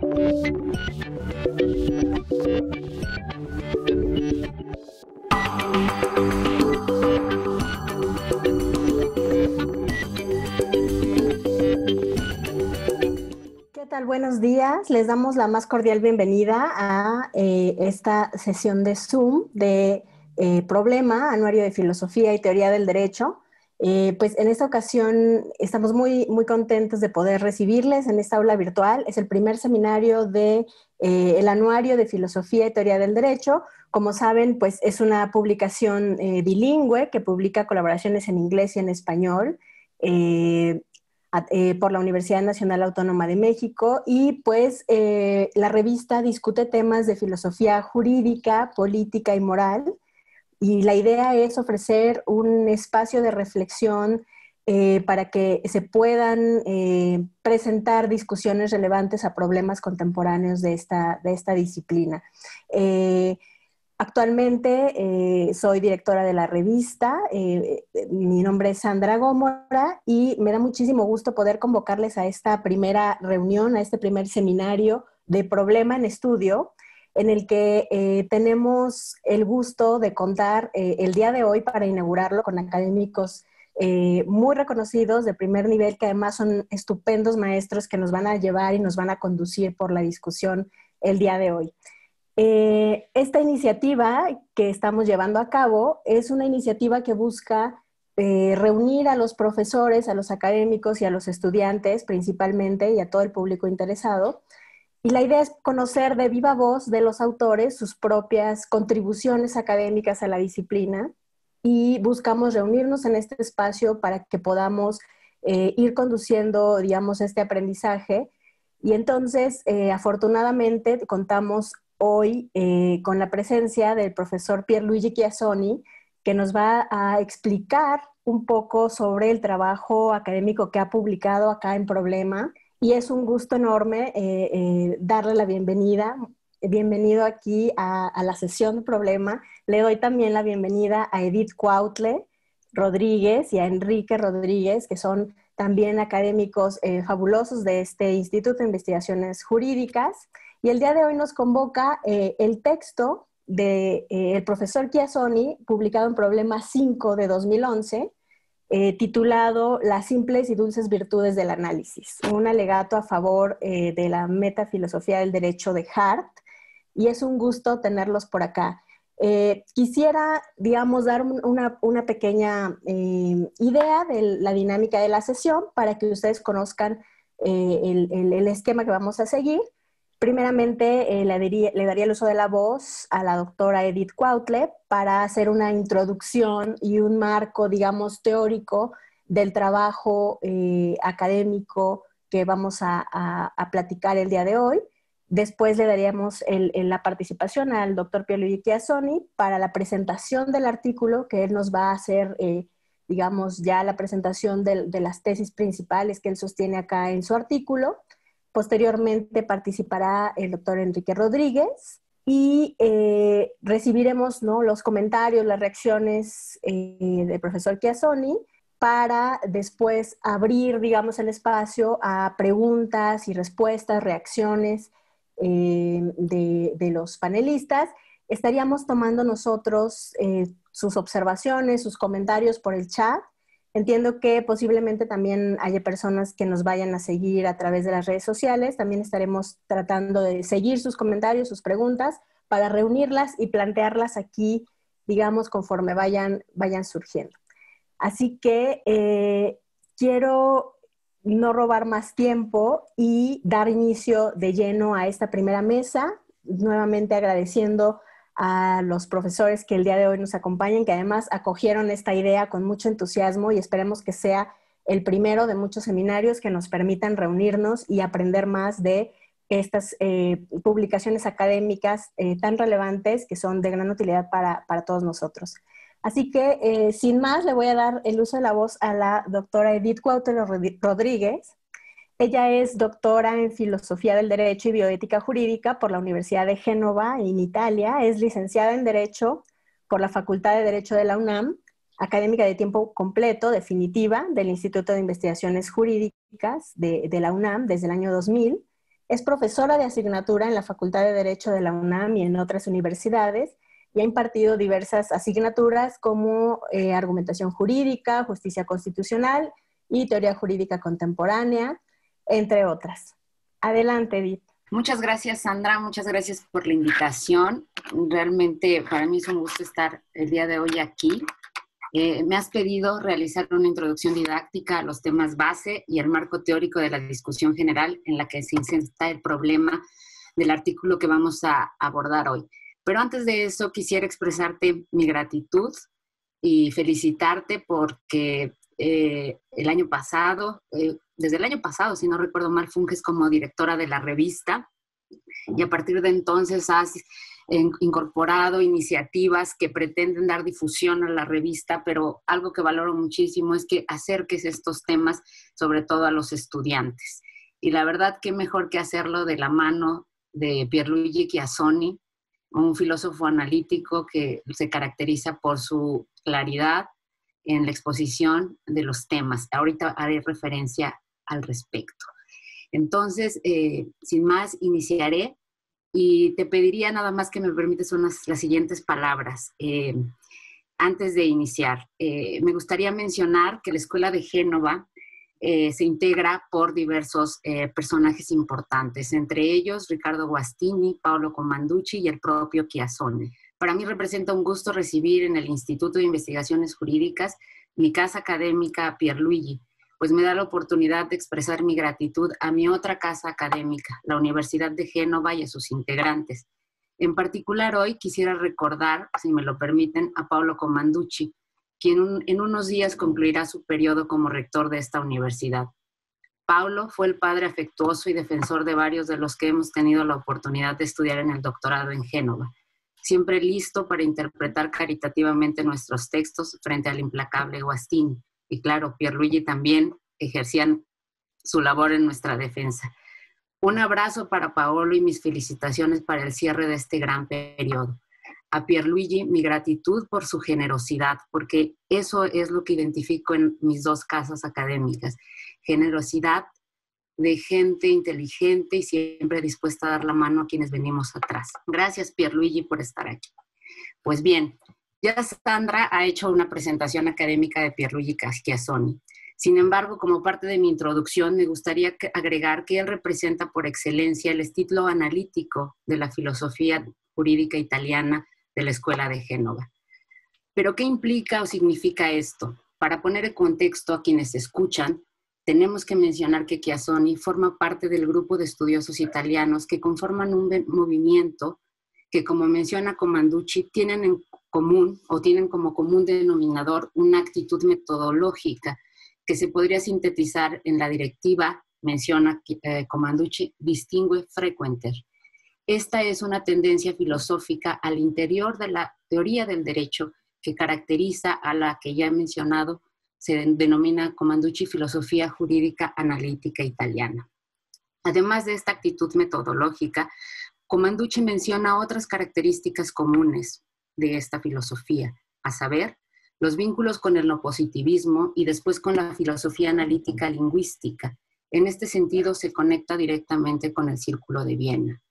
¿Qué tal? Buenos días. Les damos la más cordial bienvenida a eh, esta sesión de Zoom de eh, Problema, Anuario de Filosofía y Teoría del Derecho. Eh, pues en esta ocasión estamos muy, muy contentos de poder recibirles en esta aula virtual. Es el primer seminario del de, eh, Anuario de Filosofía y Teoría del Derecho. Como saben, pues es una publicación eh, bilingüe que publica colaboraciones en inglés y en español por la Universidad Nacional Autónoma de México y pues la revista discute temas de filosofía jurídica, política y moral y la idea es ofrecer un espacio de reflexión eh, para que se puedan eh, presentar discusiones relevantes a problemas contemporáneos de esta, de esta disciplina. Eh, actualmente soy directora de la revista, mi nombre es Sandra Gómora y me da muchísimo gusto poder convocarles a esta primera reunión, a este primer seminario de problema en estudio, en el que eh, tenemos el gusto de contar eh, el día de hoy para inaugurarlo con académicos eh, muy reconocidos de primer nivel, que además son estupendos maestros que nos van a llevar y nos van a conducir por la discusión el día de hoy. esta iniciativa que estamos llevando a cabo es una iniciativa que busca reunir a los profesores, a los académicos y a los estudiantes principalmente y a todo el público interesado y la idea es conocer de viva voz de los autores sus propias contribuciones académicas a la disciplina y buscamos reunirnos en este espacio para que podamos eh, ir conduciendo, digamos, este aprendizaje. Y entonces, eh, afortunadamente, contamos hoy eh, con la presencia del profesor Pierluigi kiasoni que nos va a explicar un poco sobre el trabajo académico que ha publicado acá en Problema y es un gusto enorme eh, eh, darle la bienvenida. Bienvenido aquí a, la sesión de problema. Le doy también la bienvenida a Edith Cuautle Rodríguez y a Enrique Rodríguez, que son también académicos eh, fabulosos de este Instituto de Investigaciones Jurídicas. Y el día de hoy nos convoca el texto del de, profesor Chiasoni, publicado en Problema 5 de 2011 eh, titulado Las simples y dulces virtudes del análisis, un alegato a favor eh, de la metafilosofía del derecho de Hart, y es un gusto tenerlos por acá. Eh, quisiera, digamos, dar una, pequeña idea de la dinámica de la sesión para que ustedes conozcan el esquema que vamos a seguir. Primeramente, eh, le, daría, el uso de la voz a la doctora Edith Cuautle para hacer una introducción y un marco, digamos, teórico del trabajo eh, académico que vamos a, platicar el día de hoy. Después le daríamos la participación al doctor Pierluigi Chiazzoni para la presentación del artículo que él nos va a hacer, eh, digamos, ya la presentación de las tesis principales que él sostiene acá en su artículo Posteriormente participará el doctor Enrique Rodríguez y eh, recibiremos los comentarios, las reacciones eh, del profesor Chiasoni para después abrir, digamos, el espacio a preguntas y respuestas, reacciones eh, de, los panelistas. Estaríamos tomando nosotros sus observaciones, sus comentarios por el chat Entiendo que posiblemente también haya personas que nos vayan a seguir a través de las redes sociales. También estaremos tratando de seguir sus comentarios, sus preguntas, para reunirlas y plantearlas aquí, digamos, conforme vayan, vayan surgiendo. Así que eh, quiero no robar más tiempo y dar inicio de lleno a esta primera mesa, nuevamente agradeciendo a los profesores que el día de hoy nos acompañan, que además acogieron esta idea con mucho entusiasmo y esperemos que sea el primero de muchos seminarios que nos permitan reunirnos y aprender más de estas eh, publicaciones académicas eh, tan relevantes que son de gran utilidad para, todos nosotros. Así que, eh, sin más, le voy a dar el uso de la voz a la doctora Edith Cuauhtémoc Rodríguez, ella es doctora en Filosofía del Derecho y Bioética Jurídica por la Universidad de Génova en Italia. Es licenciada en Derecho por la Facultad de Derecho de la UNAM, académica de tiempo completo, definitiva, del Instituto de Investigaciones Jurídicas de, la UNAM desde el año 2000. Es profesora de asignatura en la Facultad de Derecho de la UNAM y en otras universidades y ha impartido diversas asignaturas como eh, argumentación jurídica, justicia constitucional y teoría jurídica contemporánea entre otras. Adelante, Edith. Muchas gracias, Sandra. Muchas gracias por la invitación. Realmente para mí es un gusto estar el día de hoy aquí. Eh, me has pedido realizar una introducción didáctica a los temas base y el marco teórico de la discusión general en la que se inserta el problema del artículo que vamos a abordar hoy. Pero antes de eso, quisiera expresarte mi gratitud y felicitarte porque eh, el año pasado eh, desde el año pasado, si no recuerdo mal, funges como directora de la revista y a partir de entonces has incorporado iniciativas que pretenden dar difusión a la revista, pero algo que valoro muchísimo es que acerques estos temas sobre todo a los estudiantes. Y la verdad, qué mejor que hacerlo de la mano de Pierluigi Chiassoni, un filósofo analítico que se caracteriza por su claridad en la exposición de los temas. Ahorita haré referencia al respecto. Entonces, eh, sin más, iniciaré y te pediría nada más que me permites unas, las siguientes palabras. Eh, antes de iniciar, eh, me gustaría mencionar que la Escuela de Génova se integra por diversos personajes importantes, entre ellos Ricardo Guastini, Paolo Comanducci y el propio Chiasone. Para mí representa un gusto recibir en el Instituto de Investigaciones Jurídicas mi casa académica Pierluigi, pues me da la oportunidad de expresar mi gratitud a mi otra casa académica, la Universidad de Génova y a sus integrantes. En particular hoy quisiera recordar, si me lo permiten, a Paolo Comanducci, quien en unos días concluirá su periodo como rector de esta universidad. Paolo fue el padre afectuoso y defensor de varios de los que hemos tenido la oportunidad de estudiar en el doctorado en Génova, siempre listo para interpretar caritativamente nuestros textos frente al implacable Guastini y claro, Pierluigi también ejercían su labor en nuestra defensa. Un abrazo para Paolo y mis felicitaciones para el cierre de este gran periodo. A Pierluigi, mi gratitud por su generosidad, porque eso es lo que identifico en mis dos casas académicas. Generosidad de gente inteligente y siempre dispuesta a dar la mano a quienes venimos atrás. Gracias, Pierluigi, por estar aquí. Pues bien, ya Sandra ha hecho una presentación académica de Pierluigi Chiazzoni. Sin embargo, como parte de mi introducción, me gustaría agregar que él representa por excelencia el estilo analítico de la filosofía jurídica italiana de la Escuela de Génova. Pero, ¿qué implica o significa esto? Para poner en contexto a quienes escuchan, tenemos que mencionar que Chiazzoni forma parte del grupo de estudiosos italianos que conforman un movimiento que como menciona Comanducci, tienen en común o tienen como común denominador una actitud metodológica que se podría sintetizar en la directiva, menciona eh, Comanducci, distingue frequenter. Esta es una tendencia filosófica al interior de la teoría del derecho que caracteriza a la que ya he mencionado, se denomina Comanducci filosofía jurídica analítica italiana. Además de esta actitud metodológica, Comanducci menciona otras características comunes de esta filosofía, a saber, los vínculos con el no positivismo y después con la filosofía analítica lingüística. En este sentido, se conecta directamente con el Círculo de Viena.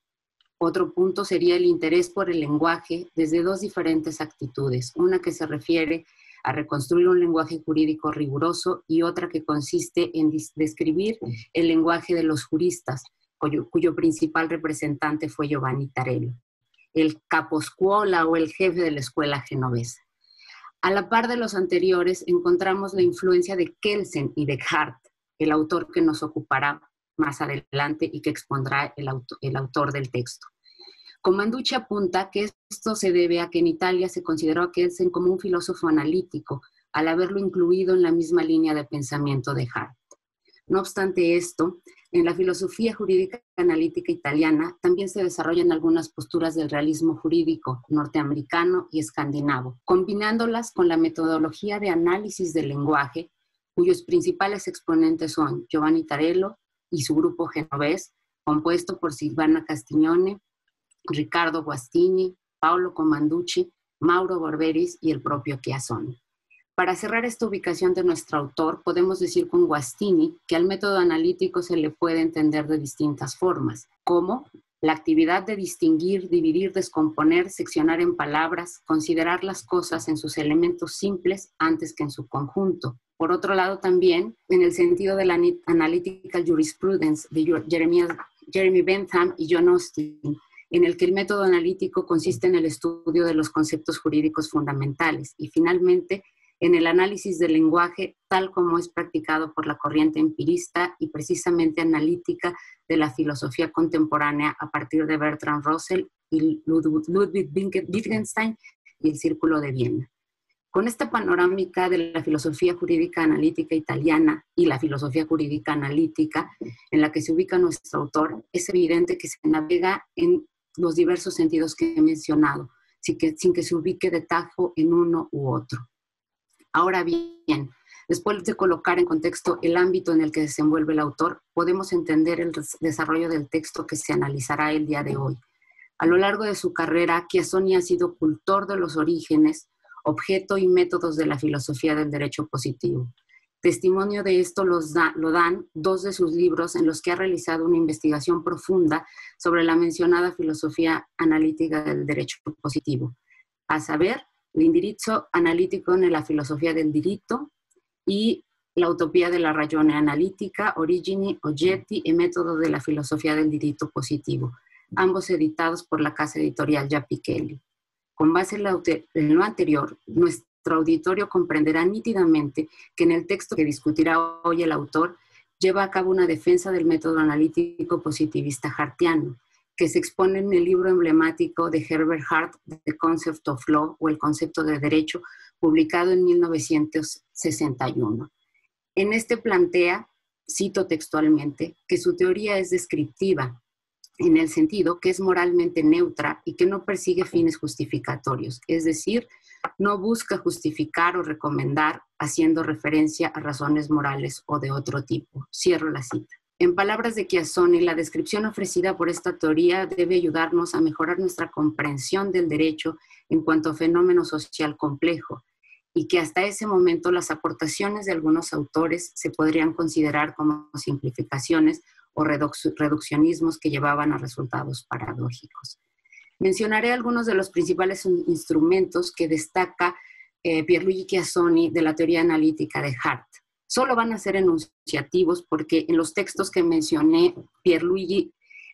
Otro punto sería el interés por el lenguaje desde dos diferentes actitudes, una que se refiere a reconstruir un lenguaje jurídico riguroso y otra que consiste en describir el lenguaje de los juristas, cuyo, principal representante fue Giovanni Tarello, el caposcuola o el jefe de la escuela genovesa. A la par de los anteriores, encontramos la influencia de Kelsen y de Hart, el autor que nos ocupará más adelante y que expondrá el, el autor del texto. Comanducci apunta que esto se debe a que en Italia se consideró a Kelsen como un filósofo analítico, al haberlo incluido en la misma línea de pensamiento de Hart. No obstante esto, en la filosofía jurídica analítica italiana también se desarrollan algunas posturas del realismo jurídico norteamericano y escandinavo, combinándolas con la metodología de análisis del lenguaje, cuyos principales exponentes son Giovanni Tarello y su grupo genovés, compuesto por Silvana Castignone, Ricardo Guastini, Paolo Comanducci, Mauro Borberis y el propio Chiazón. Para cerrar esta ubicación de nuestro autor, podemos decir con Guastini que al método analítico se le puede entender de distintas formas, como la actividad de distinguir, dividir, descomponer, seccionar en palabras, considerar las cosas en sus elementos simples antes que en su conjunto. Por otro lado, también, en el sentido de la Analytical Jurisprudence de Jeremy Bentham y John Austin, en el que el método analítico consiste en el estudio de los conceptos jurídicos fundamentales y finalmente en el análisis del lenguaje tal como es practicado por la corriente empirista y precisamente analítica de la filosofía contemporánea a partir de Bertrand Russell y Ludwig Wittgenstein y el Círculo de Viena. Con esta panorámica de la filosofía jurídica analítica italiana y la filosofía jurídica analítica en la que se ubica nuestro autor, es evidente que se navega en los diversos sentidos que he mencionado, sin que, se ubique de tajo en uno u otro. Ahora bien, después de colocar en contexto el ámbito en el que desenvuelve el autor, podemos entender el desarrollo del texto que se analizará el día de hoy. A lo largo de su carrera, Chiasoni ha sido cultor de los orígenes, objeto y métodos de la filosofía del derecho positivo. Testimonio de esto los lo dan dos de sus libros en los que ha realizado una investigación profunda sobre la mencionada filosofía analítica del derecho positivo, a saber, el analítico en la filosofía del diritto y la utopía de la ragione analítica, origini, oggetti y método de la filosofía del diritto positivo, ambos editados por la casa editorial Giappichelli. Con base en lo anterior, nuestro auditorio comprenderá nítidamente que en el texto que discutirá hoy el autor lleva a cabo una defensa del método analítico positivista hartiano, que se expone en el libro emblemático de Herbert Hart, The Concept of Law o el concepto de derecho, publicado en 1961. En este plantea, cito textualmente, que su teoría es descriptiva, en el sentido que es moralmente neutra y que no persigue fines justificatorios, es decir, no busca justificar o recomendar haciendo referencia a razones morales o de otro tipo. Cierro la cita. En palabras de Chiazzoni, la descripción ofrecida por esta teoría debe ayudarnos a mejorar nuestra comprensión del derecho en cuanto a fenómeno social complejo, y que hasta ese momento las aportaciones de algunos autores se podrían considerar como simplificaciones o reduccionismos que llevaban a resultados paradójicos. Mencionaré algunos de los principales instrumentos que destaca eh, Pierluigi Chiazzoni de la teoría analítica de Hart solo van a ser enunciativos porque en los textos que mencioné, Pierluigi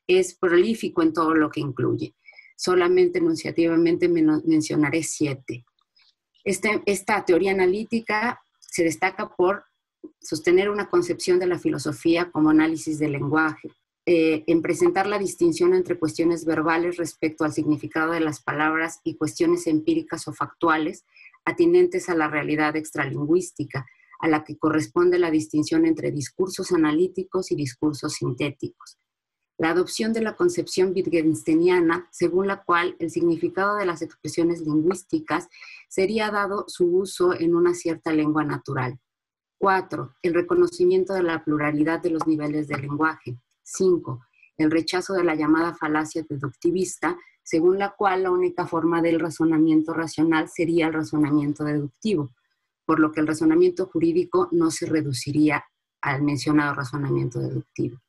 es prolífico en todo lo que incluye. Solamente enunciativamente mencionaré siete. Este, esta teoría analítica se destaca por sostener una concepción de la filosofía como análisis del lenguaje, eh, en presentar la distinción entre cuestiones verbales respecto al significado de las palabras y cuestiones empíricas o factuales atinentes a la realidad extralingüística, a la que corresponde la distinción entre discursos analíticos y discursos sintéticos. La adopción de la concepción wittgensteiniana, según la cual el significado de las expresiones lingüísticas sería dado su uso en una cierta lengua natural. 4. El reconocimiento de la pluralidad de los niveles del lenguaje. 5. El rechazo de la llamada falacia deductivista, según la cual la única forma del razonamiento racional sería el razonamiento deductivo por lo que el razonamiento jurídico no se reduciría al mencionado razonamiento deductivo.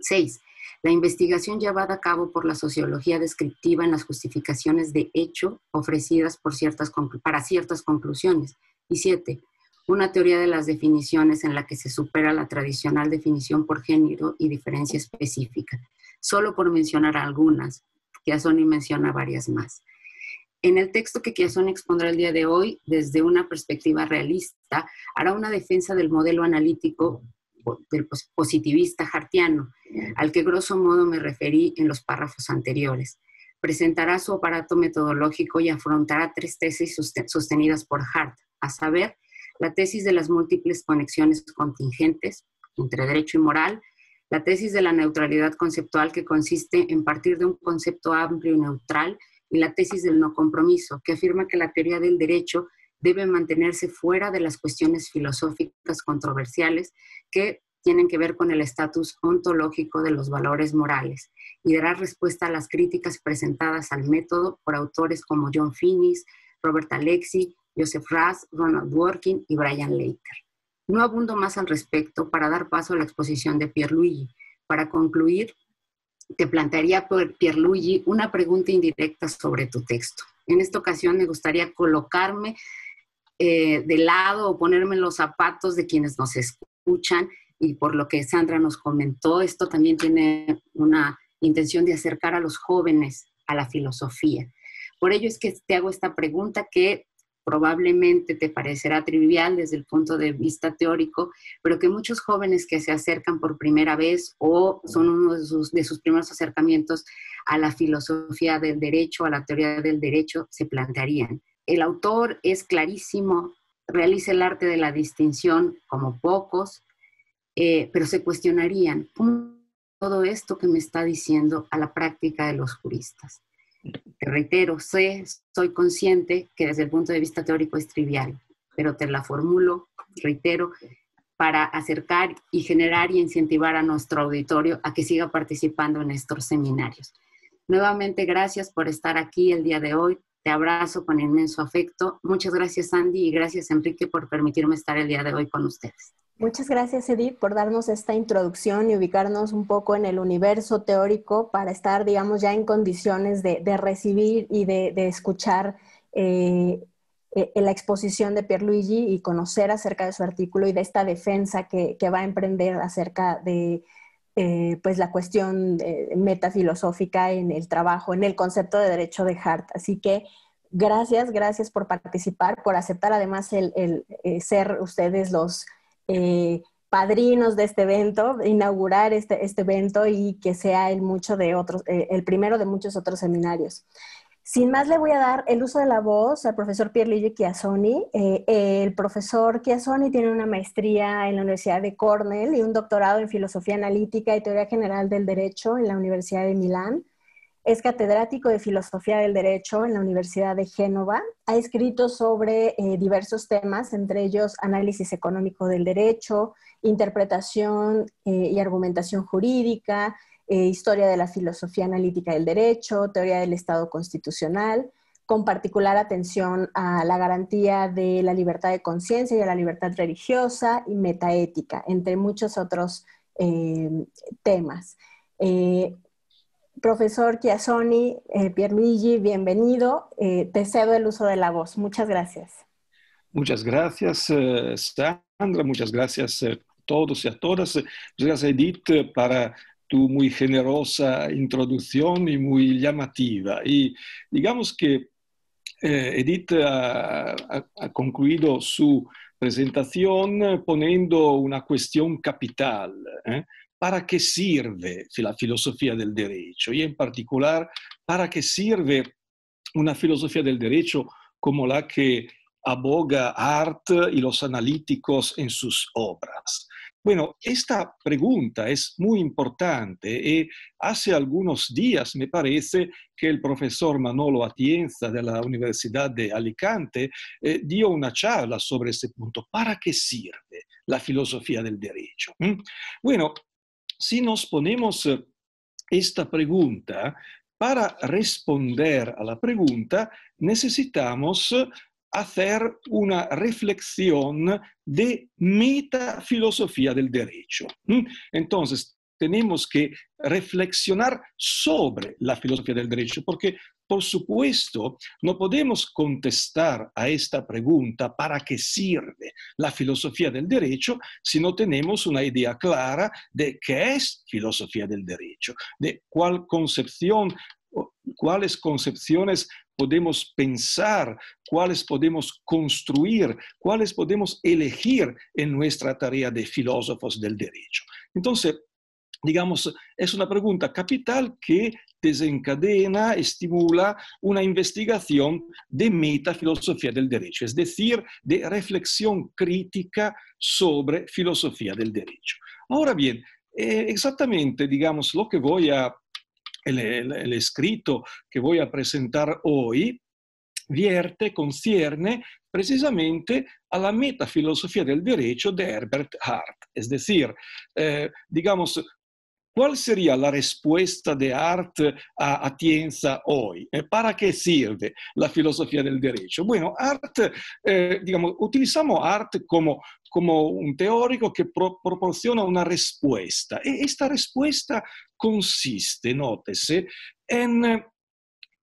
Seis, La investigación llevada a cabo por la sociología descriptiva en las justificaciones de hecho ofrecidas ciertas, para ciertas conclusiones. Y siete, Una teoría de las definiciones en la que se supera la tradicional definición por género y diferencia específica. Solo por mencionar algunas, que Sony menciona varias más. En el texto que Kiazón expondrá el día de hoy, desde una perspectiva realista, hará una defensa del modelo analítico del positivista hartiano, al que grosso modo me referí en los párrafos anteriores. Presentará su aparato metodológico y afrontará tres tesis sostenidas por Hart, a saber, la tesis de las múltiples conexiones contingentes entre derecho y moral, la tesis de la neutralidad conceptual que consiste en partir de un concepto amplio y neutral y la tesis del no compromiso, que afirma que la teoría del derecho debe mantenerse fuera de las cuestiones filosóficas controversiales que tienen que ver con el estatus ontológico de los valores morales y dará respuesta a las críticas presentadas al método por autores como John Finnis, Robert Alexi, Joseph Raz, Ronald Dworkin y Brian Leiter. No abundo más al respecto para dar paso a la exposición de Pierluigi. Para concluir, te plantearía, Pierluigi, una pregunta indirecta sobre tu texto. En esta ocasión me gustaría colocarme eh, de lado o ponerme en los zapatos de quienes nos escuchan y por lo que Sandra nos comentó, esto también tiene una intención de acercar a los jóvenes a la filosofía. Por ello es que te hago esta pregunta que probablemente te parecerá trivial desde el punto de vista teórico, pero que muchos jóvenes que se acercan por primera vez o son uno de sus, primeros acercamientos a la filosofía del derecho, a la teoría del derecho, se plantearían. El autor es clarísimo, realiza el arte de la distinción como pocos, eh, pero se cuestionarían todo esto que me está diciendo a la práctica de los juristas. Te reitero, sé, soy consciente que desde el punto de vista teórico es trivial, pero te la formulo, reitero, para acercar y generar y incentivar a nuestro auditorio a que siga participando en estos seminarios. Nuevamente, gracias por estar aquí el día de hoy. Te abrazo con inmenso afecto. Muchas gracias, Andy, y gracias, Enrique, por permitirme estar el día de hoy con ustedes. Muchas gracias, Edith, por darnos esta introducción y ubicarnos un poco en el universo teórico para estar, digamos, ya en condiciones de, recibir y de, escuchar eh, e, la exposición de Pierluigi y conocer acerca de su artículo y de esta defensa que, va a emprender acerca de eh, pues la cuestión eh, metafilosófica en el trabajo, en el concepto de derecho de Hart. Así que gracias, gracias por participar, por aceptar además el, el ser ustedes los eh, padrinos de este evento, inaugurar este, este, evento y que sea el, mucho de otros, eh, el primero de muchos otros seminarios. Sin más, le voy a dar el uso de la voz al profesor Pierluigi Chiassoni. Eh, el profesor Kiasoni tiene una maestría en la Universidad de Cornell y un doctorado en Filosofía Analítica y Teoría General del Derecho en la Universidad de Milán. Es catedrático de Filosofía del Derecho en la Universidad de Génova. Ha escrito sobre eh, diversos temas, entre ellos análisis económico del derecho, interpretación eh, y argumentación jurídica, eh, historia de la filosofía analítica del derecho, teoría del Estado constitucional, con particular atención a la garantía de la libertad de conciencia y a la libertad religiosa y metaética, entre muchos otros temas. Profesor Chiasoni, eh, bienvenido. Eh, te cedo el uso de la voz. Muchas gracias. Muchas gracias, eh, Sandra. Muchas gracias a eh, todos y a todas. gracias, Edith, para tu muy generosa introducción y muy llamativa. Y digamos que Edith ha, concluido su presentación poniendo una cuestión capital, para qué sirve la filosofía del derecho y en particular para qué sirve una filosofía del derecho como la que aboga Art y los analíticos en sus obras. Bueno, esta pregunta es muy importante y hace algunos días me parece que el profesor Manolo Atienza de la Universidad de Alicante eh, dio una charla sobre este punto. ¿Para qué sirve la filosofía del derecho? ¿Mm? Bueno, si nos ponemos eh, esta pregunta, para responder a la pregunta necesitamos eh, hacer una reflexión de metafilosofía del derecho. Entonces, tenemos que reflexionar sobre la filosofía del derecho, porque por supuesto, no podemos contestar a esta pregunta para qué sirve la filosofía del derecho si no tenemos una idea clara de qué es filosofía del derecho, de cuál concepción cuáles concepciones podemos pensar, cuáles podemos construir, cuáles podemos elegir en nuestra tarea de filósofos del derecho. Entonces, digamos, es una pregunta capital que desencadena e estimula una investigación de metafilosofía del derecho, es decir, de reflexión crítica sobre filosofía del derecho. Ahora bien, exactamente, digamos, lo que voy a, el, el, el escrito que voy a presentar hoy, vierte, concierne precisamente a la metafilosofía del derecho de Herbert Hart. Es decir, eh, digamos, ¿Cuál sería la respuesta de Art a Atienza hoy? Eh, ¿Para qué sirve la filosofía del derecho? Bueno, Art, eh, digamos, utilizamos Art como, como un teórico que pro, proporciona una respuesta. Y esta respuesta consiste, nótese, en eh,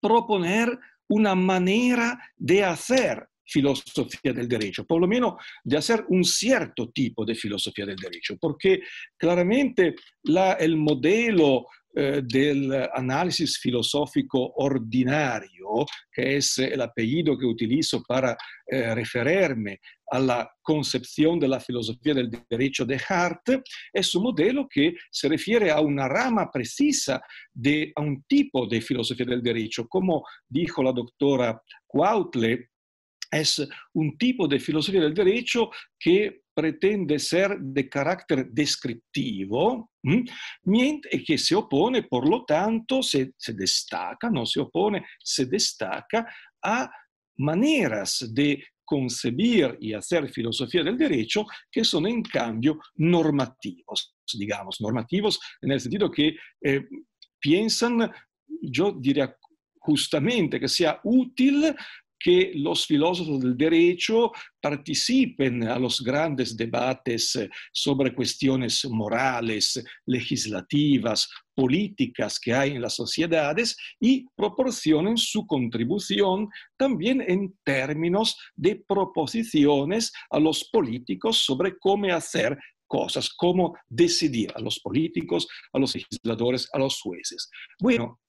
proponer una manera de hacer filosofía del derecho, por lo menos de hacer un cierto tipo de filosofía del derecho, porque claramente la, el modelo eh, del análisis filosófico ordinario, que es el apellido que utilizo para eh, referirme a la concepción de la filosofía del derecho de Hart, es un modelo que se refiere a una rama precisa, de, a un tipo de filosofía del derecho. Como dijo la doctora Quautle, es un tipo de filosofía del derecho que pretende ser de carácter descriptivo, y eh, que se opone, por lo tanto, se, destaca, no se opone, se destaca a maneras de concebir y hacer filosofía del derecho que son en cambio normativos, digamos, normativos en el sentido que eh, piensan, yo diría justamente, que sea útil que los filósofos del derecho participen a los grandes debates eh, sobre cuestiones morales, legislativas, políticas que hay en las sociedades y proporcionen su contribución también en términos de proposiciones a los políticos sobre cómo hacer cosas, cómo decidir a los políticos, a los legisladores, a los jueces. Bueno,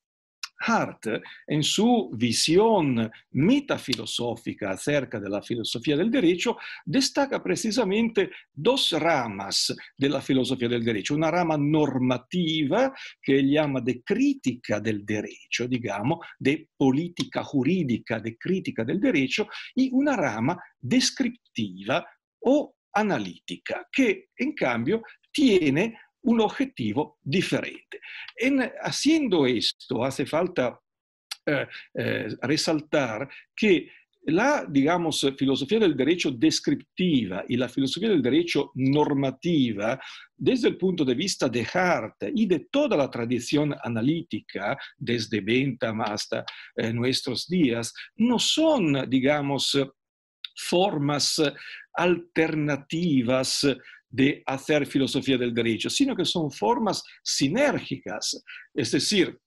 Hart in su visione metafilosofica acerca della filosofia del diritto destaca precisamente dos ramas della filosofia del diritto, Una rama normativa che chiama de critica del derecho, digamos, de politica jurídica, de critica del derecho, e una rama descrittiva o analitica che in cambio tiene un objetivo diferente. En, haciendo esto, hace falta eh, eh, resaltar que la, digamos, filosofía del derecho descriptiva y la filosofía del derecho normativa, desde el punto de vista de Hart y de toda la tradición analítica, desde Bentham hasta eh, nuestros días, no son, digamos, formas alternativas de hacer filosofía del derecho, sino que son formas sinérgicas. Es decir,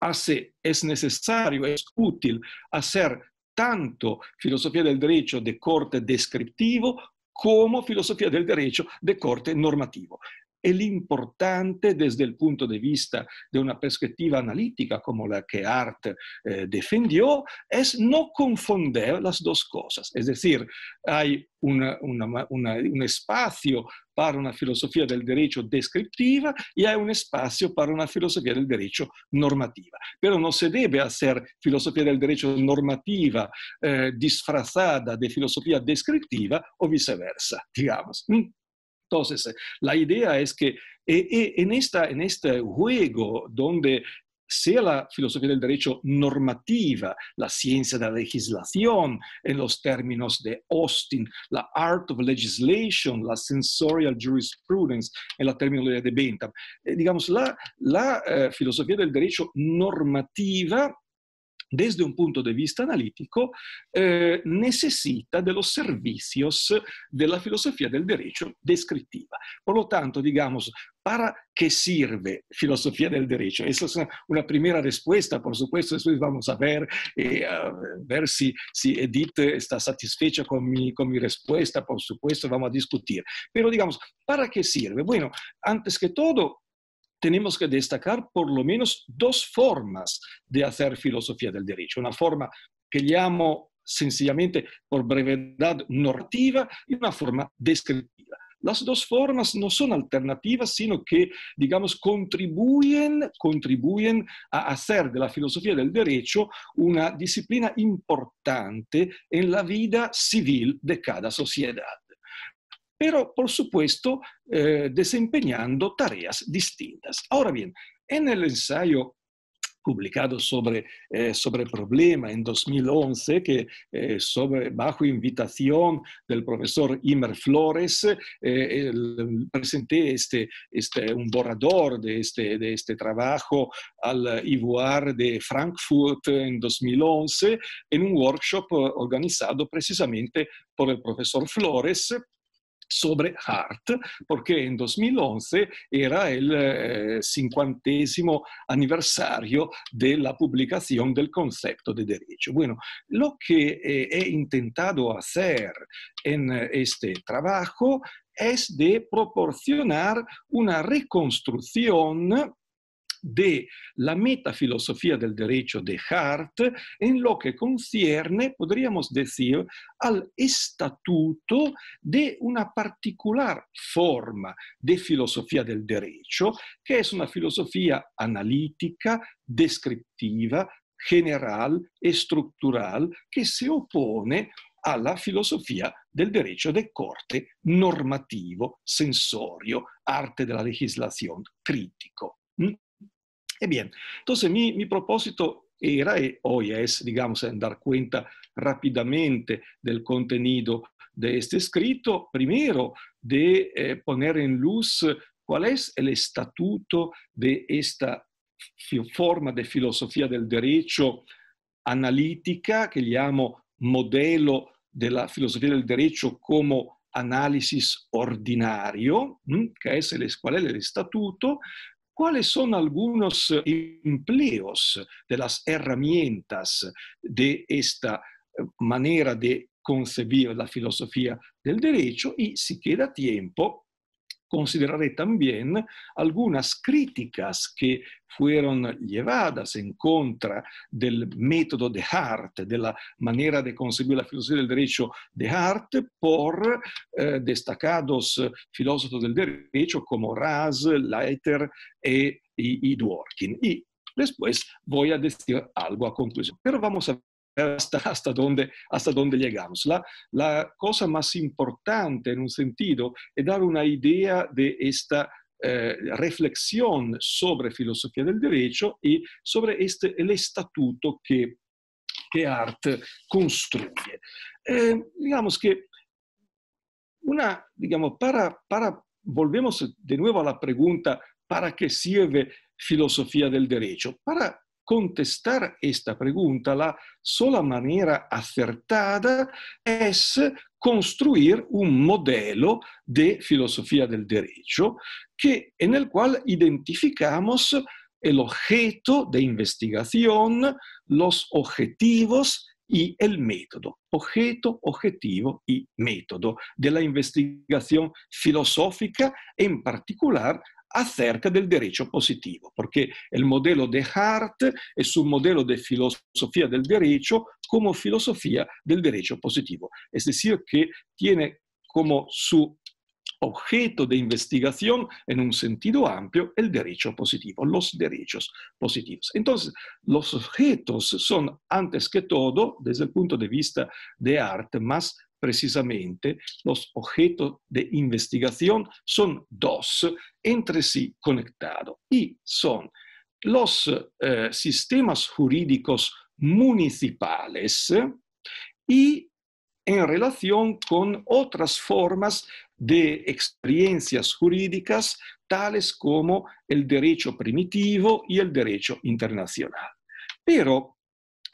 hace, es necesario, es útil hacer tanto filosofía del derecho de corte descriptivo como filosofía del derecho de corte normativo el importante desde el punto de vista de una perspectiva analítica como la que Hart eh, defendió, es no confundir las dos cosas. Es decir, hay un espacio para una filosofía del derecho descriptiva y hay un espacio para una filosofía del derecho normativa. Pero no se debe hacer filosofía del derecho normativa eh, disfrazada de filosofía descriptiva o viceversa, digamos. Entonces, eh, la idea es que eh, eh, en, esta, en este juego donde sea la filosofía del derecho normativa, la ciencia de la legislación, en los términos de Austin, la art of legislation, la sensorial jurisprudence, en la terminología de Bentham. digamos, la, la filosofía del derecho normativa desde un punto di vista analitico, eh, necessita dello servicios della filosofia del derecho descrittiva. Por lo tanto, digamos, para qué sirve filosofia del derecho? Esa è una, prima risposta, respuesta, por supuesto, después vamos a ver, eh, a si, si, Edith sta satisfecha con mi, con mi respuesta, por supuesto, vamos a discutere. Però, digamos, ¿para che serve? Bueno, antes che tutto, tenemos que destacar por lo menos dos formas de hacer filosofía del derecho. Una forma que llamo sencillamente por brevedad normativa y una forma descriptiva. Las dos formas no son alternativas, sino que, digamos, contribuyen, contribuyen a hacer de la filosofía del derecho una disciplina importante en la vida civil de cada sociedad pero por supuesto eh, desempeñando tareas distintas. Ahora bien, en el ensayo publicado sobre, eh, sobre el problema en 2011, que eh, bajo invitación del profesor Imer Flores, presenté este, este, un borrador de este, de este trabajo al Ivoire de Frankfurt en 2011, en un workshop organizado precisamente por el profesor Flores sobre Hart, porque en 2011 era el 50 eh, aniversario de la publicación del concepto de derecho. Bueno, lo que eh, he intentado hacer en eh, este trabajo es de proporcionar una reconstrucción de la metafilosofía del derecho de Hart en lo que concierne, podríamos decir, al estatuto de una particular forma de filosofía del derecho, que es una filosofía analítica, descriptiva, general e structural, que se opone alla filosofia del derecho de corte normativo, sensorio, arte della legislazione, critico. ¿Mm? Eh bien, entonces mi, mi propósito era y hoy es, digamos, en dar cuenta rápidamente del contenido de este escrito, primero de eh, poner en luz cuál es el estatuto de esta forma de filosofía del derecho analítica que llamo modelo de la filosofía del derecho como análisis ordinario, que es el, cuál es el estatuto, cuáles son algunos eh, empleos de las herramientas de esta eh, manera de concebir la filosofía del derecho y si queda tiempo, consideraré también algunas críticas que fueron llevadas en contra del método de Hart, de la manera de conseguir la filosofía del derecho de Hart por eh, destacados filósofos del derecho como Raz, Leiter e, y, Dworkin. Y después voy a decir algo a conclusión. Pero vamos a eh, hasta, hasta, dónde, hasta llegamos. La, la, cosa más importante, en un sentido, es dar una idea de esta eh, reflexión sobre filosofía del derecho y sobre este, el estatuto que, Arte Art construye. Eh, digamos que una, digamos, para, volvemos de nuevo a la pregunta, ¿para qué sirve filosofía del derecho? Para contestar esta pregunta, la sola manera acertada es construir un modelo de filosofía del derecho que, en el cual identificamos el objeto de investigación, los objetivos y el método. Objeto, objetivo y método de la investigación filosófica, en particular acerca del derecho positivo, porque el modelo de Hart es un modelo de filosofía del derecho como filosofía del derecho positivo. Es decir, que tiene como su objeto de investigación en un sentido amplio el derecho positivo, los derechos positivos. Entonces, los objetos son, antes que todo, desde el punto de vista de Hart, más precisamente, los objetos de investigación son dos entre sí conectados y son los eh, sistemas jurídicos municipales y en relación con otras formas de experiencias jurídicas tales como el derecho primitivo y el derecho internacional. Pero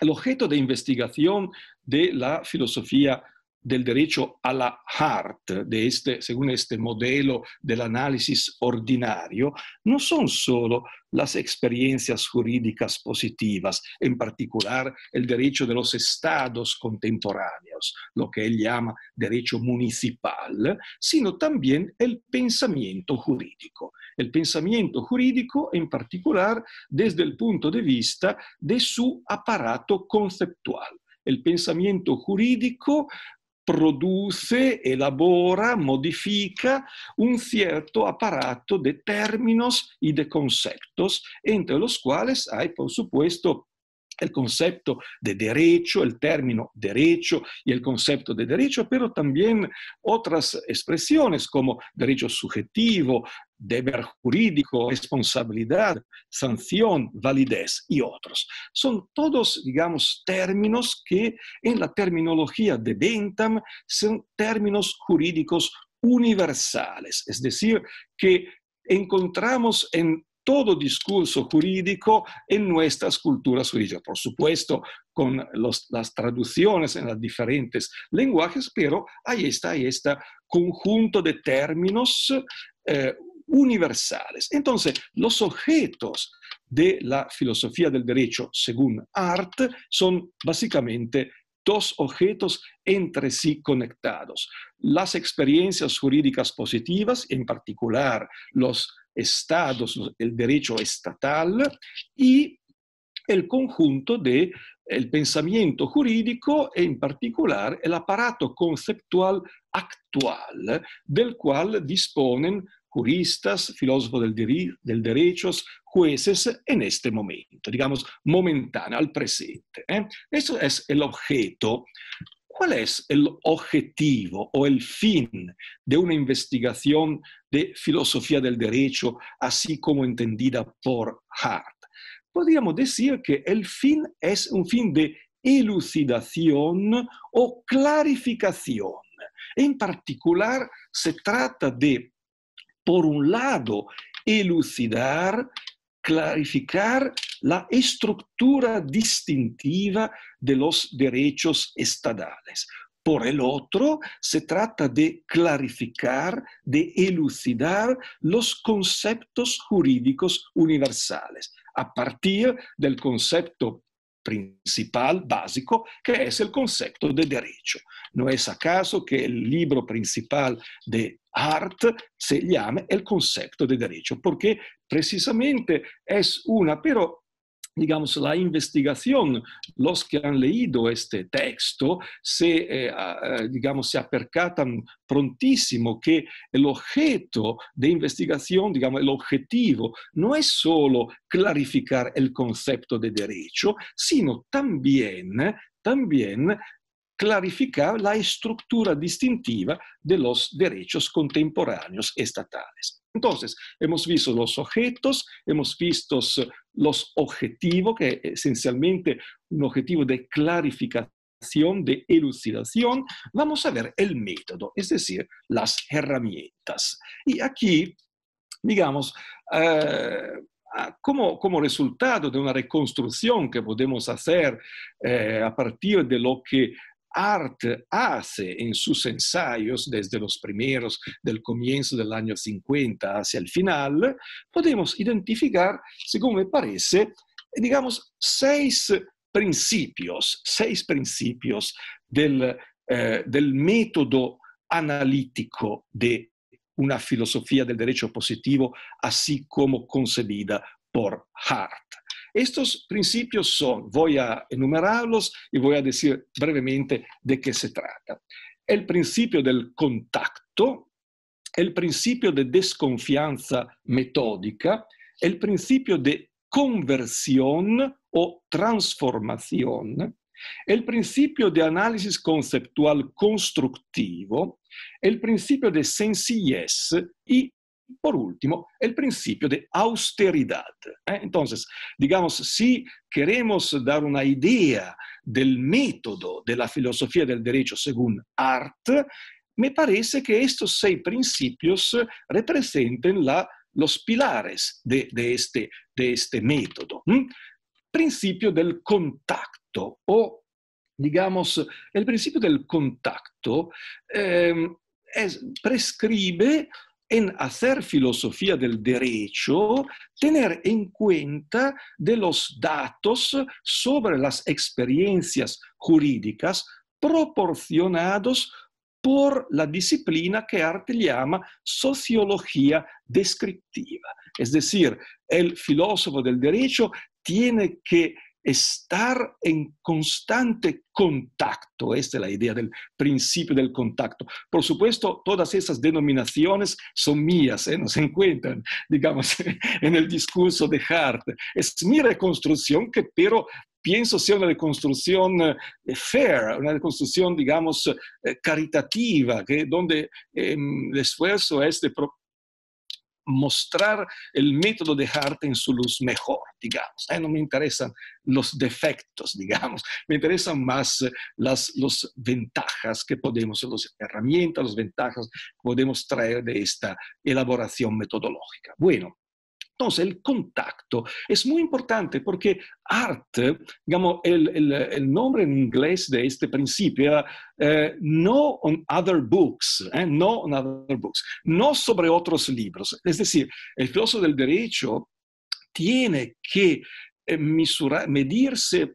el objeto de investigación de la filosofía del derecho a la HART, de este, según este modelo del análisis ordinario, no son solo las experiencias jurídicas positivas, en particular el derecho de los estados contemporáneos, lo que él llama derecho municipal, sino también el pensamiento jurídico. El pensamiento jurídico, en particular, desde el punto de vista de su aparato conceptual el pensamiento jurídico produce, elabora, modifica un cierto aparato de términos y de conceptos, entre los cuales hay, por supuesto, el concepto de derecho, el término derecho y el concepto de derecho, pero también otras expresiones como derecho subjetivo, deber jurídico, responsabilidad, sanción, validez y otros. Son todos, digamos, términos que en la terminología de Bentham son términos jurídicos universales, es decir, que encontramos en todo discurso jurídico en nuestras culturas jurídicas. Por supuesto, con las traducciones en los diferentes lenguajes, pero ahí está, este conjunto de términos eh, universales. Entonces, los objetos de la filosofía del derecho, según Art, son básicamente dos objetos entre sí conectados. Las experiencias jurídicas positivas, en particular los estados, el derecho estatal y el conjunto de pensamiento jurídico e particular el aparato conceptual actual del cual disponen juristas, filósofos del, derecho, derechos, jueces en este momento, digamos momentáneo, al presente. ¿eh? Eso es el objeto ¿Cuál es el objetivo o el fin de una investigación de filosofía del derecho, así como entendida por Hart? Podríamos decir que el fin es un fin de elucidación o clarificación. En particular, se trata de, por un lado, elucidar clarificar la estructura distintiva de los derechos estadales. Por el otro, se trata de clarificar, de elucidar los conceptos jurídicos universales a partir del concepto principal básico, que es el concepto de derecho. No es acaso que el libro principal de Hart se llame El concepto de derecho, porque precisamente es una, pero digamos, la investigación, los que han leído este texto, se, eh, digamos, se apercatan prontísimo que el objeto de investigación, digamos, el objetivo, no es solo clarificar el concepto de derecho, sino también también clarificar la estructura distintiva de los derechos contemporáneos estatales. Entonces, hemos visto los objetos, hemos visto los objetivos, que es esencialmente un objetivo de clarificación de elucidación, vamos a ver el método, es decir, las herramientas. Y aquí, digamos, eh, como, como, resultado de una reconstrucción que podemos hacer eh, a partir de lo que Hart hace en sus ensayos desde los primeros del comienzo del año 50 hacia el final, podemos identificar, según me parece, digamos, seis principios, seis principios del, eh, del método analítico de una filosofía del derecho positivo, así como concebida por Hart. Estos principios son, voy a enumerarlos y voy a decir brevemente de qué se trata. El principio del contacto, el principio de desconfianza metódica, el principio de conversión o transformación, el principio de análisis conceptual constructivo, el principio de sencillez y por último, el principio de austeridad. ¿eh? Entonces, digamos, si queremos dar una idea del método de la filosofía del derecho según Art, me parece que estos seis principios representan la, los pilares de, este, de este método. Principio del contacto o, digamos, el principio del contacto em, prescribe en hacer filosofía del derecho, tener en cuenta de los datos sobre las experiencias jurídicas proporcionados por la disciplina que Arte llama sociología descriptiva. Es decir, el filósofo del derecho tiene que estar en constante contacto. Esta es la idea del principio del contacto. Por supuesto, todas esas denominaciones son mías, ¿eh? no se encuentran, digamos, en el discurso de Hart. Es mi reconstrucción que, pero pienso sea una reconstrucción eh, fair, una reconstrucción, digamos, eh, caritativa, que donde em, el esfuerzo es de mostrar el método de Hart en su luz mejor, digamos. no me interesan los defectos, digamos, me interesan más eh, las, ventajas que podemos, las herramientas, las ventajas que podemos traer de esta elaboración metodológica. Bueno, entonces, el contacto es muy importante porque art, digamos, el, nombre en inglés de este principio, era eh, no on other books, eh, no on other books, no sobre otros libros. Es decir, el filósofo del derecho tiene que eh, medirse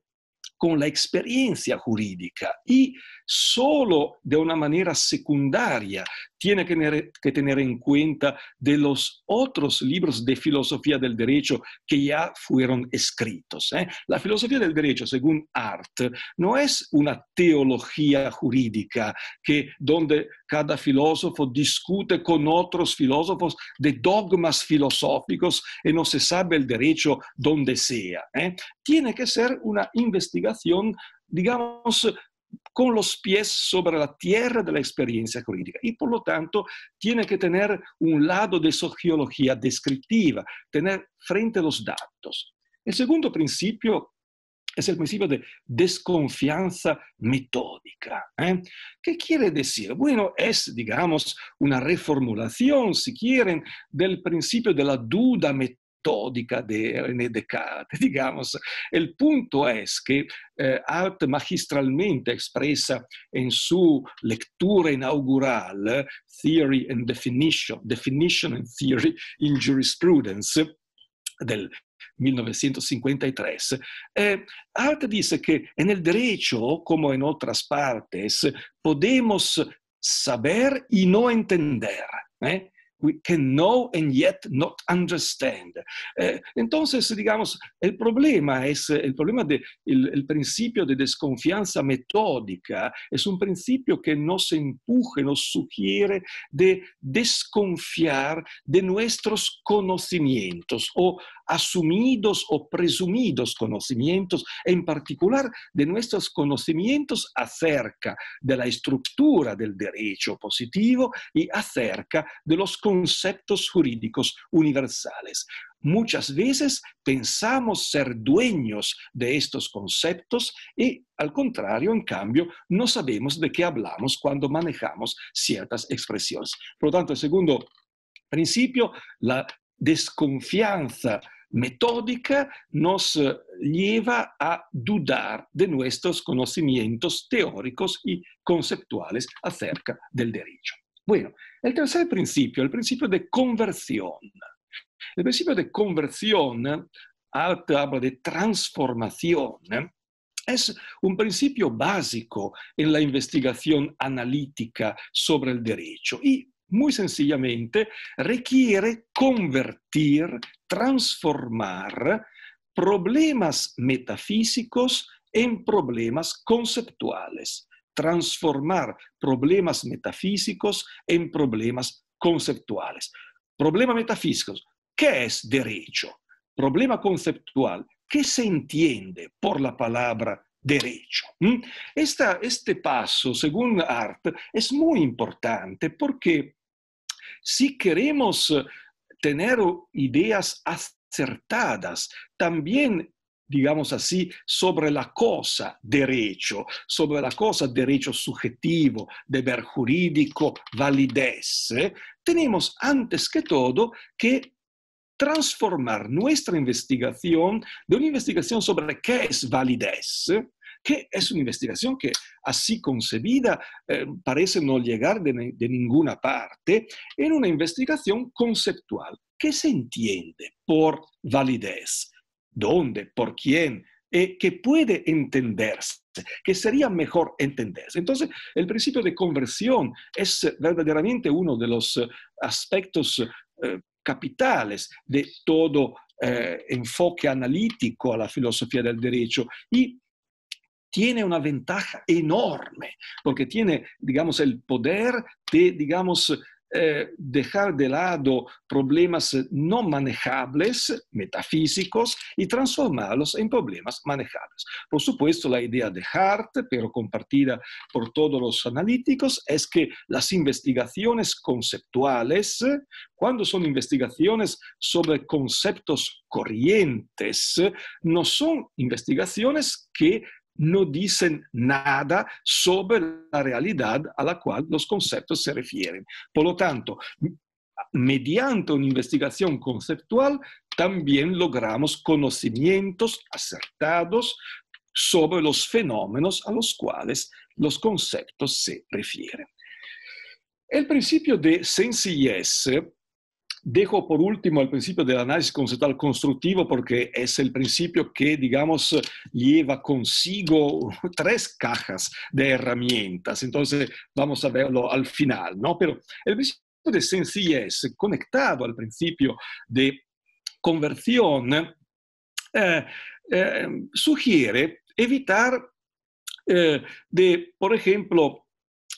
con la experiencia jurídica y solo de una manera secundaria tiene que tener, en cuenta de los otros libros de filosofía del derecho que ya fueron escritos. ¿eh? La filosofía del derecho, según Art, no es una teología jurídica que, donde cada filósofo discute con otros filósofos de dogmas filosóficos y no se sabe el derecho donde sea. ¿eh? Tiene que ser una investigación digamos, con los pies sobre la tierra de la experiencia crítica. y por lo tanto tiene que tener un lado de sociología descriptiva, tener frente a los datos. El segundo principio es el principio de desconfianza metódica. ¿eh? ¿Qué quiere decir? Bueno, es, digamos, una reformulación, si quieren, del principio de la duda metódica metódica de René Descartes, digamos. Il punto è che eh, Art magistralmente espressa en su lectura inaugural, eh, Theory and Definition, Definition and Theory in Jurisprudence, del 1953, eh, Art dice che nel derecho, come in altre partes, podemos saber e non entender. ¿eh? can know and yet not understand. Eh, entonces, digamos, el problema es eh, el problema del principio de desconfianza metódica, es un principio que nos empuje, nos sugiere de desconfiar de nuestros conocimientos o asumidos o presumidos conocimientos, en particular de nuestros conocimientos acerca de la estructura del derecho positivo y acerca de los conceptos jurídicos universales. Muchas veces pensamos ser dueños de estos conceptos y al contrario, en cambio, no sabemos de qué hablamos cuando manejamos ciertas expresiones. Por lo tanto, el segundo principio, la desconfianza metódica nos eh, lleva a dudar de nuestros conocimientos teóricos y conceptuales acerca del derecho. Bueno, el tercer principio, el principio de conversión. El principio de conversión, al habla de transformación, es un principio básico en la investigación analítica sobre el derecho y muy sencillamente, requiere convertir, transformar problemas metafísicos en problemas conceptuales, transformar problemas metafísicos en problemas conceptuales. Problema metafísico, ¿qué es derecho? Problema conceptual, ¿qué se entiende por la palabra derecho. ¿Mm? este paso, según Art, es muy importante porque si queremos eh, tener ideas acertadas, también digamos así, sobre la cosa derecho, sobre la cosa derecho subjetivo, deber jurídico, validez, eh, tenemos antes que todo que transformar nuestra investigación de una investigación sobre qué es validez eh, que es una investigación que así concebida eh, parece no llegar de, ninguna parte, en una investigación conceptual. que se entiende por validez? ¿Dónde? ¿Por quién? y eh, que puede entenderse, que sería mejor entenderse. Entonces, el principio de conversión es verdaderamente uno de los eh, aspectos capitales de todo enfoque analítico a la filosofía del derecho y tiene una ventaja enorme, porque tiene, digamos, el poder de, digamos, eh, dejar de lado problemas no manejables, metafísicos, y transformarlos en problemas manejables. Por supuesto, la idea de Hart, pero compartida por todos los analíticos, es que las investigaciones conceptuales, cuando son investigaciones sobre conceptos corrientes, no son investigaciones que no dicen nada sobre la realidad a la cual los conceptos se refieren. Por lo tanto, mediante una investigación conceptual, también logramos conocimientos acertados sobre los fenómenos a los cuales los conceptos se refieren. El principio de sencillez Dejo por último el principio del análisis conceptual constructivo porque es el principio que, digamos, lleva consigo tres cajas de herramientas. Entonces, vamos a verlo al final, ¿no? Pero el principio de sencillez conectado al principio de conversión eh, eh, sugiere evitar eh, de, por ejemplo,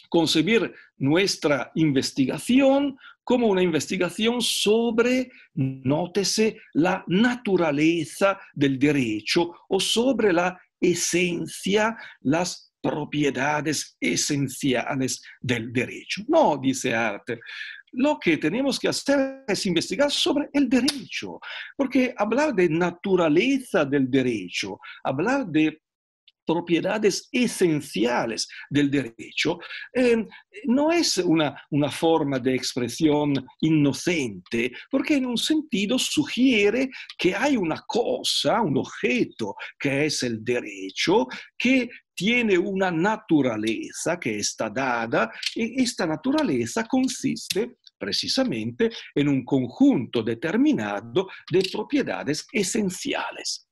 concebir nuestra investigación como una investigación sobre, nótese, la naturaleza del derecho o sobre la esencia, las propiedades esenciales del derecho. No, dice Arte, lo que tenemos que hacer es investigar sobre el derecho, porque hablar de naturaleza del derecho, hablar de propiedades esenciales del derecho, eh, no es una, forma de expresión inocente, porque en un sentido sugiere que hay una cosa, un objeto, que es el derecho, que tiene una naturaleza que está dada, y esta naturaleza consiste precisamente en un conjunto determinado de propiedades esenciales,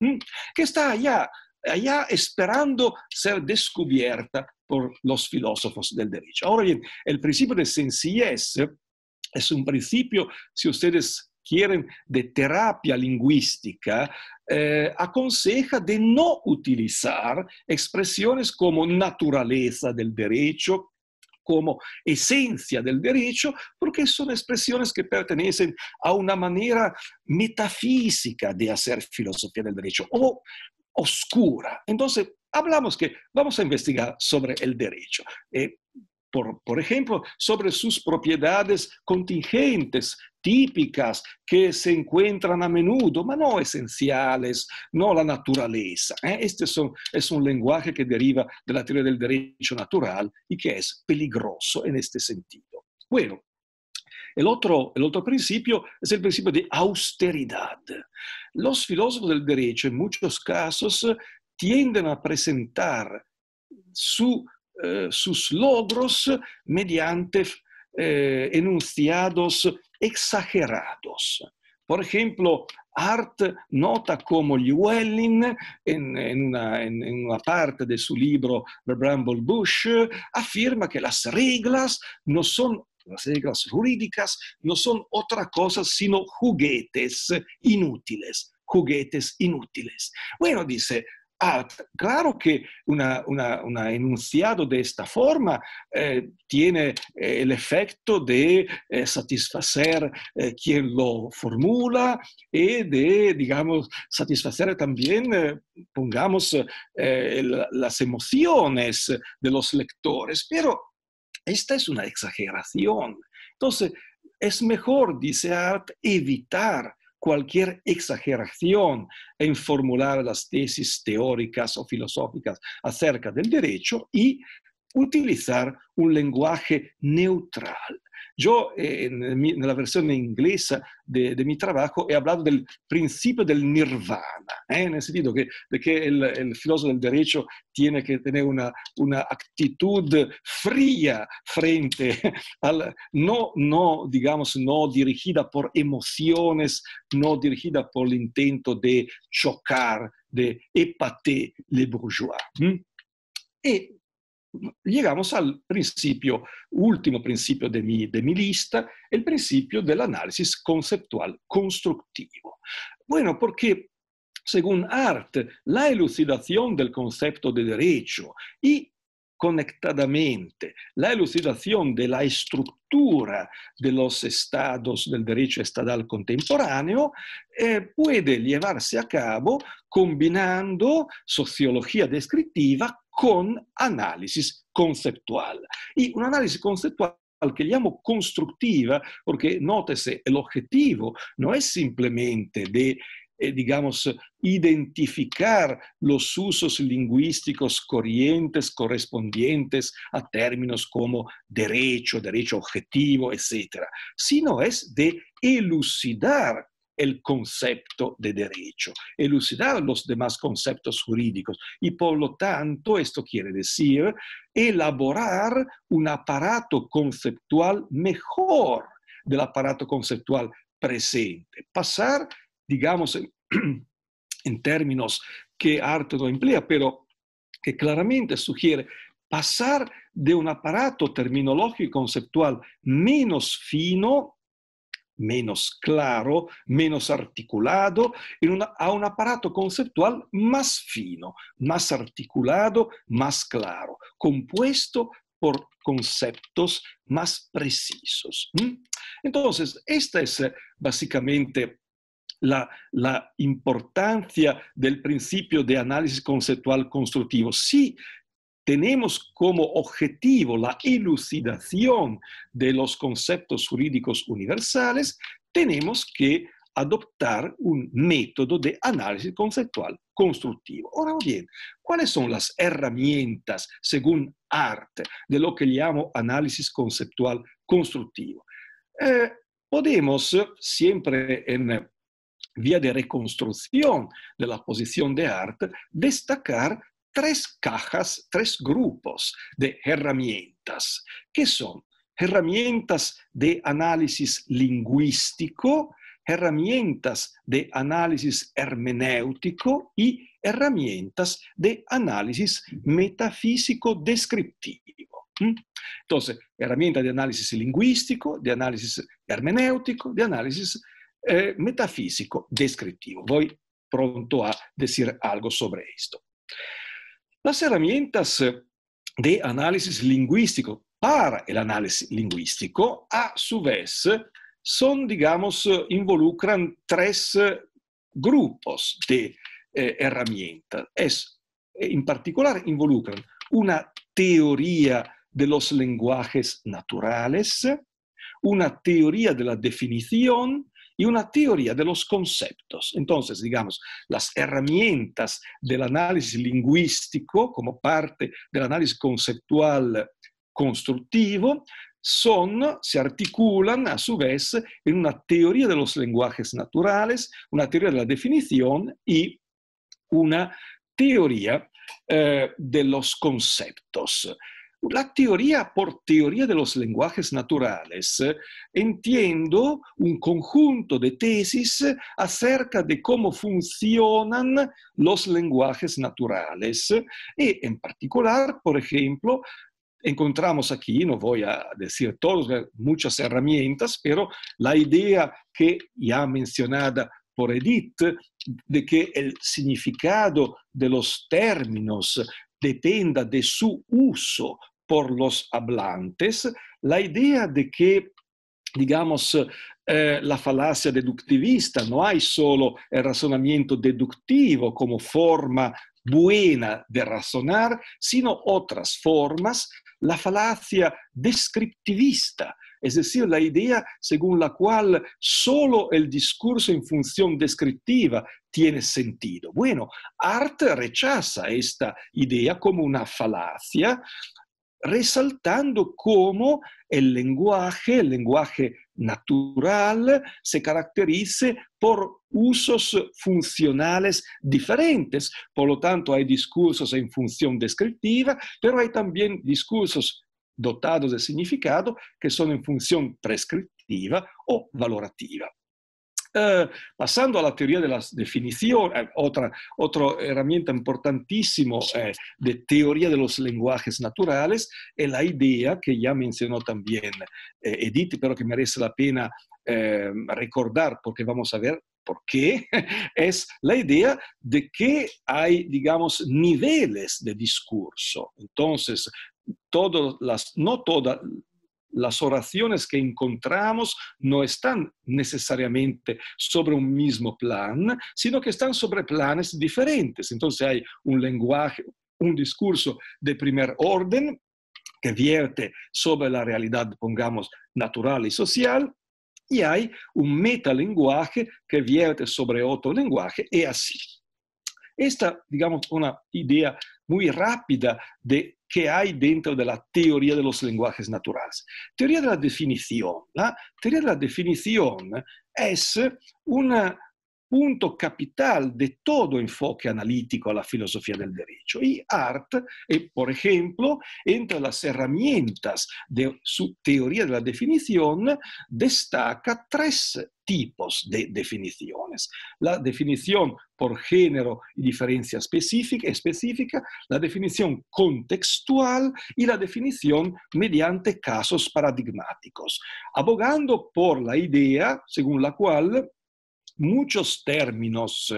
que está ya allá esperando ser descubierta por los filósofos del derecho. Ahora bien, el principio de sencillez ¿eh? es un principio, si ustedes quieren, de terapia lingüística, eh, aconseja de no utilizar expresiones como naturaleza del derecho, como esencia del derecho, porque son expresiones que pertenecen a una manera metafísica de hacer filosofía del derecho o oscura. Entonces, hablamos que vamos a investigar sobre el derecho. Eh, por, ejemplo, sobre sus propiedades contingentes, típicas, que se encuentran a menudo, pero no esenciales, no la naturaleza. ¿eh? Este son, es un lenguaje que deriva de la teoría del derecho natural y que es peligroso en este sentido. Bueno, el otro, el principio es el principio de austeridad. Los filósofos del derecho en muchos casos tienden a presentar eh, sus logros mediante eh, enunciados exagerados. Por ejemplo, Art nota como Llewellyn, en, una, en, una, parte de su libro The Bramble Bush, afirma que las reglas no son las reglas jurídicas no son otra cosa sino juguetes inútiles, juguetes inútiles. Bueno, dice, ah, claro que un enunciado de esta forma eh, tiene eh, el efecto de eh, satisfacer quien lo formula y de, digamos, satisfacer también, pongamos, las emociones de los lectores. Pero esta es una exageración. Entonces, es mejor, dice Art evitar cualquier exageración en formular las tesis teóricas o filosóficas acerca del derecho y utilizar un lenguaje neutral. Yo eh, en, la versión inglesa de, mi trabajo he hablado del principio del nirvana, eh, en el sentido de que el, filósofo del derecho tiene que tener una, actitud fría frente al, no, no, digamos, no dirigida por emociones, no dirigida por el intento de chocar, de épater les bourgeois. llegamos al principio, último principio de mi, de mi lista, el principio del análisis conceptual constructivo. Bueno, porque según Hart, la elucidación del concepto de derecho y conectadamente la elucidación de la estructura de los estados del derecho estadal contemporáneo eh, puede llevarse a cabo combinando sociología descriptiva con análisis conceptual. Y un análisis conceptual que llamo constructiva porque nótese, el objetivo no es simplemente de eh, digamos, identificar los usos lingüísticos corrientes correspondientes a términos como derecho, derecho objetivo, etc., sino es de elucidar el concepto de derecho, elucidar los demás conceptos jurídicos. Y por lo tanto, esto quiere decir elaborar un aparato conceptual mejor del aparato conceptual presente. Pasar, digamos, en, términos que Arte no emplea, pero que claramente sugiere pasar de un aparato terminológico y conceptual menos fino menos claro, menos articulado, a un aparato conceptual más fino, más articulado, más claro, compuesto por conceptos más precisos. Entonces, esta es eh, básicamente la, la, importancia del principio de análisis conceptual constructivo. Sí tenemos como objetivo la elucidación de los conceptos jurídicos universales, tenemos que adoptar un método de análisis conceptual constructivo. Ahora bien, ¿cuáles son las herramientas, según Art, de lo que llamo análisis conceptual constructivo? Eh, podemos, eh, siempre en eh, vía de reconstrucción de la posición de Art, destacar tres cajas, tres grupos de herramientas, que son herramientas de análisis lingüístico, herramientas de análisis hermenéutico y herramientas de análisis metafísico descriptivo. ¿Mm? Entonces, herramientas de análisis lingüístico, de análisis hermenéutico, de análisis eh, metafísico descriptivo. Voy pronto a decir algo sobre esto las herramientas eh, de análisis lingüístico para el análisis lingüístico, a su vez, son, digamos, eh, involucran tres eh, grupos de herramientas. Es, en particular, involucran una teoría de los lenguajes naturales, una teoría de la definición y una teoría de los conceptos. Entonces, digamos, las herramientas del análisis lingüístico como parte del análisis conceptual constructivo son, se articulan a su vez en una teoría de los lenguajes naturales, una teoría de la definición y una teoría eh, de los conceptos. La teoría por teoría de los lenguajes naturales entiendo un conjunto de tesis acerca de cómo funcionan los lenguajes naturales y en particular, por ejemplo, encontramos aquí, no voy a decir todas, muchas herramientas, pero la idea que ya mencionada por Edith, de que el significado de los términos dependa de su uso por los hablantes la idea de que, digamos, eh, la falacia deductivista no hay solo el razonamiento deductivo como forma buena de razonar, sino otras formas, la falacia descriptivista, es decir, la idea según la cual solo el discurso en función descriptiva tiene sentido. Bueno, Arte rechaza esta idea como una falacia, resaltando cómo el lenguaje, el lenguaje natural, se caracteriza por usos funcionales diferentes. Por lo tanto, hay discursos en función descriptiva, pero hay también discursos dotados de significado que son en función prescriptiva o valorativa pasando a la teoría de las definiciones, eh, otra, otra herramienta importantísima eh, de teoría de los lenguajes naturales es la idea que ya mencionó también eh, Edith, pero que merece la pena recordar porque vamos a ver por qué, es la idea de que hay, digamos, niveles de discurso. Entonces, no todas las oraciones que encontramos no están necesariamente sobre un mismo plan, sino que están sobre planes diferentes. Entonces hay un lenguaje, un discurso de primer orden que vierte sobre la realidad, pongamos, natural y social, y hay un metalenguaje que vierte sobre otro lenguaje, y así. Esta, digamos, una idea muy rápida de que hay dentro de la teoría de los lenguajes naturales. Teoría de la definición. La teoría de la definición es una punto capital de todo enfoque analítico a la filosofía del derecho. Y Art, eh, por ejemplo, entre las herramientas de su teoría de la definición, destaca tres tipos de definiciones. La definición por género y diferencia específica, específica, la definición contextual y la definición mediante casos paradigmáticos, abogando por la idea según la cual muchos términos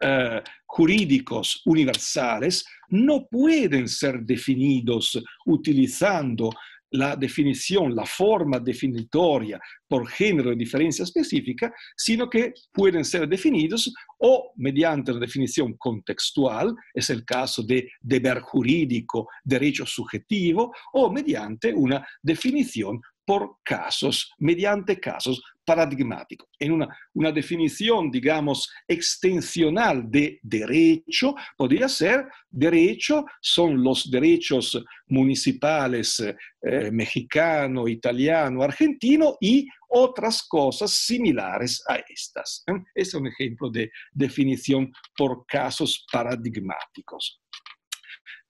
eh, jurídicos universales no pueden ser definidos utilizando la definición, la forma definitoria por género de diferencia específica, sino que pueden ser definidos o mediante la definición contextual, es el caso de deber jurídico, derecho subjetivo, o mediante una definición por casos, mediante casos paradigmáticos. En una, definición, digamos, extensional de derecho, podría ser derecho, son los derechos municipales eh, mexicano, italiano, argentino y otras cosas similares a estas. Este es un ejemplo de definición por casos paradigmáticos.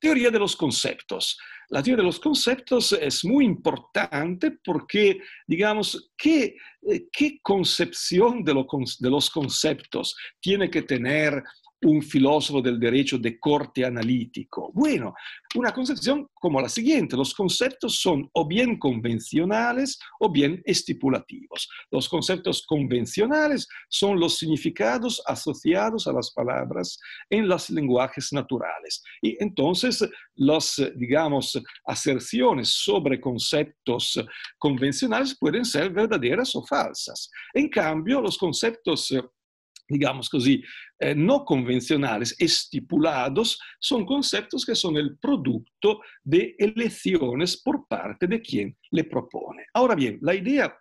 Teoría de los conceptos la teoría de los conceptos es muy importante porque, digamos, ¿qué, eh, concepción de, de, los conceptos tiene que tener un filósofo del derecho de corte analítico. Bueno, una concepción como la siguiente, los conceptos son o bien convencionales o bien estipulativos. Los conceptos convencionales son los significados asociados a las palabras en los lenguajes naturales. Y entonces las, digamos, aserciones sobre conceptos convencionales pueden ser verdaderas o falsas. En cambio, los conceptos digamos así, eh, no convencionales, estipulados, son conceptos que son el producto de elecciones por parte de quien le propone. Ahora bien, la idea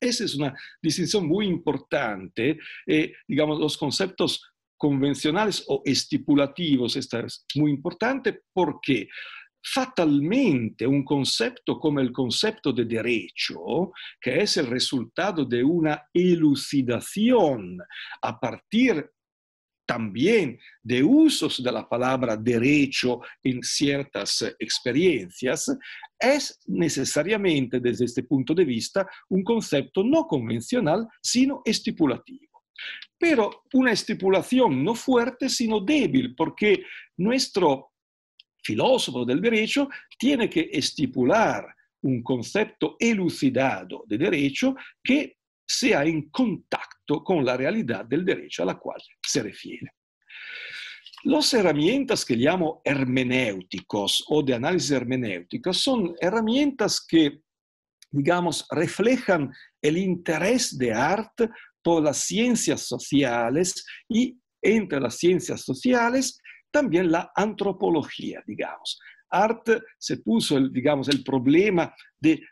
esa es una distinción muy importante. Eh, digamos, los conceptos convencionales o estipulativos, esta es muy importante porque fatalmente un concepto como el concepto de derecho, que es el resultado de una elucidación a partir también de usos de la palabra derecho en ciertas experiencias, es necesariamente desde este punto de vista un concepto no convencional, sino estipulativo. Pero una estipulación no fuerte, sino débil, porque nuestro filósofo del derecho, tiene que estipular un concepto elucidado de derecho que sea en contacto con la realidad del derecho a la cual se refiere. Las herramientas que llamo hermenéuticos o de análisis hermenéutico son herramientas que, digamos, reflejan el interés de arte por las ciencias sociales y entre las ciencias sociales también la antropología, digamos. Art se puso, el, digamos, el problema de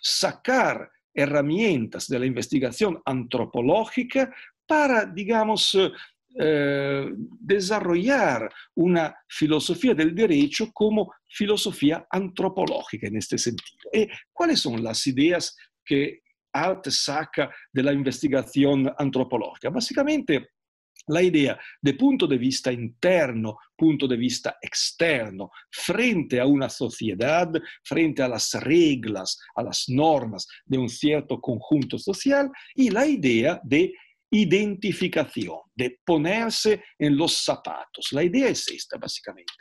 sacar herramientas de la investigación antropológica para, digamos, eh, eh, desarrollar una filosofía del derecho como filosofía antropológica en este sentido. ¿Y eh, cuáles son las ideas que Art saca de la investigación antropológica? Básicamente, la idea de punto de vista interno, punto de vista externo, frente a una sociedad, frente a las reglas, a las normas de un cierto conjunto social y la idea de identificación, de ponerse en los zapatos. La idea es esta, básicamente.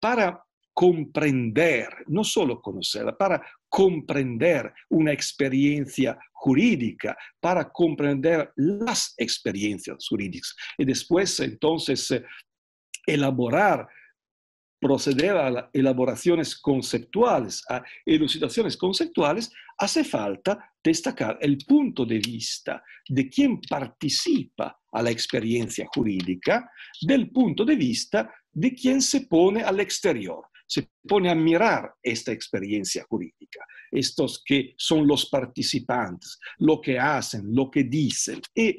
Para comprender, no solo conocer, para comprender una experiencia jurídica, para comprender las experiencias jurídicas. Y después, entonces, eh, elaborar, proceder a elaboraciones conceptuales, a elucidaciones conceptuales, hace falta destacar el punto de vista de quien participa a la experiencia jurídica, del punto de vista de quien se pone al exterior se pone a mirar esta experiencia jurídica, estos que son los participantes, lo que hacen, lo que dicen. Y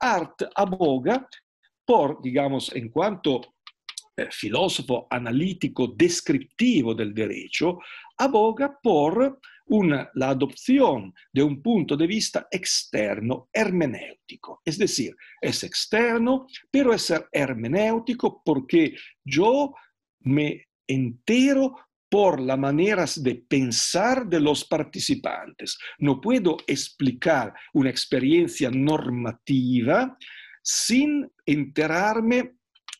Art aboga por, digamos, en cuanto eh, filósofo analítico descriptivo del derecho, aboga por una, la adopción de un punto de vista externo hermenéutico. Es decir, es externo, pero es hermenéutico porque yo me entero por las maneras de pensar de los participantes. No puedo explicar una experiencia normativa sin enterarme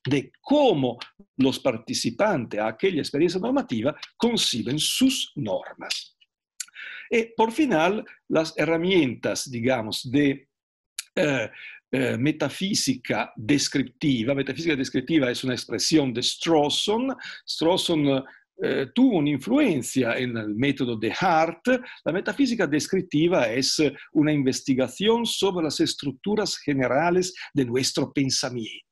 de cómo los participantes a aquella experiencia normativa conciben sus normas. Y eh, por final, las herramientas, digamos, de eh, eh, metafísica descriptiva. Metafísica descriptiva es una expresión de Strawson. Strawson eh, una influencia en el método de Hart. La metafísica descriptiva es una investigación sobre las estructuras generales de nuestro pensamiento.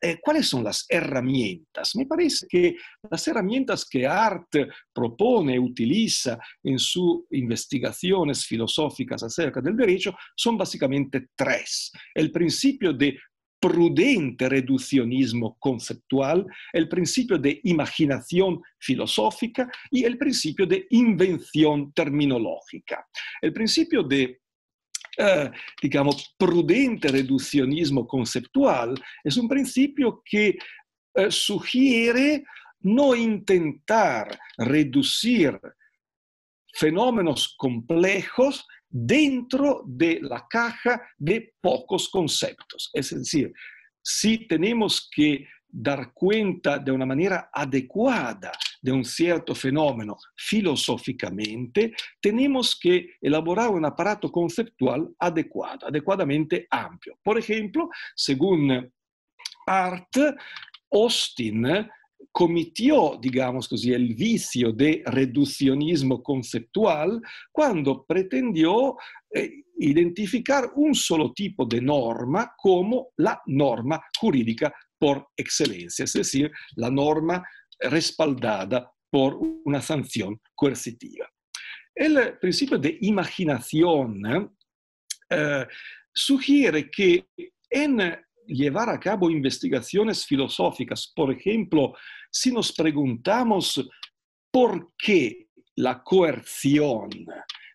Eh, ¿cuáles son las herramientas? Me parece que las herramientas que Art propone, utiliza en sus investigaciones filosóficas acerca del derecho son básicamente tres. El principio de prudente reduccionismo conceptual, el principio de imaginación filosófica y el principio de invención terminológica. El principio de digamos, prudente reduccionismo conceptual, es un principio que eh, sugiere no intentar reducir fenómenos complejos dentro de la caja de pocos conceptos. Es decir, si tenemos que dar cuenta de una manera adecuada de un cierto fenómeno filosóficamente, tenemos que elaborar un aparato conceptual adecuado, adecuadamente amplio. Por ejemplo, según Art, Austin comitió digamos así el vicio de reduccionismo conceptual cuando pretendió eh, identificar un solo tipo de norma como la norma jurídica por excelencia, es decir, la norma respaldada por una sanción coercitiva. El principio de imaginación eh, sugiere que en llevar a cabo investigaciones filosóficas, por ejemplo, si nos preguntamos por qué la coerción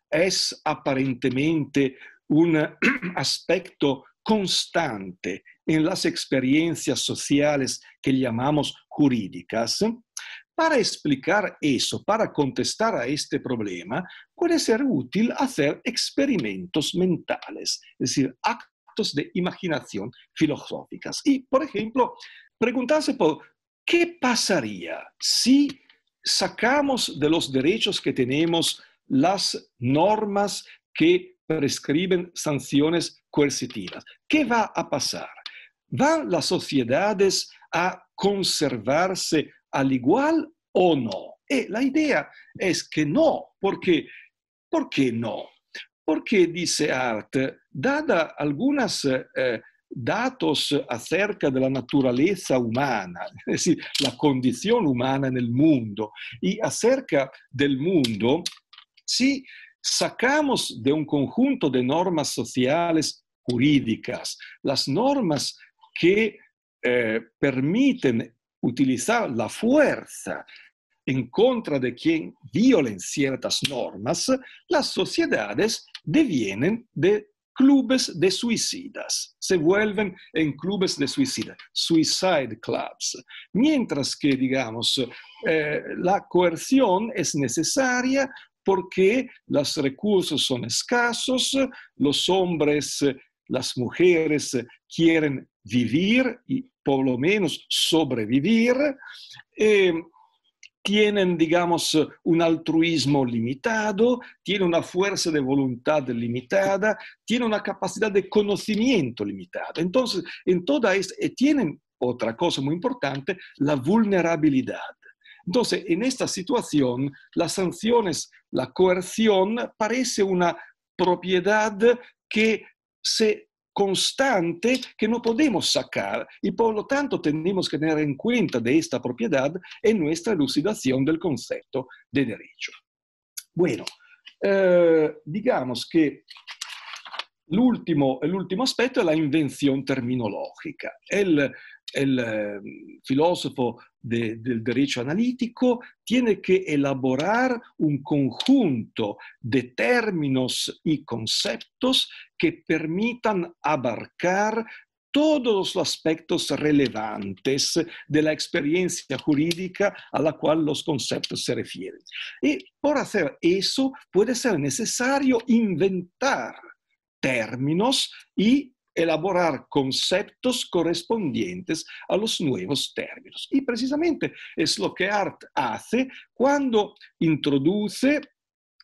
es aparentemente un aspecto constante en las experiencias sociales que llamamos jurídicas. Para explicar eso, para contestar a este problema, puede ser útil hacer experimentos mentales, es decir, actos de imaginación filosóficas. Y, por ejemplo, preguntarse por qué pasaría si sacamos de los derechos que tenemos las normas que prescriben sanciones coercitivas. ¿Qué va a pasar? ¿Van las sociedades a conservarse al igual o no? Eh, la idea es que no, ¿por qué no? Porque, dice Art, dada algunos eh, eh, datos acerca de la naturaleza humana, es decir, la condición humana en el mundo, y acerca del mundo, si sacamos de un conjunto de normas sociales jurídicas las normas que eh, permiten utilizar la fuerza en contra de quien violen ciertas normas, las sociedades devienen de clubes de suicidas, se vuelven en clubes de suicidas, suicide clubs, mientras que, digamos, eh, la coerción es necesaria porque los recursos son escasos, los hombres, las mujeres quieren vivir y por lo menos sobrevivir, eh, tienen, digamos, un altruismo limitado, tienen una fuerza de voluntad limitada, tienen una capacidad de conocimiento limitada. Entonces, en toda esta, eh, tienen otra cosa muy importante, la vulnerabilidad. Entonces, en esta situación, las sanciones, la coerción, parece una propiedad que se constante che non possiamo saccare e per lo tanto tenemos que tener en cuenta questa esta e en nuestra del concetto di derecho. Bueno, eh, digamos che l'ultimo, aspetto è la invenzione terminologica. El, el eh, filósofo del derecho analítico tiene que elaborar un conjunto de términos y conceptos que permitan abarcar todos los aspectos relevantes de la experiencia jurídica a la cual los conceptos se refieren. Y por hacer eso puede ser necesario inventar términos y elaborar conceptos correspondientes a los nuevos términos. Y precisamente es lo que Art hace cuando introduce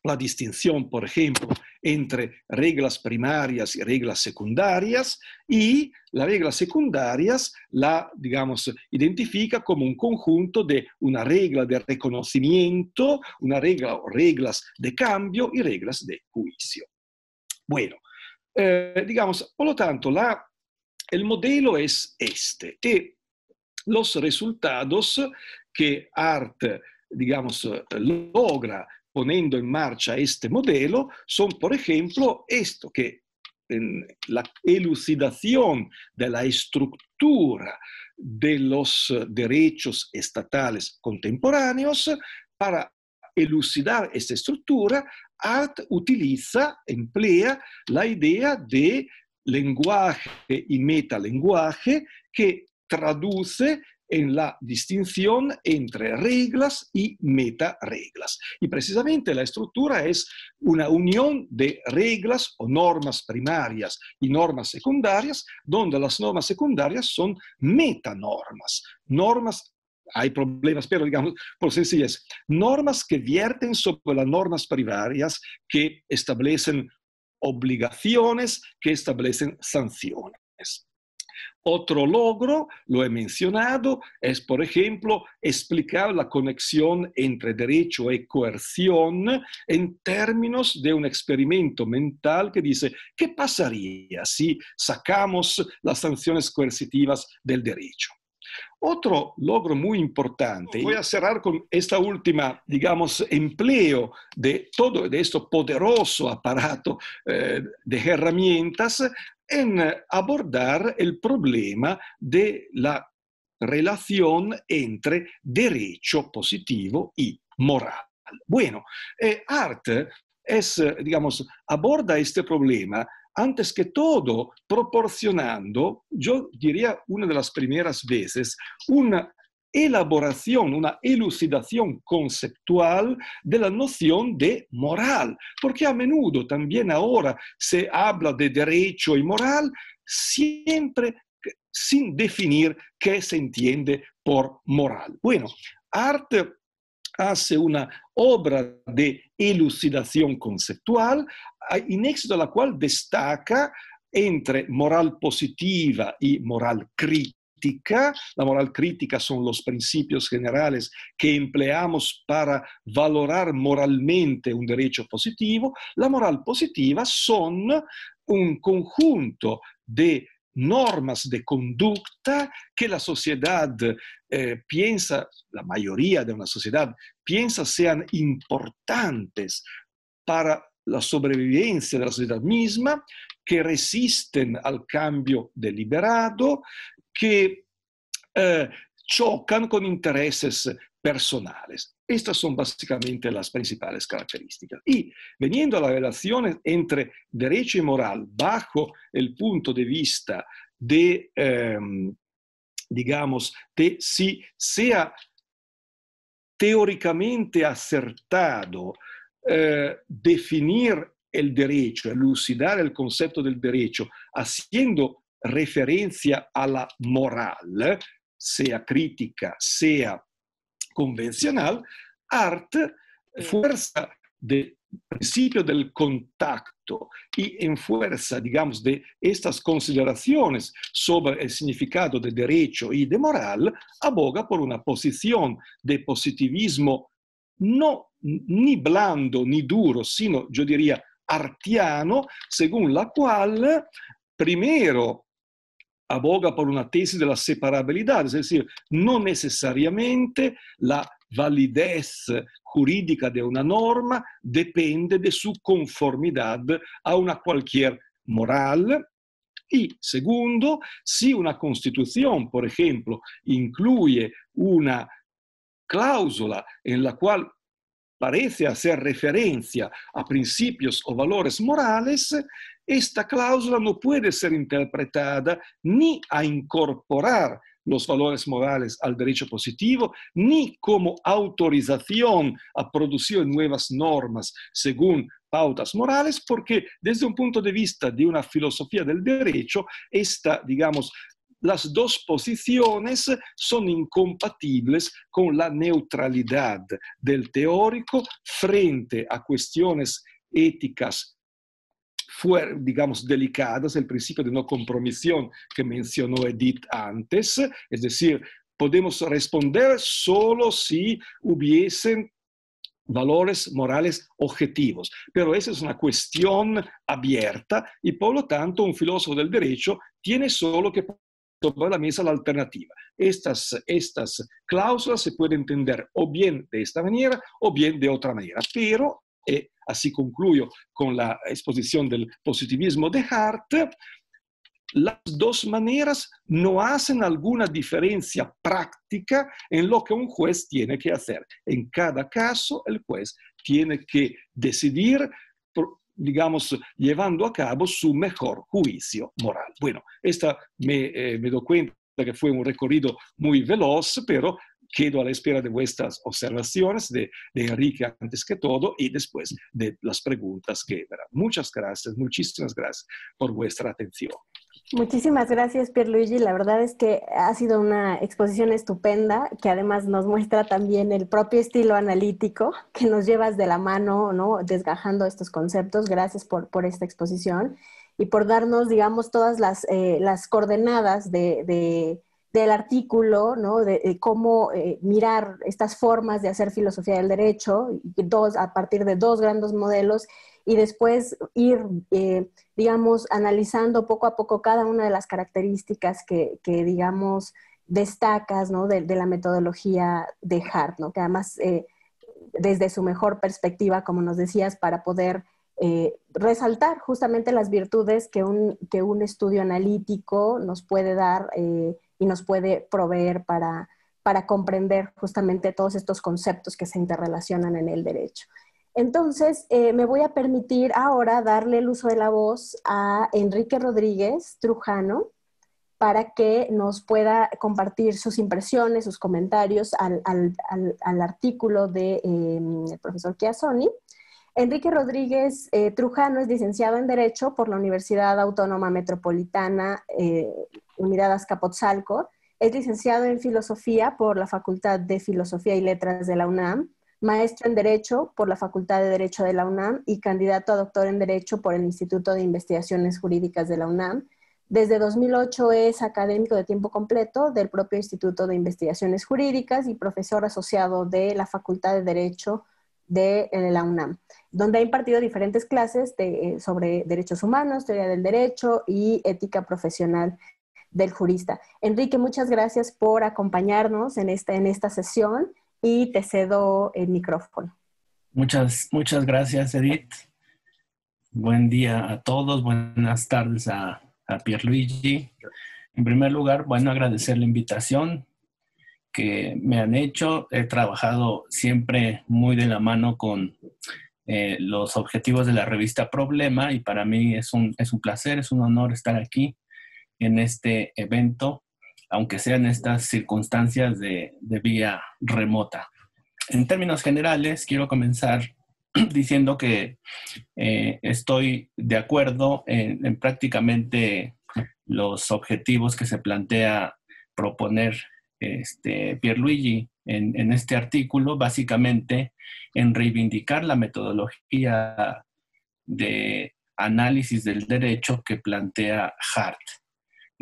la distinción, por ejemplo, entre reglas primarias y reglas secundarias, y las reglas secundarias la, digamos, identifica como un conjunto de una regla de reconocimiento, una regla o reglas de cambio y reglas de juicio. Bueno, eh, digamos, por lo tanto, la, el modelo es este que los resultados que ART, digamos, logra poniendo en marcha este modelo son, por ejemplo, esto, que la elucidación de la estructura de los derechos estatales contemporáneos para elucidar esta estructura Art utiliza, emplea la idea de lenguaje y metalenguaje que traduce en la distinción entre reglas y metareglas. Y precisamente la estructura es una unión de reglas o normas primarias y normas secundarias, donde las normas secundarias son metanormas, normas hay problemas, pero digamos, por sencillez, normas que vierten sobre las normas primarias que establecen obligaciones, que establecen sanciones. Otro logro, lo he mencionado, es, por ejemplo, explicar la conexión entre derecho y coerción en términos de un experimento mental que dice, ¿qué pasaría si sacamos las sanciones coercitivas del derecho? Otro logro muy importante, voy a cerrar con esta última, digamos, empleo de todo este poderoso aparato eh, de herramientas en abordar el problema de la relación entre derecho positivo y moral. Bueno, eh, Arte Art es, eh, digamos, aborda este problema antes que todo proporcionando, yo diría una de las primeras veces, una elaboración, una elucidación conceptual de la noción de moral, porque a menudo también ahora se habla de derecho y moral siempre sin definir qué se entiende por moral. Bueno, arte hace una obra de elucidación conceptual, éxito de la cual destaca entre moral positiva y moral crítica La moral crítica son los principios generales que empleamos para valorar moralmente un derecho positivo. La moral positiva son un conjunto de normas de conducta que la sociedad eh, piensa, la mayoría de una sociedad piensa sean importantes para la sobrevivencia de la sociedad misma, que resisten al cambio deliberado, que eh, chocan con intereses personales. Queste sono básicamente le principali caratteristiche. E venendo alla relazione entre derecho e moral bajo il punto di vista di, eh, digamos, de si sea teóricamente acertado eh, definir el derecho, elucidare il concetto del derecho, haciendo referencia alla moral, sia crítica, sia convencional, art, fuerza del principio del contacto y en fuerza, digamos, de estas consideraciones sobre el significado de derecho y de moral, aboga por una posición de positivismo no ni blando ni duro, sino, yo diría, artiano, según la cual primero aboga per una tesi della separabilità, separabilidad, es decir, non necessariamente la validez giuridica di una norma depende de sua conformità a una cualquier morale. E secondo, se una Costituzione, por ejemplo, incluye una cláusula in la quale parece hacer referencia a principios o valores morales, esta cláusula no puede ser interpretada ni a incorporar los valores morales al derecho positivo, ni como autorización a producir nuevas normas según pautas morales, porque desde un punto de vista de una filosofía del derecho, esta, digamos, las dos posiciones son incompatibles con la neutralidad del teórico frente a cuestiones éticas digamos, delicadas, el principio de no compromisión que mencionó Edith antes, es decir, podemos responder solo si hubiesen valores morales objetivos. Pero esa es una cuestión abierta y por lo tanto un filósofo del derecho tiene solo que sobre la mesa la alternativa. Estas, estas cláusulas se pueden entender o bien de esta manera o bien de otra manera, pero, y eh, así concluyo con la exposición del positivismo de Hart, las dos maneras no hacen alguna diferencia práctica en lo que un juez tiene que hacer. En cada caso, el juez tiene que decidir digamos, llevando a cabo su mejor juicio moral. Bueno, esta me, eh, me doy cuenta que fue un recorrido muy veloz, pero quedo a la espera de vuestras observaciones, de, de, Enrique antes que todo y después de las preguntas que verán. Muchas gracias, muchísimas gracias por vuestra atención. Muchísimas gracias, Pierluigi. La verdad es que ha sido una exposición estupenda, que además nos muestra también el propio estilo analítico que nos llevas de la mano, ¿no? Desgajando estos conceptos. Gracias por, por esta exposición y por darnos, digamos, todas las, eh, las coordenadas de, de, del artículo, ¿no? De, cómo eh, mirar estas formas de hacer filosofía del derecho, dos, a partir de dos grandes modelos y después ir, eh, digamos, analizando poco a poco cada una de las características que, digamos, destacas de, la metodología de Hart, que además eh, desde su mejor perspectiva, como nos decías, para poder eh, resaltar justamente las virtudes que un, estudio analítico nos puede dar y nos puede proveer para comprender justamente todos estos conceptos que se interrelacionan en el derecho. Entonces, eh, me voy a permitir ahora darle el uso de la voz a Enrique Rodríguez Trujano para que nos pueda compartir sus impresiones, sus comentarios al, artículo del em, profesor Kiasoni. Enrique Rodríguez eh, Trujano es licenciado en Derecho por la Universidad Autónoma Metropolitana eh, Unidad Azcapotzalco. Es licenciado en Filosofía por la Facultad de Filosofía y Letras de la UNAM maestro en Derecho por la Facultad de Derecho de la UNAM y candidato a doctor en Derecho por el Instituto de Investigaciones Jurídicas de la UNAM. Desde 2008 es académico de tiempo completo del propio Instituto de Investigaciones Jurídicas y profesor asociado de la Facultad de Derecho de eh, la UNAM, donde ha impartido diferentes clases eh, sobre derechos humanos, teoría del derecho y ética profesional del jurista. Enrique, muchas gracias por acompañarnos en esta sesión y te cedo el micrófono. Muchas, muchas gracias, Edith. Buen día a todos, buenas tardes a, a Pierluigi. En primer lugar, bueno, agradecer la invitación que me han hecho. He trabajado siempre muy de la mano con eh, los objetivos de la revista Problema y para mí es un, es un placer, es un honor estar aquí en este evento aunque sean estas circunstancias de, vía remota. En términos generales, quiero comenzar diciendo que eh, estoy de acuerdo en, prácticamente los objetivos que se plantea proponer este, Pierluigi en, en este artículo, básicamente en reivindicar la metodología de análisis del derecho que plantea Hart.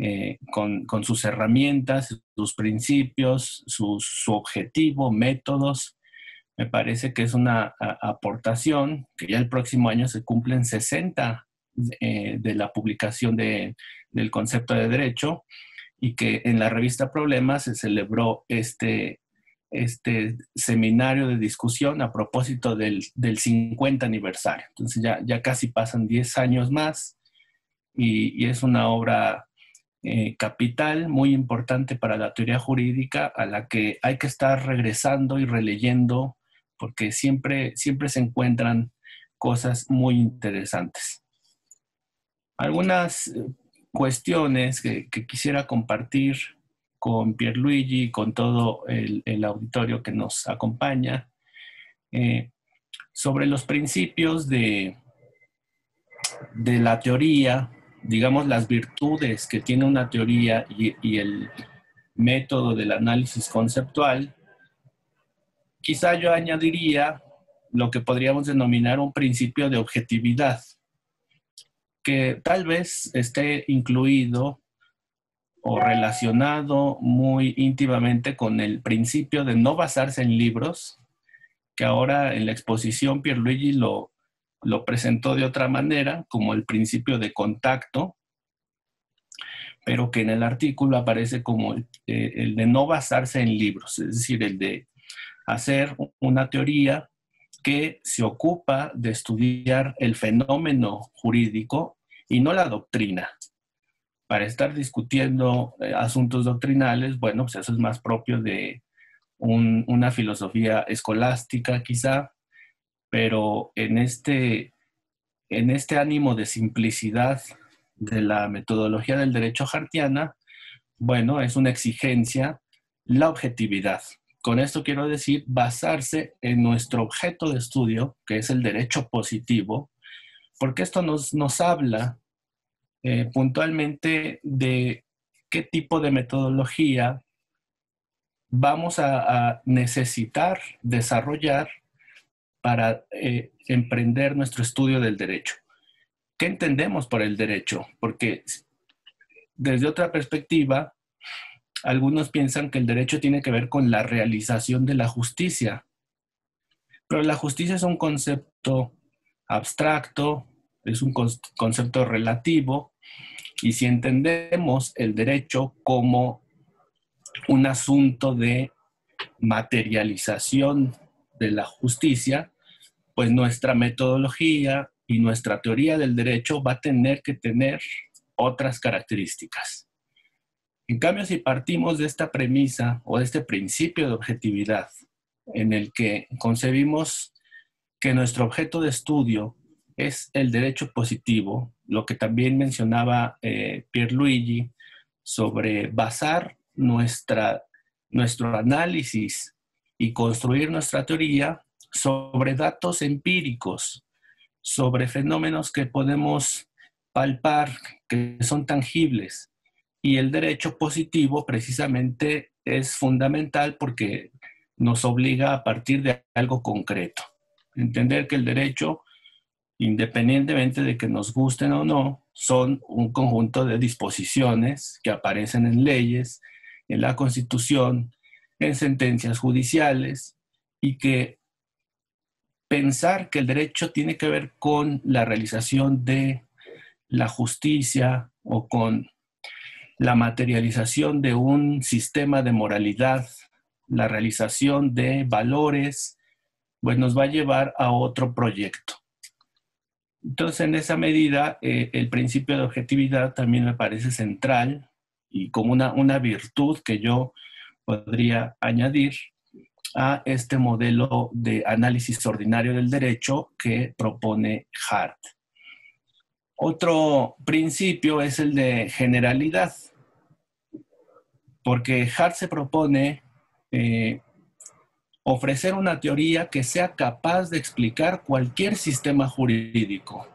Eh, con, con, sus herramientas, sus principios, su, su, objetivo, métodos. Me parece que es una aportación que ya el próximo año se cumplen 60 eh, de la publicación de, del concepto de derecho y que en la revista Problemas se celebró este, este seminario de discusión a propósito del, del 50 aniversario. Entonces ya, ya, casi pasan 10 años más y, y es una obra eh, capital muy importante para la teoría jurídica a la que hay que estar regresando y releyendo porque siempre, siempre se encuentran cosas muy interesantes. Algunas eh, cuestiones que, quisiera compartir con Pierluigi, con todo el, auditorio que nos acompaña, eh, sobre los principios de, de la teoría digamos, las virtudes que tiene una teoría y, el método del análisis conceptual, quizá yo añadiría lo que podríamos denominar un principio de objetividad, que tal vez esté incluido o relacionado muy íntimamente con el principio de no basarse en libros, que ahora en la exposición Pierluigi lo lo presentó de otra manera, como el principio de contacto, pero que en el artículo aparece como eh, el, de no basarse en libros, es decir, el de hacer una teoría que se ocupa de estudiar el fenómeno jurídico y no la doctrina. Para estar discutiendo eh, asuntos doctrinales, bueno, pues eso es más propio de una filosofía escolástica quizá, pero en este, en este ánimo de simplicidad de la metodología del derecho hartiana, bueno, es una exigencia la objetividad. Con esto quiero decir basarse en nuestro objeto de estudio, que es el derecho positivo, porque esto nos, habla eh, puntualmente de qué tipo de metodología vamos a necesitar desarrollar para eh, emprender nuestro estudio del derecho. ¿Qué entendemos por el derecho? Porque desde otra perspectiva, algunos piensan que el derecho tiene que ver con la realización de la justicia, pero la justicia es un concepto abstracto, es un concepto relativo, y si entendemos el derecho como un asunto de materialización de la justicia, pues nuestra metodología y nuestra teoría del derecho va a tener que tener otras características. En cambio, si partimos de esta premisa o de este principio de objetividad en el que concebimos que nuestro objeto de estudio es el derecho positivo, lo que también mencionaba eh, Pierluigi sobre basar nuestra, nuestro análisis y construir nuestra teoría sobre datos empíricos, sobre fenómenos que podemos palpar, que son tangibles. Y el derecho positivo precisamente es fundamental porque nos obliga a partir de algo concreto. Entender que el derecho, independientemente de que nos gusten o no, son un conjunto de disposiciones que aparecen en leyes, en la Constitución, en sentencias judiciales y que pensar que el derecho tiene que ver con la realización de la justicia o con la materialización de un sistema de moralidad, la realización de valores, pues nos va a llevar a otro proyecto. Entonces, en esa medida, eh, el principio de objetividad también me parece central y como una, una virtud que yo podría añadir a este modelo de análisis ordinario del derecho que propone Hart. Otro principio es el de generalidad, porque Hart se propone eh, ofrecer una teoría que sea capaz de explicar cualquier sistema jurídico.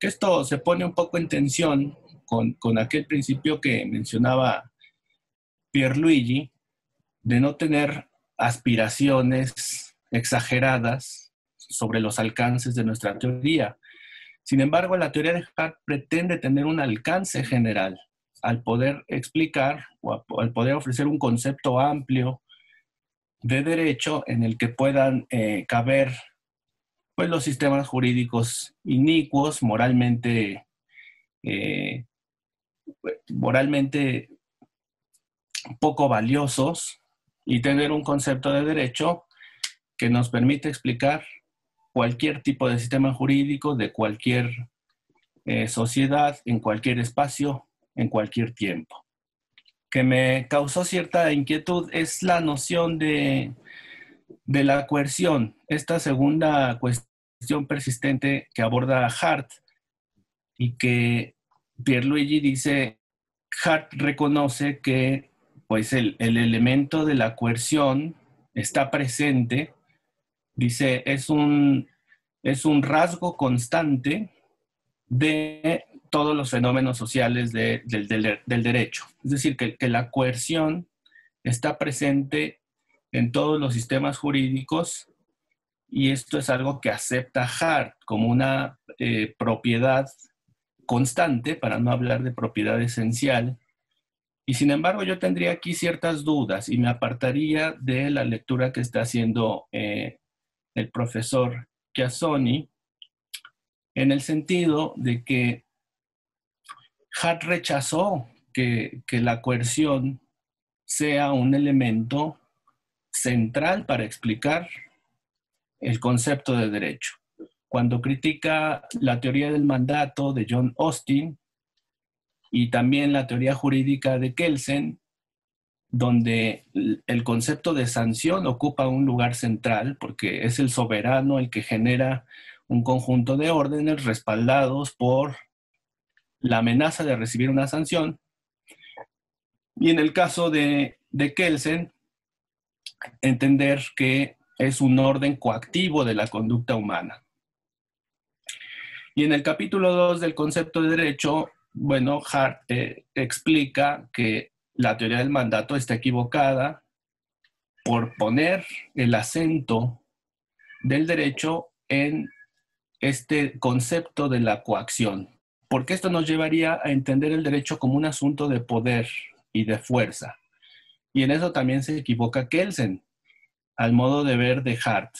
Que esto se pone un poco en tensión con, con aquel principio que mencionaba Pierluigi, de no tener aspiraciones exageradas sobre los alcances de nuestra teoría. Sin embargo, la teoría de Hart pretende tener un alcance general al poder explicar o al poder ofrecer un concepto amplio de derecho en el que puedan eh, caber pues, los sistemas jurídicos inicuos, moralmente, eh, moralmente poco valiosos, y tener un concepto de derecho que nos permite explicar cualquier tipo de sistema jurídico de cualquier eh, sociedad, en cualquier espacio, en cualquier tiempo. Que me causó cierta inquietud es la noción de, de la coerción, esta segunda cuestión persistente que aborda Hart y que Pierluigi dice, Hart reconoce que pues el, elemento de la coerción está presente. Dice, es un, rasgo constante de todos los fenómenos sociales del, derecho. Es decir, que, la coerción está presente en todos los sistemas jurídicos y esto es algo que acepta Hart como una eh, propiedad constante, para no hablar de propiedad esencial, y sin embargo, yo tendría aquí ciertas dudas y me apartaría de la lectura que está haciendo eh, el profesor Chiazzoni, en el sentido de que Hart rechazó que, que la coerción sea un elemento central para explicar el concepto de derecho. Cuando critica la teoría del mandato de John Austin, y también la teoría jurídica de Kelsen, donde el concepto de sanción ocupa un lugar central porque es el soberano el que genera un conjunto de órdenes respaldados por la amenaza de recibir una sanción. Y en el caso de, Kelsen, entender que es un orden coactivo de la conducta humana. Y en el capítulo 2 del concepto de derecho bueno, Hart eh, explica que la teoría del mandato está equivocada por poner el acento del derecho en este concepto de la coacción, porque esto nos llevaría a entender el derecho como un asunto de poder y de fuerza. Y en eso también se equivoca Kelsen, al modo de ver de Hart.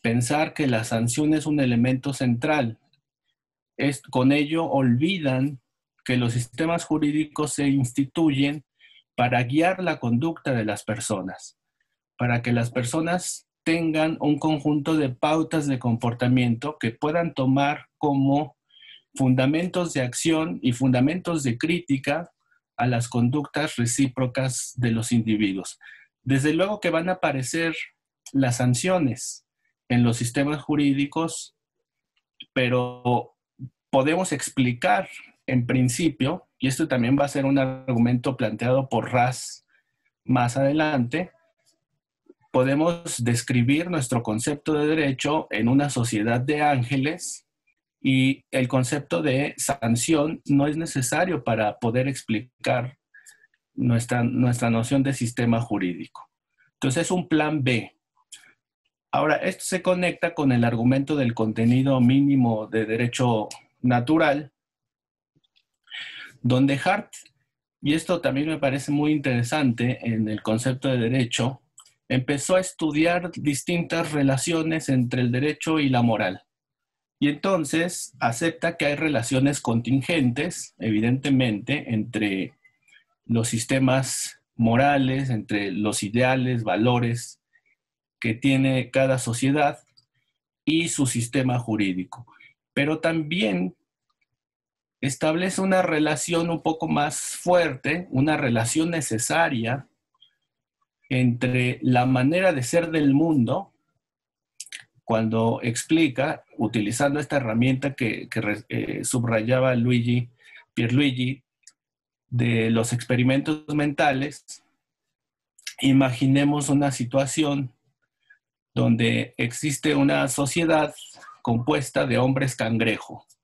Pensar que la sanción es un elemento central. Es, con ello olvidan que los sistemas jurídicos se instituyen para guiar la conducta de las personas, para que las personas tengan un conjunto de pautas de comportamiento que puedan tomar como fundamentos de acción y fundamentos de crítica a las conductas recíprocas de los individuos. Desde luego que van a aparecer las sanciones en los sistemas jurídicos, pero podemos explicar en principio, y esto también va a ser un argumento planteado por Ras más adelante, podemos describir nuestro concepto de derecho en una sociedad de ángeles y el concepto de sanción no es necesario para poder explicar nuestra, nuestra noción de sistema jurídico. Entonces es un plan B. Ahora, esto se conecta con el argumento del contenido mínimo de derecho natural, donde Hart, y esto también me parece muy interesante en el concepto de derecho, empezó a estudiar distintas relaciones entre el derecho y la moral. Y entonces acepta que hay relaciones contingentes, evidentemente, entre los sistemas morales, entre los ideales, valores que tiene cada sociedad y su sistema jurídico. Pero también establece una relación un poco más fuerte, una relación necesaria entre la manera de ser del mundo, cuando explica, utilizando esta herramienta que, eh, subrayaba Luigi, Pierluigi, de los experimentos mentales, imaginemos una situación donde existe una sociedad compuesta de hombres cangrejos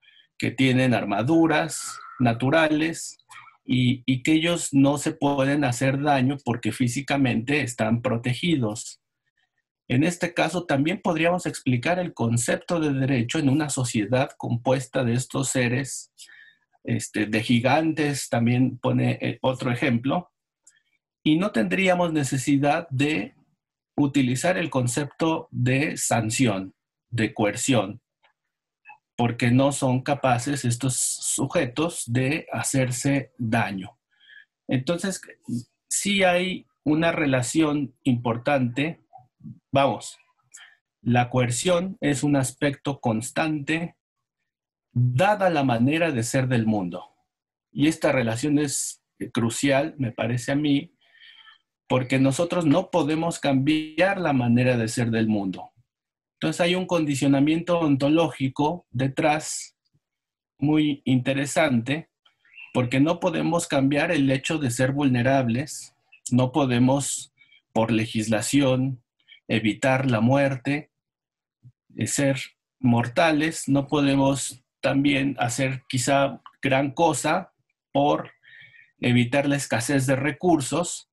que tienen armaduras naturales y, que ellos no se pueden hacer daño porque físicamente están protegidos. En este caso también podríamos explicar el concepto de derecho en una sociedad compuesta de estos seres, este, de gigantes, también pone eh, otro ejemplo, y no tendríamos necesidad de utilizar el concepto de sanción, de coerción, porque no son capaces estos sujetos de hacerse daño. Entonces, sí hay una relación importante, vamos, la coerción es un aspecto constante dada la manera de ser del mundo. Y esta relación es crucial, me parece a mí, porque nosotros no podemos cambiar la manera de ser del mundo. Entonces hay un condicionamiento ontológico detrás muy interesante, porque no podemos cambiar el hecho de ser vulnerables, no podemos por legislación evitar la muerte, eh, ser mortales, no podemos también hacer quizá gran cosa por evitar la escasez de recursos,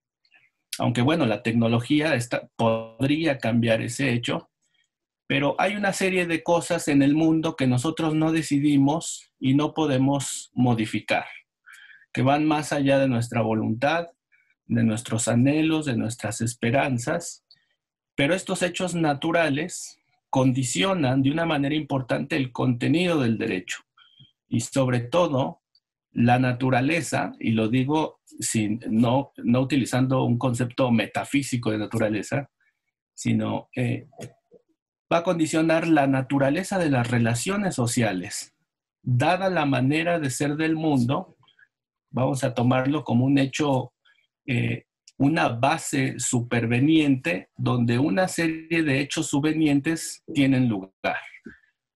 aunque bueno, la tecnología podría cambiar ese hecho, pero hay una serie de cosas en el mundo que nosotros no decidimos y no podemos modificar, que van más allá de nuestra voluntad, de nuestros anhelos, de nuestras esperanzas. Pero estos hechos naturales condicionan de una manera importante el contenido del derecho y sobre todo la naturaleza, y lo digo sin, no, no utilizando un concepto metafísico de naturaleza, sino eh, va a condicionar la naturaleza de las relaciones sociales. Dada la manera de ser del mundo, vamos a tomarlo como un hecho, eh, una base superveniente donde una serie de hechos subvenientes tienen lugar.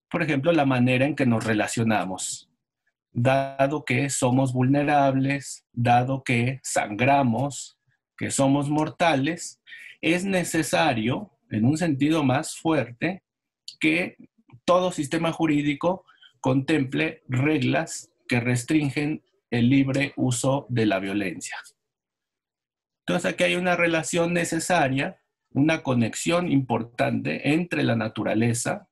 Por ejemplo, la manera en que nos relacionamos, dado que somos vulnerables, dado que sangramos, que somos mortales, es necesario en un sentido más fuerte que todo sistema jurídico contemple reglas que restringen el libre uso de la violencia. Entonces aquí hay una relación necesaria, una conexión importante entre la naturaleza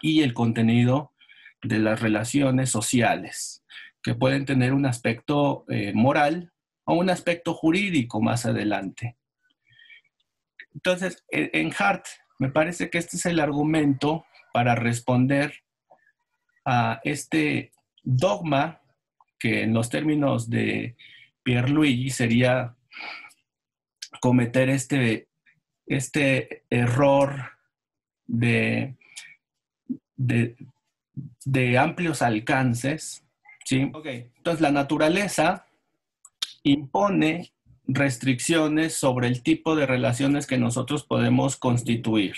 y el contenido de las relaciones sociales, que pueden tener un aspecto eh, moral o un aspecto jurídico más adelante. Entonces, en Hart, me parece que este es el argumento para responder a este dogma que en los términos de Pierluigi sería cometer este, este error de, de, amplios alcances. ¿sí? Entonces la naturaleza impone restricciones sobre el tipo de relaciones que nosotros podemos constituir.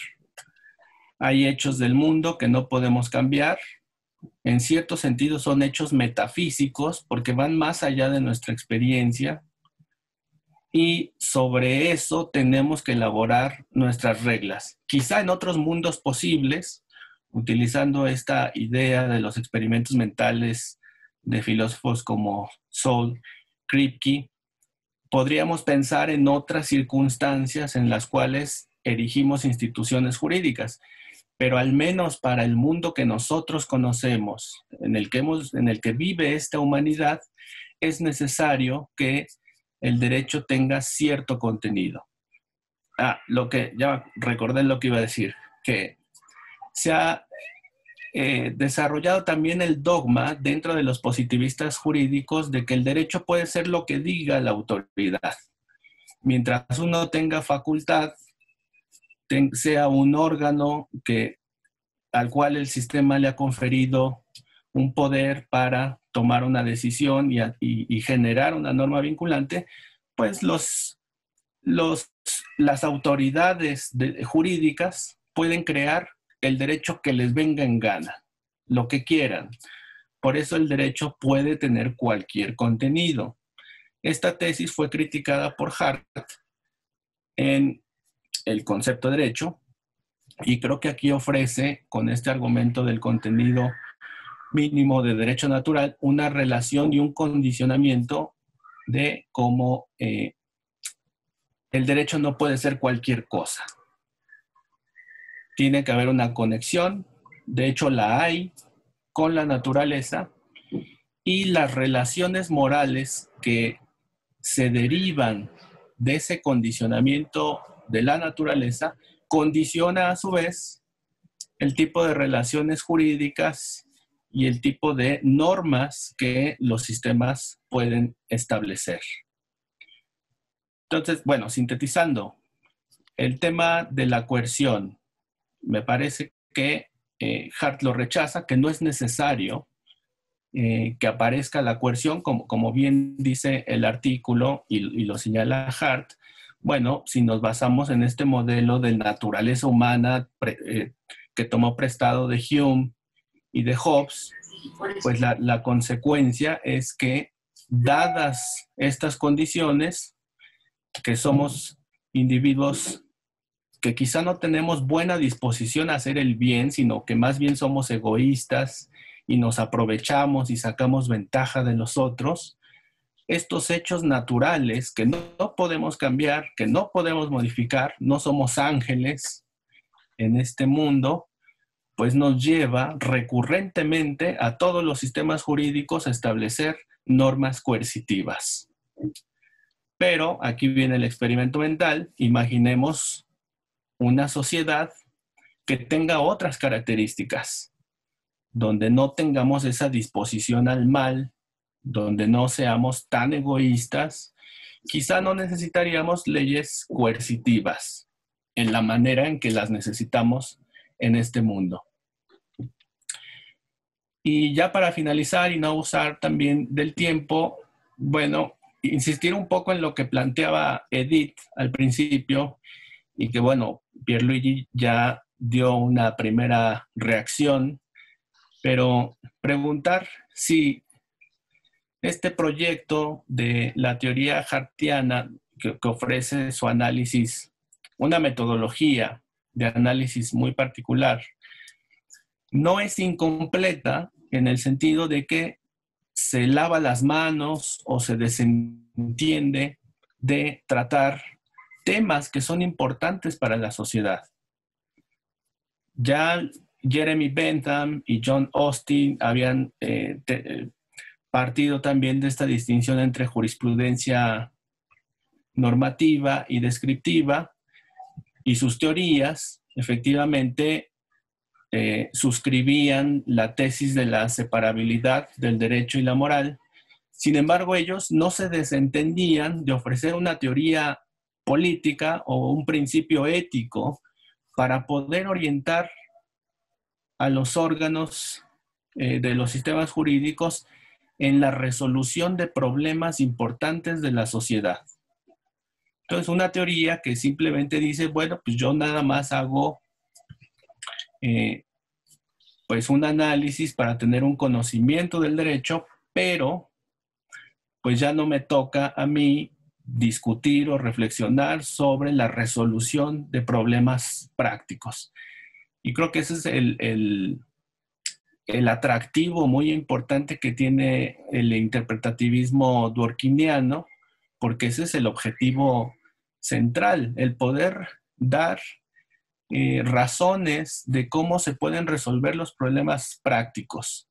Hay hechos del mundo que no podemos cambiar. En cierto sentido son hechos metafísicos porque van más allá de nuestra experiencia y sobre eso tenemos que elaborar nuestras reglas. Quizá en otros mundos posibles, utilizando esta idea de los experimentos mentales de filósofos como Saul Kripke, podríamos pensar en otras circunstancias en las cuales erigimos instituciones jurídicas, pero al menos para el mundo que nosotros conocemos, en el que, vive esta humanidad, es necesario que el derecho tenga cierto contenido. Ah, lo que ya recordé lo que iba a decir, que sea... Eh, desarrollado también el dogma dentro de los positivistas jurídicos de que el derecho puede ser lo que diga la autoridad. Mientras uno tenga facultad, sea un órgano que, al cual el sistema le ha conferido un poder para tomar una decisión y, generar una norma vinculante, pues los, las autoridades jurídicas pueden crear el derecho que les venga en gana, lo que quieran. Por eso el derecho puede tener cualquier contenido. Esta tesis fue criticada por Hart en el concepto de derecho y creo que aquí ofrece con este argumento del contenido mínimo de derecho natural una relación y un condicionamiento de cómo eh, el derecho no puede ser cualquier cosa tiene que haber una conexión, de hecho la hay, con la naturaleza y las relaciones morales que se derivan de ese condicionamiento de la naturaleza condiciona a su vez el tipo de relaciones jurídicas y el tipo de normas que los sistemas pueden establecer. Entonces, bueno, sintetizando, el tema de la coerción me parece que eh, Hart lo rechaza, que no es necesario eh, que aparezca la coerción, como, como, bien dice el artículo y, lo señala Hart. Bueno, si nos basamos en este modelo de naturaleza humana eh, que tomó prestado de Hume y de Hobbes, pues la, la consecuencia es que dadas estas condiciones, que somos individuos que quizá no tenemos buena disposición a hacer el bien, sino que más bien somos egoístas y nos aprovechamos y sacamos ventaja de los otros, estos hechos naturales que no, podemos cambiar, que no podemos modificar, no somos ángeles en este mundo, pues nos lleva recurrentemente a todos los sistemas jurídicos a establecer normas coercitivas. Pero aquí viene el experimento mental. Imaginemos una sociedad que tenga otras características, donde no tengamos esa disposición al mal, donde no seamos tan egoístas, quizá no necesitaríamos leyes coercitivas en la manera en que las necesitamos en este mundo. Y ya para finalizar y no abusar también del tiempo, bueno, insistir un poco en lo que planteaba Edith al principio y que bueno, Pierluigi ya dio una primera reacción, pero preguntar si este proyecto de la teoría hartiana que, ofrece su análisis, una metodología de análisis muy particular, no es incompleta en el sentido de que se lava las manos o se desentiende de tratar temas que son importantes para la sociedad. Ya Jeremy Bentham y John Austin habían eh, eh, partido también de esta distinción entre jurisprudencia normativa y descriptiva y sus teorías efectivamente eh, suscribían la tesis de la separabilidad del derecho y la moral. Sin embargo, ellos no se desentendían de ofrecer una teoría política o un principio ético para poder orientar a los órganos eh, de los sistemas jurídicos en la resolución de problemas importantes de la sociedad. Entonces, una teoría que simplemente dice, bueno, pues yo nada más hago eh, pues un análisis para tener un conocimiento del derecho, pero pues ya no me toca a mí discutir o reflexionar sobre la resolución de problemas prácticos. Y creo que ese es el, atractivo muy importante que tiene el interpretativismo dworkiniano, porque ese es el objetivo central, el poder dar eh, razones de cómo se pueden resolver los problemas prácticos.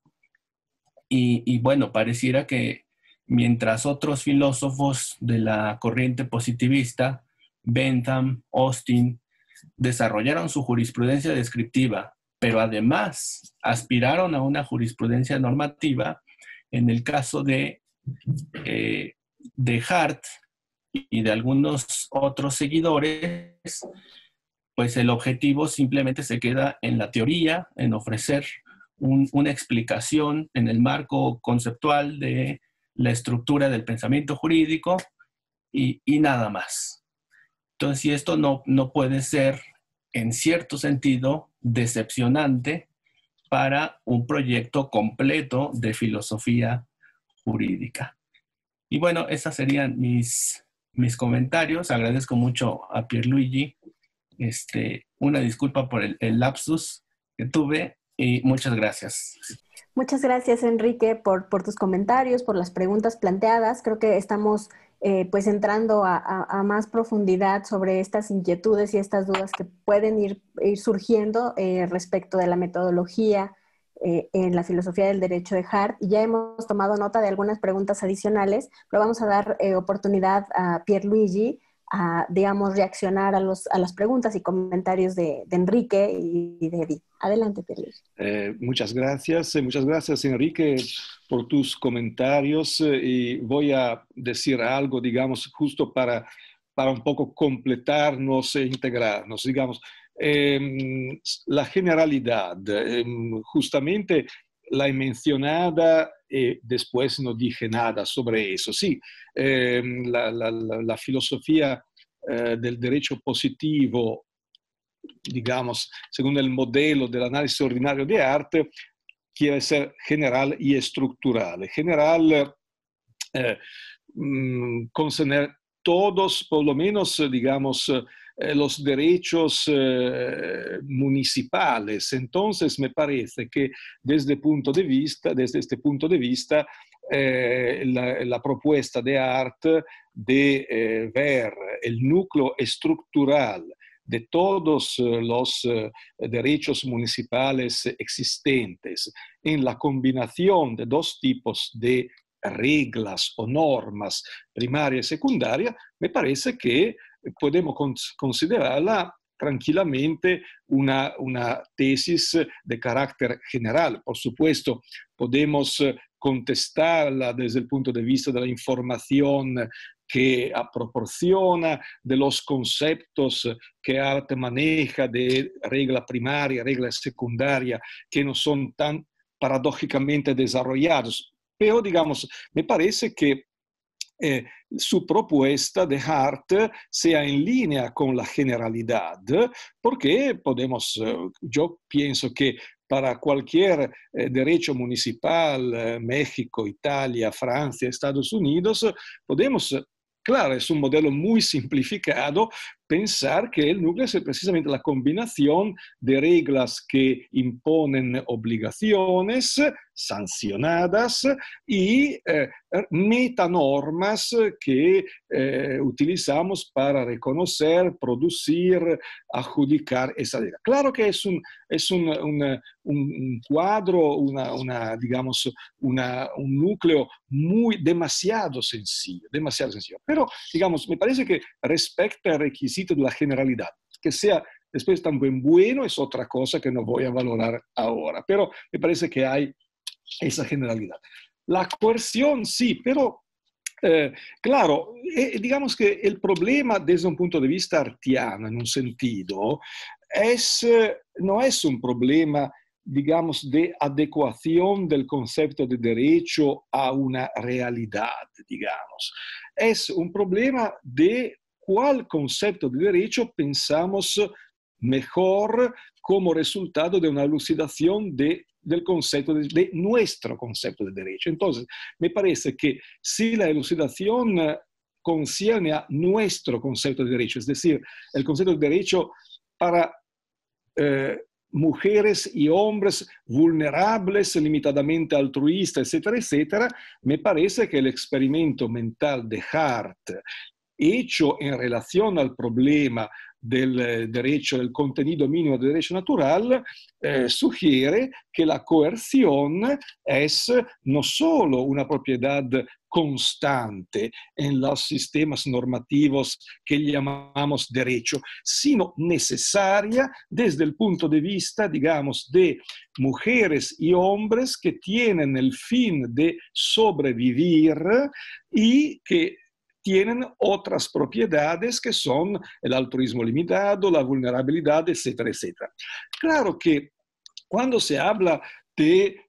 y bueno, pareciera que mientras otros filósofos de la corriente positivista, Bentham, Austin, desarrollaron su jurisprudencia descriptiva, pero además aspiraron a una jurisprudencia normativa en el caso de, eh, de Hart y de algunos otros seguidores, pues el objetivo simplemente se queda en la teoría, en ofrecer una explicación en el marco conceptual de la estructura del pensamiento jurídico y, nada más. Entonces, esto no, puede ser, en cierto sentido, decepcionante para un proyecto completo de filosofía jurídica. Y bueno, esos serían mis, mis comentarios. Agradezco mucho a Pierluigi. Este, una disculpa por el lapsus que tuve y muchas gracias. Muchas gracias, Enrique, por, tus comentarios, por las preguntas planteadas. Creo que estamos eh, pues entrando a, más profundidad sobre estas inquietudes y estas dudas que pueden ir, surgiendo eh, respecto de la metodología eh, en la filosofía del derecho de Hart. Y ya hemos tomado nota de algunas preguntas adicionales, pero vamos a dar oportunidad a Pierre Luigi digamos, reaccionar a, los, a las preguntas y comentarios de, Enrique y, de Edith. Adelante, Pedro. Eh, muchas gracias, eh, muchas gracias, Enrique, por tus comentarios eh, y voy a decir algo, digamos, justo para, para un poco completarnos e integrarnos, digamos. Em, la generalidad, em, justamente la he mencionada y eh, después no dije nada sobre eso. Sí, eh, la, filosofía eh, del derecho positivo, digamos, según el modelo del análisis ordinario de arte, quiere ser general y estructural. General, eh, mm, todos, por lo menos, digamos, eh, los derechos eh, municipales. Entonces, me parece que desde, punto de vista, desde este punto de vista, eh, la, propuesta de Art de ver el núcleo estructural de todos los derechos municipales existentes en la combinación de dos tipos de reglas o normas primaria y secundaria, me parece que podemos considerarla tranquilamente una, una tesis de carácter general. Por supuesto, podemos eh, contestarla desde el punto de vista de la información que proporciona, de los conceptos que arte maneja, de regla primaria, regla secundaria, que no son tan paradójicamente desarrollados. Pero, digamos, me parece que eh, su propuesta de Hart sea en línea con la generalidad, porque podemos, eh, yo pienso que para cualquier eh, derecho municipal, México, Italia, Francia, Estados Unidos, podemos, claro, es un modelo muy simplificado, pensar que el núcleo es precisamente la combinación de reglas que imponen obligaciones sancionadas y eh, er, metanormas que eh, utilizamos para reconocer, producir, adjudicar esa deuda. Claro que es un, es un, cuadro, una, digamos, un núcleo muy demasiado sencillo, demasiado Pero, digamos, me parece que respecta el requisito de la generalidad, que sea después tan bueno es otra cosa que no voy a valorar ahora, pero me parece que hay esa generalidad. La coerción sí, pero eh, claro, eh, digamos que el problema desde un punto de vista artiano, en un sentido, es, eh, no es un problema, digamos, de adecuación del concepto de derecho a una realidad, digamos. Es un problema de cuál concepto de derecho pensamos mejor como resultado de una elucidación de del concepto, de, nuestro concepto de derecho. Entonces, me parece que si la elucidación eh, concierne a nuestro concepto de derecho, es decir, el concepto de derecho para eh, mujeres y hombres vulnerables, limitadamente altruistas, etcétera, etcétera, me parece que el experimento mental de Hart hecho en relación al problema del eh, derecho, del contenido mínimo de derecho natural, eh, sugiere que la coerción es no solo una propiedad constante en los sistemas normativos que llamamos derecho, sino necesaria desde el punto de vista, digamos, de mujeres y hombres que tienen el fin de sobrevivir y que tienen otras propiedades que son el altruismo limitado, la vulnerabilidad, etcétera, etcétera. Claro que cuando se habla de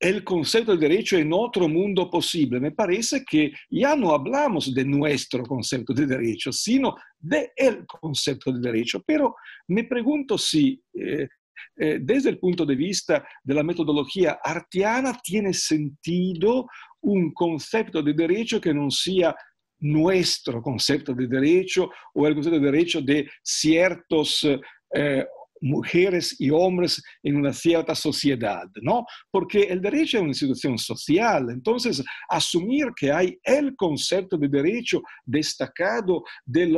el concepto de derecho en otro mundo posible. Me parece que ya no hablamos de nuestro concepto de derecho, sino de el concepto de derecho. Pero me pregunto si eh, eh, desde el punto de vista de la metodología artiana tiene sentido un concepto de derecho que no sea nuestro concepto de derecho o el concepto de derecho de ciertos eh, mujeres y hombres en una cierta sociedad, ¿no? Porque el derecho es una institución social, entonces asumir que hay el concepto de derecho destacado de,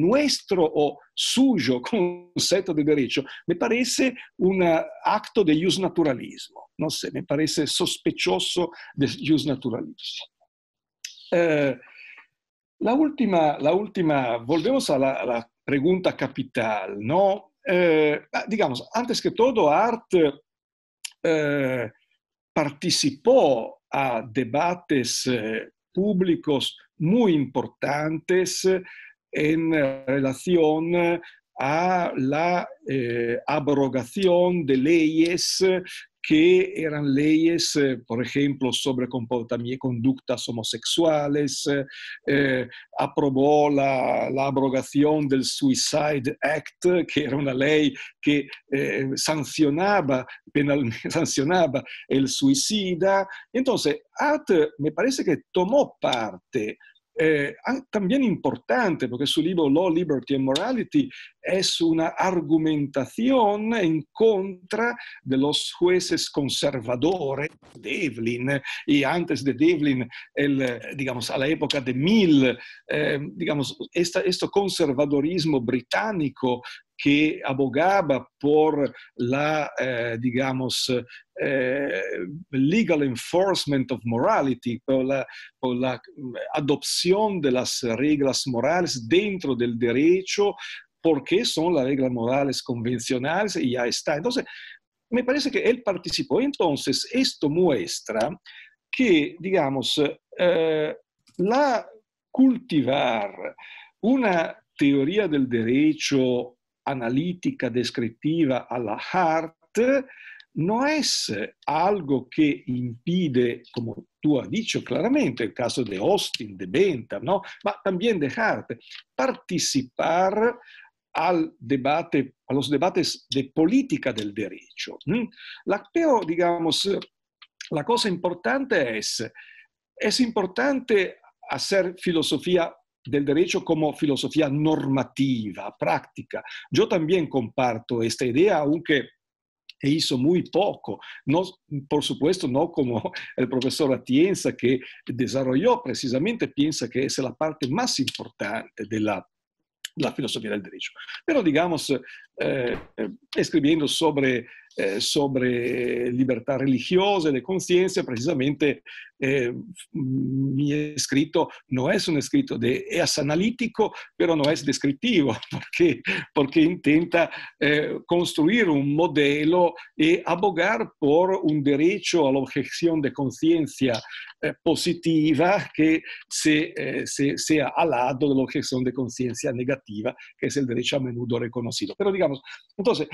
nuestro o suyo concepto de derecho me parece un acto de jusnaturalismo, naturalismo, no sé, me parece sospechoso de jusnaturalismo. naturalismo. Eh, la última, la última, volvemos a la, pregunta capital, ¿no? Eh, ah, digamos, antes que todo, Art eh, participó a debates eh, públicos muy importantes en relación a la abrogación de leyes que eran leyes, eh, por ejemplo, sobre conductas homosexuales, eh, eh, aprobó la, abrogación del Suicide Act, que era una ley que sancionaba, sancionaba el suicida. Entonces, Art me parece que tomó parte eh, también importante, porque su libro Law, Liberty and Morality es una argumentación en contra de los jueces conservadores, Devlin, y antes de Devlin, el, eh, digamos, a la época de Mill, eh, digamos, este conservadorismo británico que abogaba por la, eh, digamos, eh, legal enforcement of morality, por la, adopción de las reglas morales dentro del derecho, porque son las reglas morales convencionales y ya está. Entonces, me parece que él participó. Entonces, esto muestra que, digamos, eh, la cultivar una teoría del derecho analitica descrittiva alla Hart, non è algo che impide, come tu hai detto chiaramente, il caso di Austin, di Bentham, ¿no? Ma anche di Hart, partecipare al debate, a los debates de política del derecho. La, pero, digamos, la cosa importante è, è importante hacer filosofía del derecho como filosofía normativa, práctica. Yo también comparto esta idea, aunque e hizo muy poco, no, por supuesto no como el profesor Atienza que desarrolló precisamente, piensa que es la parte más importante de la, filosofía del derecho. Pero digamos, eh, eh, escribiendo sobre eh, sobre libertad religiosa y de conciencia, precisamente eh, mi escrito no es un escrito de, es analítico, pero no es descriptivo, porque, intenta eh, construir un modelo y abogar por un derecho a la objeción de conciencia eh, positiva que se, sea al lado de la objeción de conciencia negativa, que es el derecho a menudo reconocido. Pero digamos, entonces,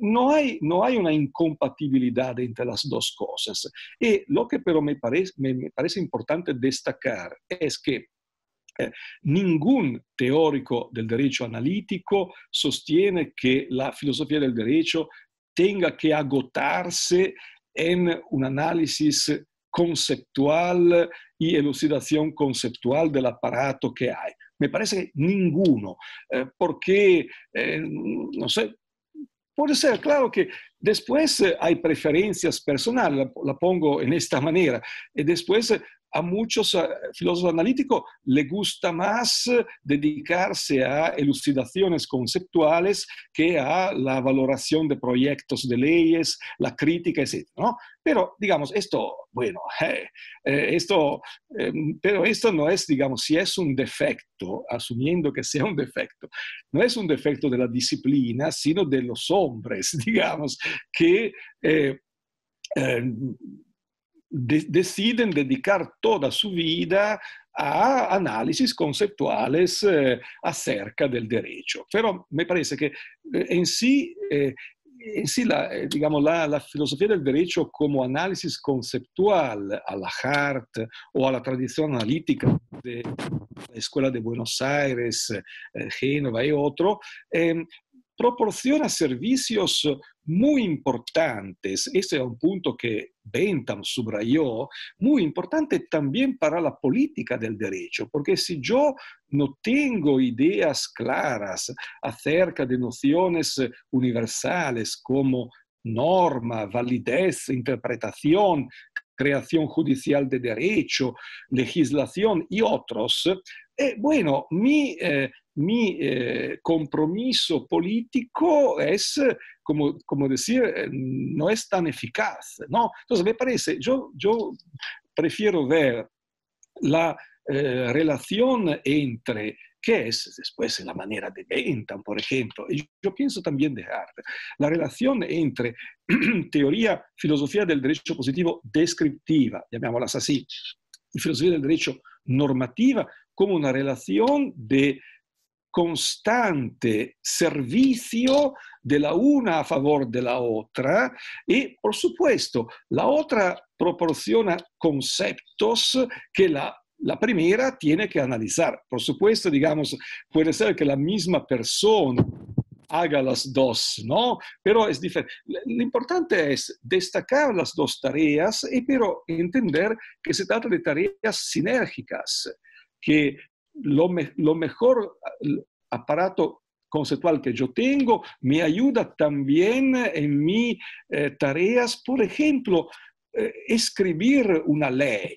no, hay, no hay una incompatibilidad entre las dos cosas. Y lo que pero me parece, me, parece importante destacar es que eh, ningún teórico del derecho analítico sostiene que la filosofía del derecho tenga que agotarse en un análisis conceptual y elucidación conceptual del aparato que hay. Me parece que ninguno, eh, porque, eh, no sé, Puede ser, claro que después eh, hay preferencias personales, la, pongo en esta manera, y eh, después eh, a muchos eh, filósofos analíticos les gusta más eh, dedicarse a elucidaciones conceptuales que a la valoración de proyectos de leyes, la crítica, etc. Pero, digamos, esto, bueno, eh, esto, em, pero esto no es, digamos, si es un defecto, asumiendo que sea un defecto, no es un defecto de la disciplina, sino de los hombres, digamos, que... Em, de deciden dedicar toda su vida a análisis conceptuales eh, acerca del derecho. Pero me parece que eh, en sí, eh, en sí la, eh, digamos, la, la, filosofía del derecho como análisis conceptual a la Hart o a la tradición analítica de la Escuela de Buenos Aires, eh, Génova y otro, ehm, proporciona servicios muy importantes, ese es un punto que Bentham subrayó, muy importante también para la política del derecho, porque si yo no tengo ideas claras acerca de nociones eh, universales como norma, validez, interpretación, creación judicial de derecho, legislación y otros, eh, bueno, mi, eh, compromiso político es como, decir, eh, no es tan eficaz. ¿no? Entonces, me parece, yo, prefiero ver la eh, relación entre qué es después la manera de Bentham, por ejemplo, y yo pienso también de Hart, la relación entre teoría, filosofía del derecho positivo descriptiva, llamémoslas así, y filosofía del derecho normativa, como una relación de constante servicio de la una a favor de la otra y, por supuesto, la otra proporciona conceptos que la primera tiene que analizar. Por supuesto, digamos, puede ser que la misma persona haga las dos, ¿no? Pero es diferente. Lo importante es destacar las dos tareas y pero entender que se trata de tareas sinérgicas, que lo, lo mejor aparato conceptual que yo tengo me ayuda también en mis eh, tareas, por ejemplo, eh, escribir una ley.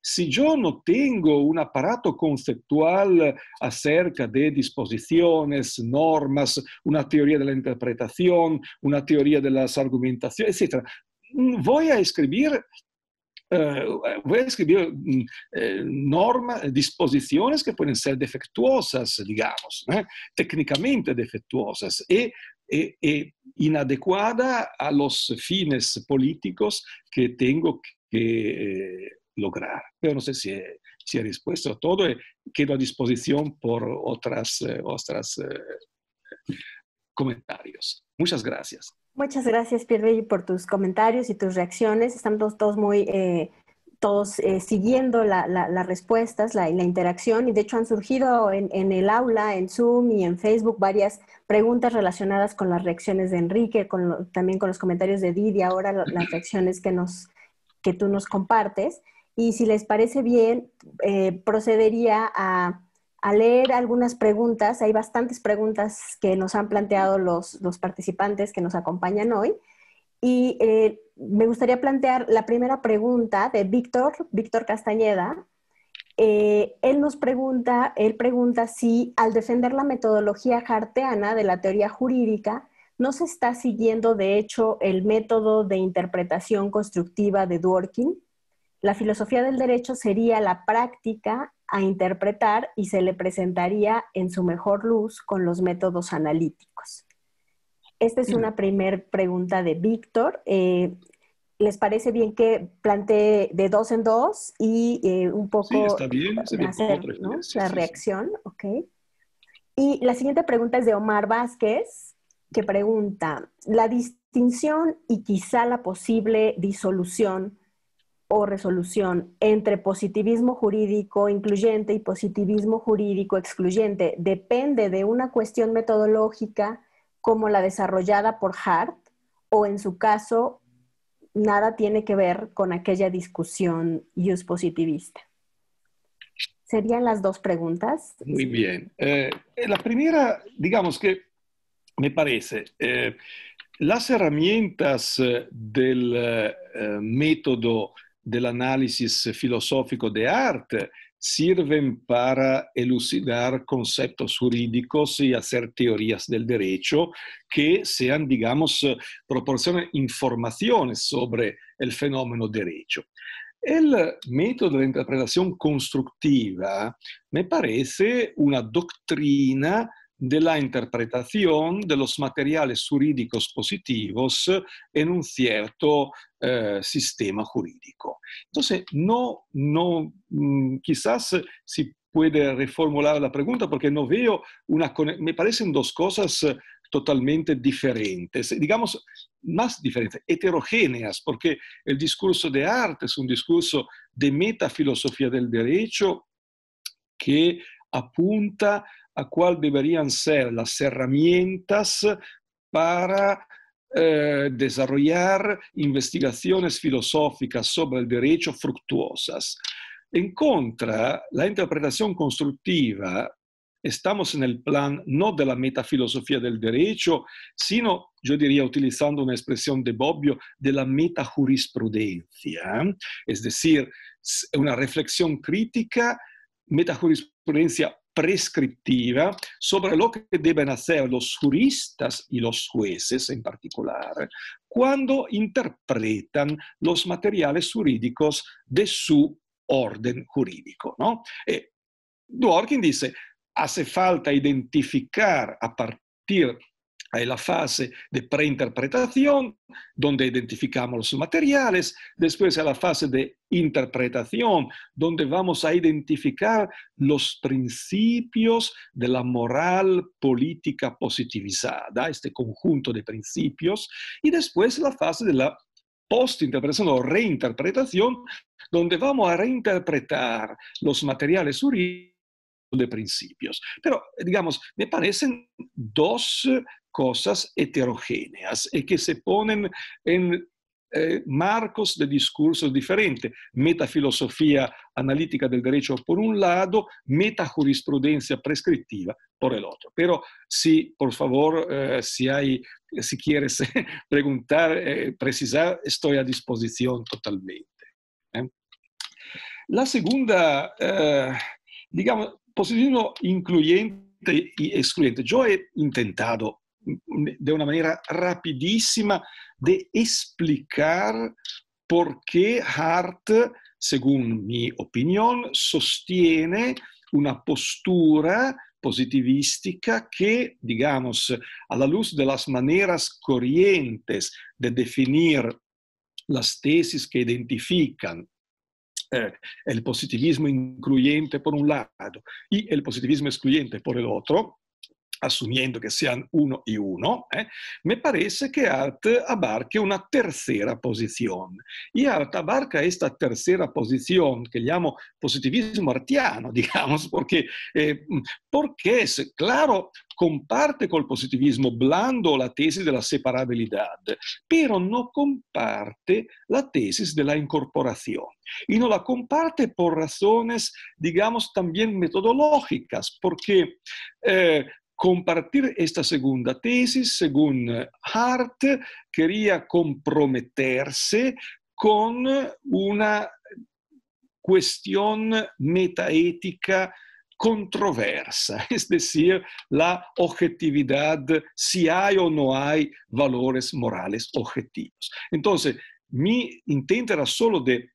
Si yo no tengo un aparato conceptual acerca de disposiciones, normas, una teoría de la interpretación, una teoría de las argumentaciones, etc., mm, voy a escribir eh, voy a escribir mm, eh, normas, eh, disposiciones que pueden ser defectuosas, digamos, técnicamente defectuosas e inadecuadas e inadecuada a los fines políticos que tengo que lograr. Pero no sé si he, dispuesto a todo y quedo a disposición por otras, comentarios. Muchas gracias. Muchas gracias, Pierre, por tus comentarios y tus reacciones. están eh, todos muy eh, todos siguiendo las respuestas, la, la, interacción, y de hecho han surgido en, el aula, en Zoom y en Facebook varias preguntas relacionadas con las reacciones de Enrique, con también con los comentarios de Didi, ahora las reacciones que, nos, que tú nos compartes. Y si les parece bien, eh, procedería a a leer algunas preguntas, hay bastantes preguntas que nos han planteado los, los participantes que nos acompañan hoy. Y eh, me gustaría plantear la primera pregunta de Víctor, Víctor Castañeda. Eh, él nos pregunta, él pregunta si al defender la metodología harteana de la teoría jurídica, no se está siguiendo de hecho el método de interpretación constructiva de Dworkin. La filosofía del derecho sería la práctica a interpretar y se le presentaría en su mejor luz con los métodos analíticos. Esta es mm. una primera pregunta de Víctor. Eh, ¿Les parece bien que plantee de dos en dos y eh, un poco la reacción? Y la siguiente pregunta es de Omar Vázquez, que pregunta, ¿la distinción y quizá la posible disolución o resolución entre positivismo jurídico incluyente y positivismo jurídico excluyente depende de una cuestión metodológica como la desarrollada por Hart o en su caso nada tiene que ver con aquella discusión es positivista. Serían las dos preguntas. Muy bien. Eh, la primera, digamos que me parece, eh, las herramientas eh, del método del filosofico de arte sirven per elucidare conceptos giuridici e fare teorie del derecho che sean, digamos, proporcionen informaciones sobre el fenómeno derecho. El método de interpretación constructiva me parece una doctrina de la interpretación de los materiales jurídicos positivos en un cierto eh, sistema jurídico. Entonces, no, no, mm, quizás se puede reformular la pregunta porque no veo una me parecen dos cosas totalmente diferentes, digamos más diferentes, heterogéneas, porque el discurso de arte es un discurso de metafilosofía del derecho que apunta a cuál deberían ser las herramientas para eh, desarrollar investigaciones filosóficas sobre el derecho fructuosas. En contra, la interpretación constructiva, estamos en el plan no de la metafilosofía del derecho, sino, yo diría, utilizando una expresión de Bobbio, de la metajurisprudencia, es decir, una reflexión crítica, metajurisprudencia prescrittiva sobre lo che deben hacer los juristas y los jueces in particolare quando interpretan los materiales jurídicos de su orden jurídico. ¿no? E eh, Dworkin dice, hace falta identificar a partir Hay la fase de preinterpretación, donde identificamos los materiales. Después hay la fase de interpretación, donde vamos a identificar los principios de la moral política positivizada, este conjunto de principios. Y después la fase de la postinterpretación o reinterpretación, donde vamos a reinterpretar los materiales de principios. Pero, digamos, me parecen dos cosas heterogéneas e che se ponen en eh, marcos de discursos diferentes. metafilosofia analitica del derecho por un lado, metajurisprudencia prescriptiva por el otro. Pero si, por favor, eh, si, hay, si quieres preguntar, eh, precisar, estoy a disposición totalmente. Eh. La segunda, eh, digamos, positivismo incluyente y excluyente. Yo he intentado Mm, de una maneira rapidíssima de explicar por que Hart, según mi opinión, sostiene una postura positivística que, digamos, la luz de las maneras corrientes de definir las tesis que identifican eh, el positivismo incluyente por un lado y el positivismo excluyente por el otro, asumiendo che siano uno e uno, ¿eh? me parece che Art abarque una tercera posizione. E Art abarca questa tercera posizione, che llamo positivismo artiano, digamos, porque, eh, mm, porque es claro, comparte col positivismo blando la tesi della separabilità, però non comparte la tesi della incorporazione. E non la comparte por razones, digamos, también metodológicas, porque eh, compartir esta segunda tesis, según Hart, quería comprometerse con una cuestión metaética controversa, es decir, la objetividad, si hay o no hay valores morales objetivos. Entonces, mi intento era solo de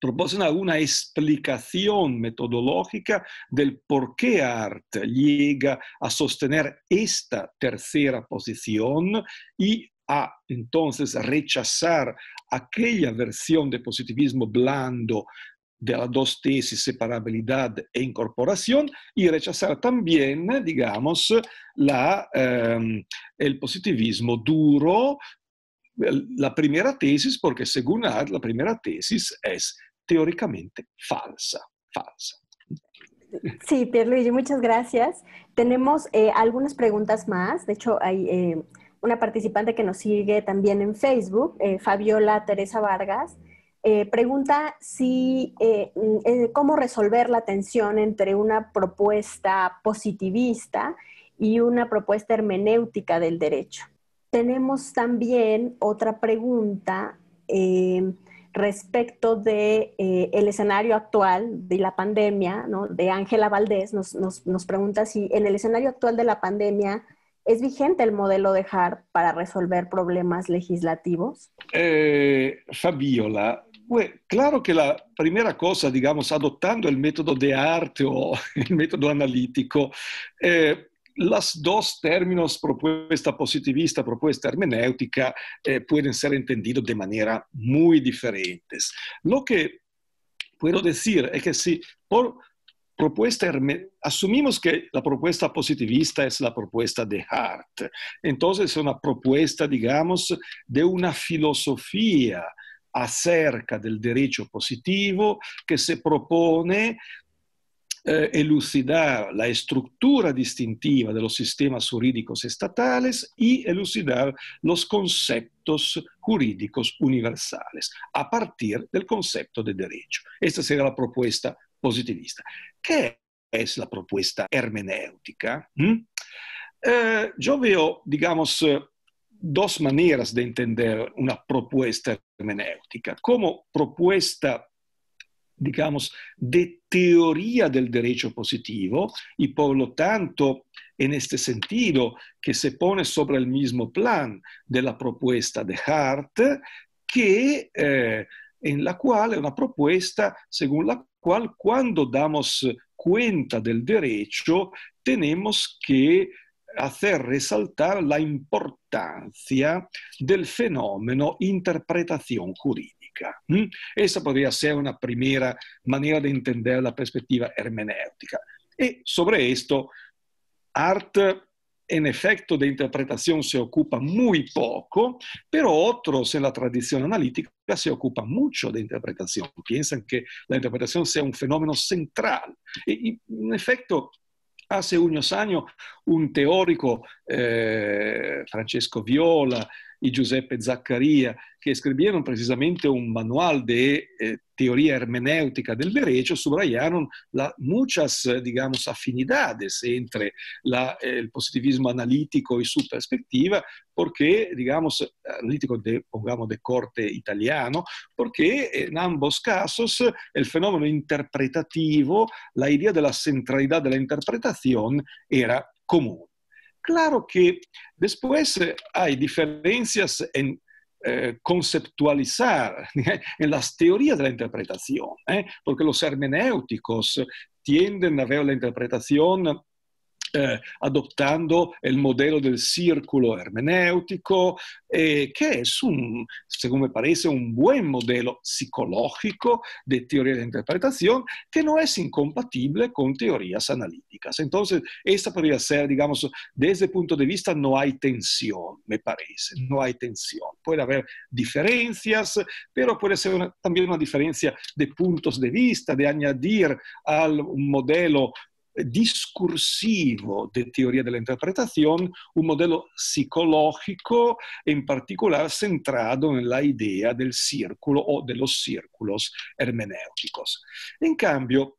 proporciona una explicación metodológica del por qué Art llega a sostener esta tercera posición y a entonces rechazar aquella versión de positivismo blando de las dos tesis, separabilidad e incorporación, y rechazar también, digamos, em, el positivismo duro. La primera tesis, porque según Art, la primera tesis es teóricamente falsa, falsa. Sí, Pierluigi, muchas gracias. Tenemos eh, algunas preguntas más. De hecho, hay eh, una participante que nos sigue también en Facebook, eh, Fabiola Teresa Vargas. pregunta si mm, cómo resolver la tensión entre una propuesta positivista y una propuesta hermenéutica del derecho. Tenemos también otra pregunta respecto de eh, escenario actual de la pandemia, ¿no? De Ángela Valdés nos, pregunta si en el escenario actual de la pandemia es vigente el modelo de Hart para resolver problemas legislativos. Eh, Fabiola, claro que la primera cosa, digamos, adoptando el método de arte o el método analítico, eh, los dos términos, propuesta positivista, propuesta hermenéutica, eh, pueden ser entendidos de manera muy diferentes. Lo que puedo decir es que si por propuesta asumimos que la propuesta positivista es la propuesta de Hart, entonces es una propuesta, digamos, de una filosofía acerca del derecho positivo que se propone eh, elucidar la estructura distintiva de los sistemas jurídicos estatales y elucidar los conceptos jurídicos universales a partir del concepto de derecho. Questa sarà la proposta positivista. Che è la proposta hermenéutica? ¿Mm? Eh, yo veo, digamos, eh, due maniere di entender una proposta hermenéutica, como propuesta digamos, de teoría del derecho positivo y por lo tanto en este sentido que se pone sobre el mismo plan de la propuesta de Hart, que, eh, en la cual, una propuesta según la cual cuando damos cuenta del derecho tenemos que hacer resaltar la importancia del fenómeno interpretación jurídica hermenéutica. Ecco, mm? Essa poderia ser una prima maniera di entender la perspectiva hermenêutica. E sopra questo, Art in efeito di interpretazione si occupa molto pouco, pero outros na tradição analítica se ocupa muito de interpretação. Pensam que a sia un fenomeno fenômeno central. E, em efeito, hace unos años un teórico, eh, Francesco Viola, di Giuseppe Zaccaria, che scribieron precisamente un manuale di eh, teoría hermenéutica del derecho, subrayaron la, muchas, digamos, afinidades entre la, el eh, positivismo analitico e su perspectiva, porque, digamos, analitico de, pongamos, de corte italiano, perché in ambos casos il fenomeno interpretativo, la idea della centralità centralidad de era comune. Claro que después eh, hay diferencias en eh, conceptualizar en las teorías de la interpretación, ¿eh? porque los hermenéuticos tienden a ver la interpretación eh, adoptando el modelo del círculo hermenéutico, que eh, es según me parece, un buen modelo psicológico de teoría de interpretación que no es incompatible con teorías analíticas. Entonces, esta podría ser, digamos, desde el punto de vista no hay tensión, me parece, no hay tensión. Puede haber diferencias, pero puede ser también una diferencia de puntos de vista, de añadir al modelo discursivo di teoria dell'interpretazione, un modello psicológico en particular centrado en la idea del círculo o de los círculos hermenéuticos. En cambio,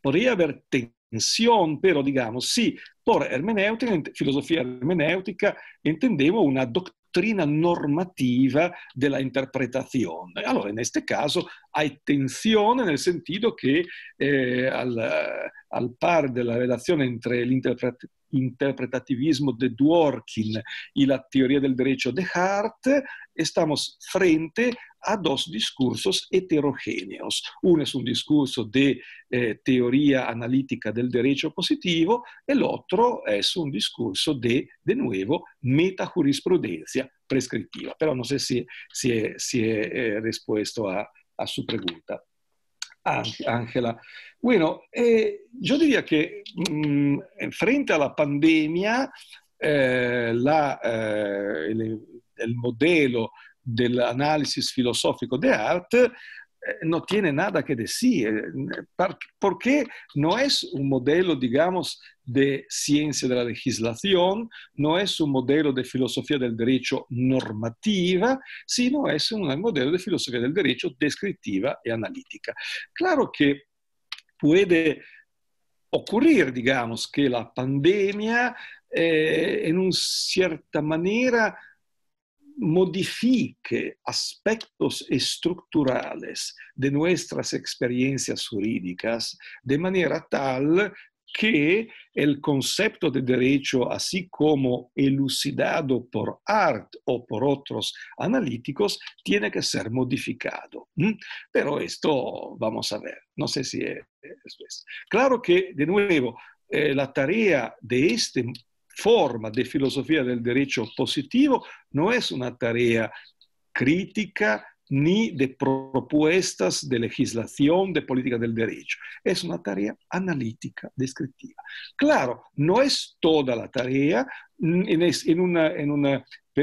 podría haber tensione, però, diciamo, sì, por hermenéutica, filosofia hermenéutica, intendevo una dottrina normativa della interpretazione. Allora, in questo caso, hai tensione nel sentito che eh, al, al par della relazione entre l'interpretativismo interpretativismo de Dworkin e la teoria del derecho de Hart, estamos frente a dos discursos heterogéneos. Uno es un discorso di eh, teoría analítica del derecho positivo, el otro es un discurso de, de nuevo, metajurisprudencia prescriptiva. Pero no sé si, si, he, si he eh, respuesto a, a su pregunta. Angela. Bueno, eh, yo diría que mmm, frente alla pandemia, eh, la, eh, el, el, modelo del análisis de Hart Eh, no tiene nada que decir, eh, porque no es un modelo, digamos, de ciencia de la legislación, no es un modelo de filosofía del derecho normativa, sino es un modelo de filosofía del derecho descriptiva y analítica. Claro que puede ocurrir, digamos, que la pandemia eh, en una cierta manera modifique aspectos estructurales de nuestras experiencias jurídicas de manera tal que el concepto de derecho, así como elucidado por Art o por otros analíticos, tiene que ser modificado. ¿Mm? Pero esto vamos a ver. No sé si es, Claro que, de nuevo, eh, la tarea de este forma de filosofía del derecho positivo no es una tarea crítica ni de propuestas de legislación, de política del derecho. Es una tarea analítica, descriptiva. Claro, no es toda la tarea. Mm, en, una, en un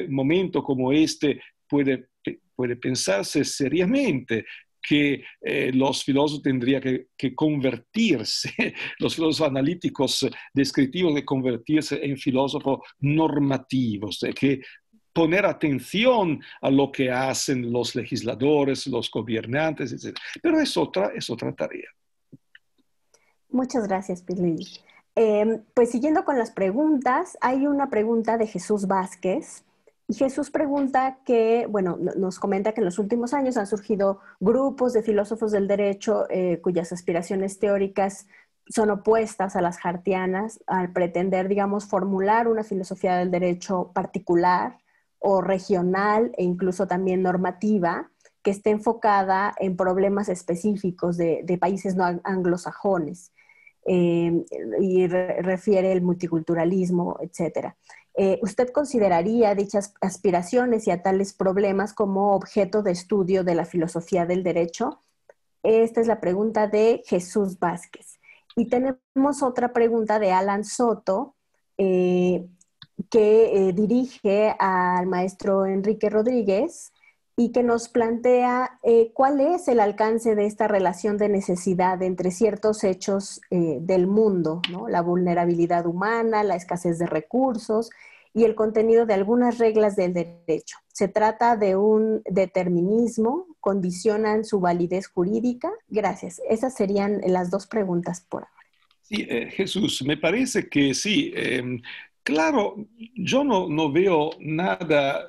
momento como este puede, puede pensarse seriamente que eh, los filósofos tendrían que, convertirse, los filósofos analíticos descriptivos de convertirse en filósofos normativos, de que poner atención a lo que hacen los legisladores, los gobernantes, etc. Pero es otra, es otra tarea. Muchas gracias, Pilini. Em, pues siguiendo con las preguntas, hay una pregunta de Jesús Vázquez Jesús pregunta que, bueno, nos comenta que en los últimos años han surgido grupos de filósofos del derecho eh, cuyas aspiraciones teóricas son opuestas a las hartianas al pretender, digamos, formular una filosofía del derecho particular o regional e incluso también normativa que esté enfocada en problemas específicos de, países no anglosajones eh, y refiere el multiculturalismo, etcétera. Eh, ¿usted consideraría dichas aspiraciones y a tales problemas como objeto de estudio de la filosofía del derecho? Esta es la pregunta de Jesús Vázquez. Y tenemos otra pregunta de Alan Soto, eh, que eh, dirige al maestro Enrique Rodríguez y que nos plantea eh, cuál es el alcance de esta relación de necesidad entre ciertos hechos eh, del mundo, la vulnerabilidad humana, la escasez de recursos y el contenido de algunas reglas del derecho. Se trata de un determinismo, condicionan su validez jurídica. Gracias. Esas serían las dos preguntas por ahora. Sí, eh, Jesús, me parece que sí. Em, claro, yo no, no, veo nada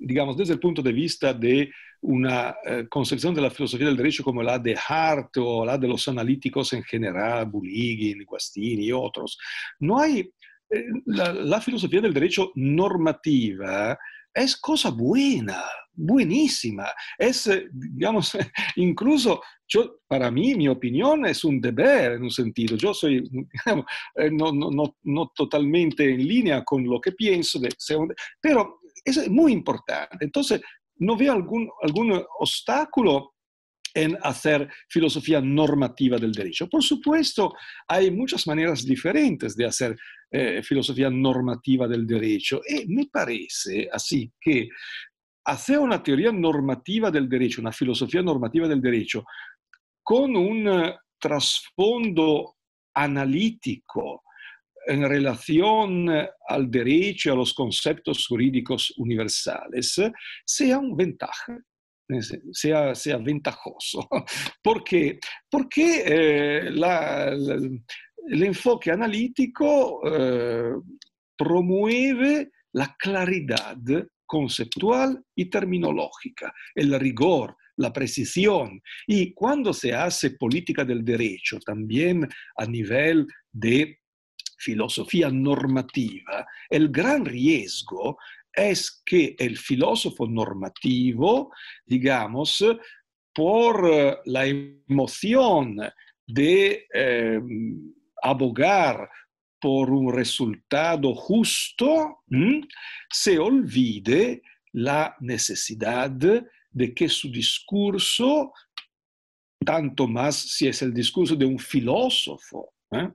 digamos, desde el punto de vista de una eh, concepción de la filosofía del derecho como la de Hart o la de los analíticos en general, Buligin, Guastini y otros. No hay, eh, la, la, filosofía del derecho normativa es cosa buena, buenísima. Es, eh, digamos, incluso yo, para mí, mi opinión es un deber en un sentido. Yo soy, digamos, eh, no, no, no, no totalmente en línea con lo que pienso, de, pero Eso es muy importante. Entonces, no veo algún, obstáculo en hacer filosofía normativa del derecho. Por supuesto, hay muchas maneras diferentes de hacer eh, filosofía normativa del derecho y eh, me parece así que hacer una teoría normativa del derecho, una filosofía normativa del derecho, con un eh, trasfondo analítico, en relación eh, al derecho, y a los conceptos jurídicos universales, sea un ventaja, sea, sea ventajoso. ¿Por qué? Porque eh, el enfoque analítico eh, promueve la claridad conceptual y terminológica, el rigor la precisión. Y cuando se hace política del derecho, también a nivel de filosofía normativa, el gran riesgo es que el filósofo normativo, digamos, por eh, la emoción de eh, abogar por un resultado justo, se olvide la necesidad de que su discurso, tanto más si es el discurso de un filósofo, ¿eh?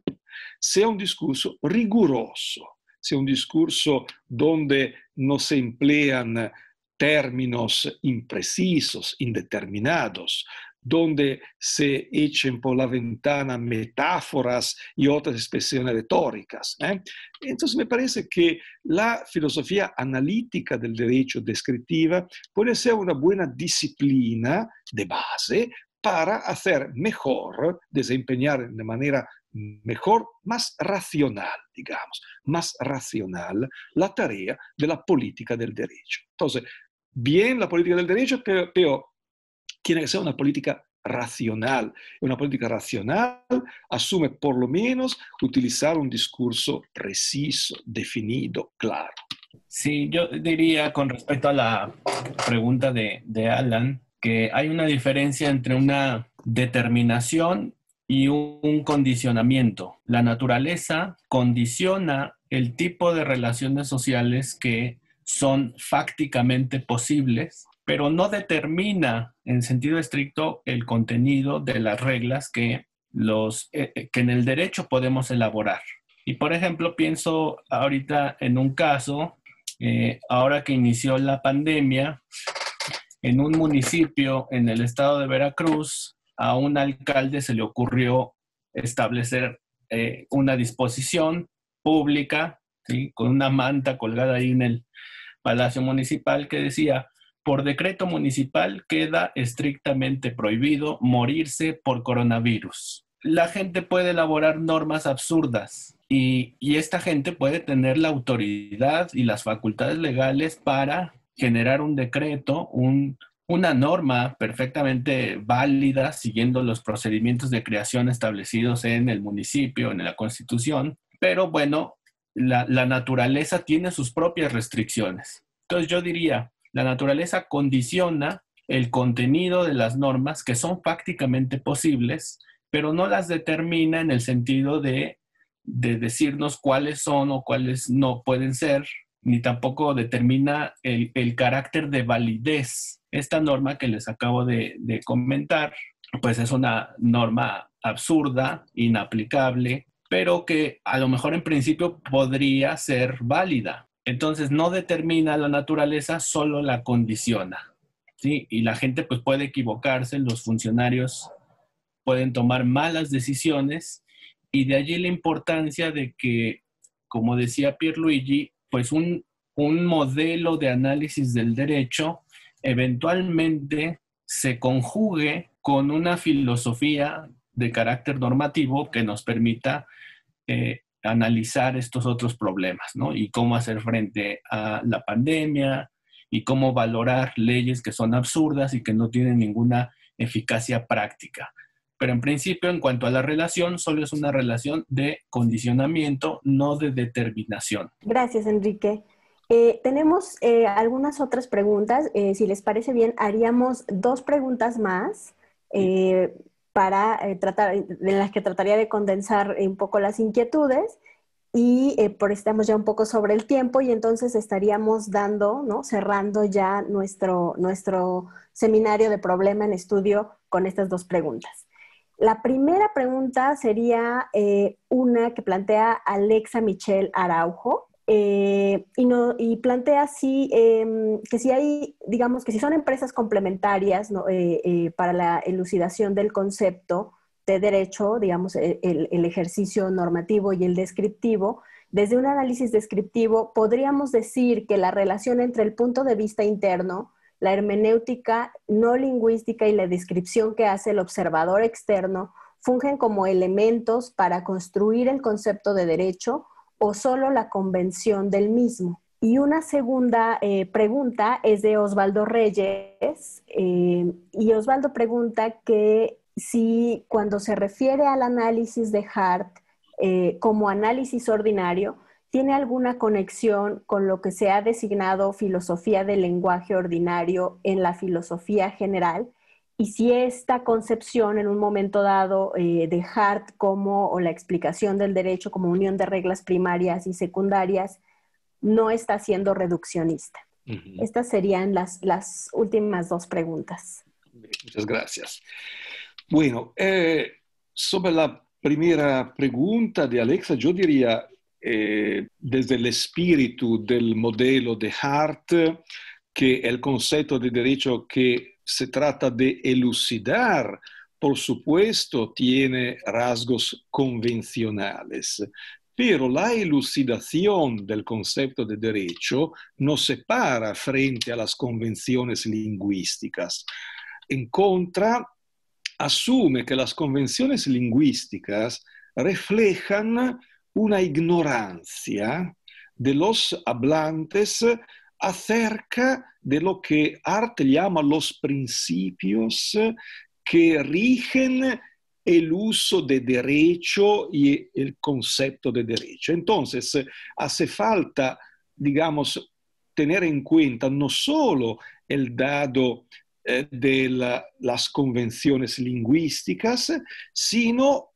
sea un discurso riguroso, sea un discurso donde no se emplean términos imprecisos, indeterminados, donde se echen por la ventana metáforas y otras expresiones retóricas. ¿eh? Entonces me parece que la filosofía analítica del derecho descriptiva puede ser una buena disciplina de base para hacer mejor, desempeñar de manera mejor, más racional, digamos, más racional la tarea de la política del derecho. Entonces, bien la política del derecho, pero, tiene que ser una política racional. Una política racional asume por lo menos utilizar un discurso preciso, definido, claro. Sí, yo diría con respecto a la pregunta de, de Alan que hay una diferencia entre una determinación y un condicionamiento. La naturaleza condiciona el tipo de relaciones sociales que son fácticamente posibles, pero no determina en sentido estricto el contenido de las reglas que, los, eh, eh, que en el derecho podemos elaborar. Y por ejemplo, pienso ahorita en un caso, eh, ahora que inició la pandemia, en un municipio en el estado de Veracruz, a un alcalde se le ocurrió establecer eh, una disposición pública, con una manta colgada ahí en el Palacio Municipal que decía, por decreto municipal queda estrictamente prohibido morirse por coronavirus. La gente puede elaborar normas absurdas y, y esta gente puede tener la autoridad y las facultades legales para generar un decreto, un una norma perfectamente válida, siguiendo los procedimientos de creación establecidos en el municipio, en la constitución, pero bueno, la, naturaleza tiene sus propias restricciones. Entonces yo diría, la naturaleza condiciona el contenido de las normas que son prácticamente posibles, pero no las determina en el sentido de, decirnos cuáles son o cuáles no pueden ser, ni tampoco determina el carácter de validez esta norma que les acabo de, comentar, pues es una norma absurda, inaplicable, pero que a lo mejor en principio podría ser válida. Entonces no determina la naturaleza, solo la condiciona. ¿sí? Y la gente pues puede equivocarse, los funcionarios pueden tomar malas decisiones y de allí la importancia de que, como decía Pierluigi, pues un, un modelo de análisis del derecho eventualmente se conjugue con una filosofía de carácter normativo que nos permita eh, analizar estos otros problemas, ¿no? Y cómo hacer frente a la pandemia y cómo valorar leyes que son absurdas y que no tienen ninguna eficacia práctica. Pero en principio, en cuanto a la relación, solo es una relación de condicionamiento, no de determinación. Gracias, Enrique. Eh, tenemos eh, algunas otras preguntas. Eh, si les parece bien, haríamos dos preguntas más para tratar, en las que trataría de condensar un poco las inquietudes y por estamos ya un poco sobre el tiempo y entonces estaríamos dando, cerrando ya nuestro, nuestro seminario de problema en estudio con estas dos preguntas. La primera pregunta sería una que plantea Alexa Michelle Araujo. Eh, y, plantea em, que si hay, digamos, que si son empresas complementarias eh, eh, para la elucidación del concepto de derecho, digamos, e, el, ejercicio normativo y el descriptivo, desde un análisis descriptivo podríamos decir que la relación entre el punto de vista interno, la hermenéutica no lingüística y la descripción que hace el observador externo fungen como elementos para construir el concepto de derecho o solo la convención del mismo. Y una segunda eh, pregunta es de Osvaldo Reyes. Eh, y Osvaldo pregunta que si cuando se refiere al análisis de Hart eh, como análisis ordinario, tiene alguna conexión con lo que se ha designado filosofía del lenguaje ordinario en la filosofía general y si esta concepción en un momento dado eh, de Hart como o la explicación del derecho como unión de reglas primarias y secundarias no está siendo reduccionista. Estas serían las, las últimas dos preguntas. Muchas gracias. Bueno, eh, sobre la primera pregunta de Alexa, yo diría, eh, desde el espíritu del modelo de Hart, que el concepto de derecho que se trata de elucidar, por supuesto, tiene rasgos convencionales, pero la elucidación del concepto de derecho no separa frente a las convenciones lingüísticas. En contra, asume que las convenciones lingüísticas reflejan una ignorancia de los hablantes acerca de lo que Art llama los principios que rigen el uso de derecho y el concepto de derecho. Entonces, hace falta, digamos, tener en cuenta no solo el dado eh, de las convenciones lingüísticas, sino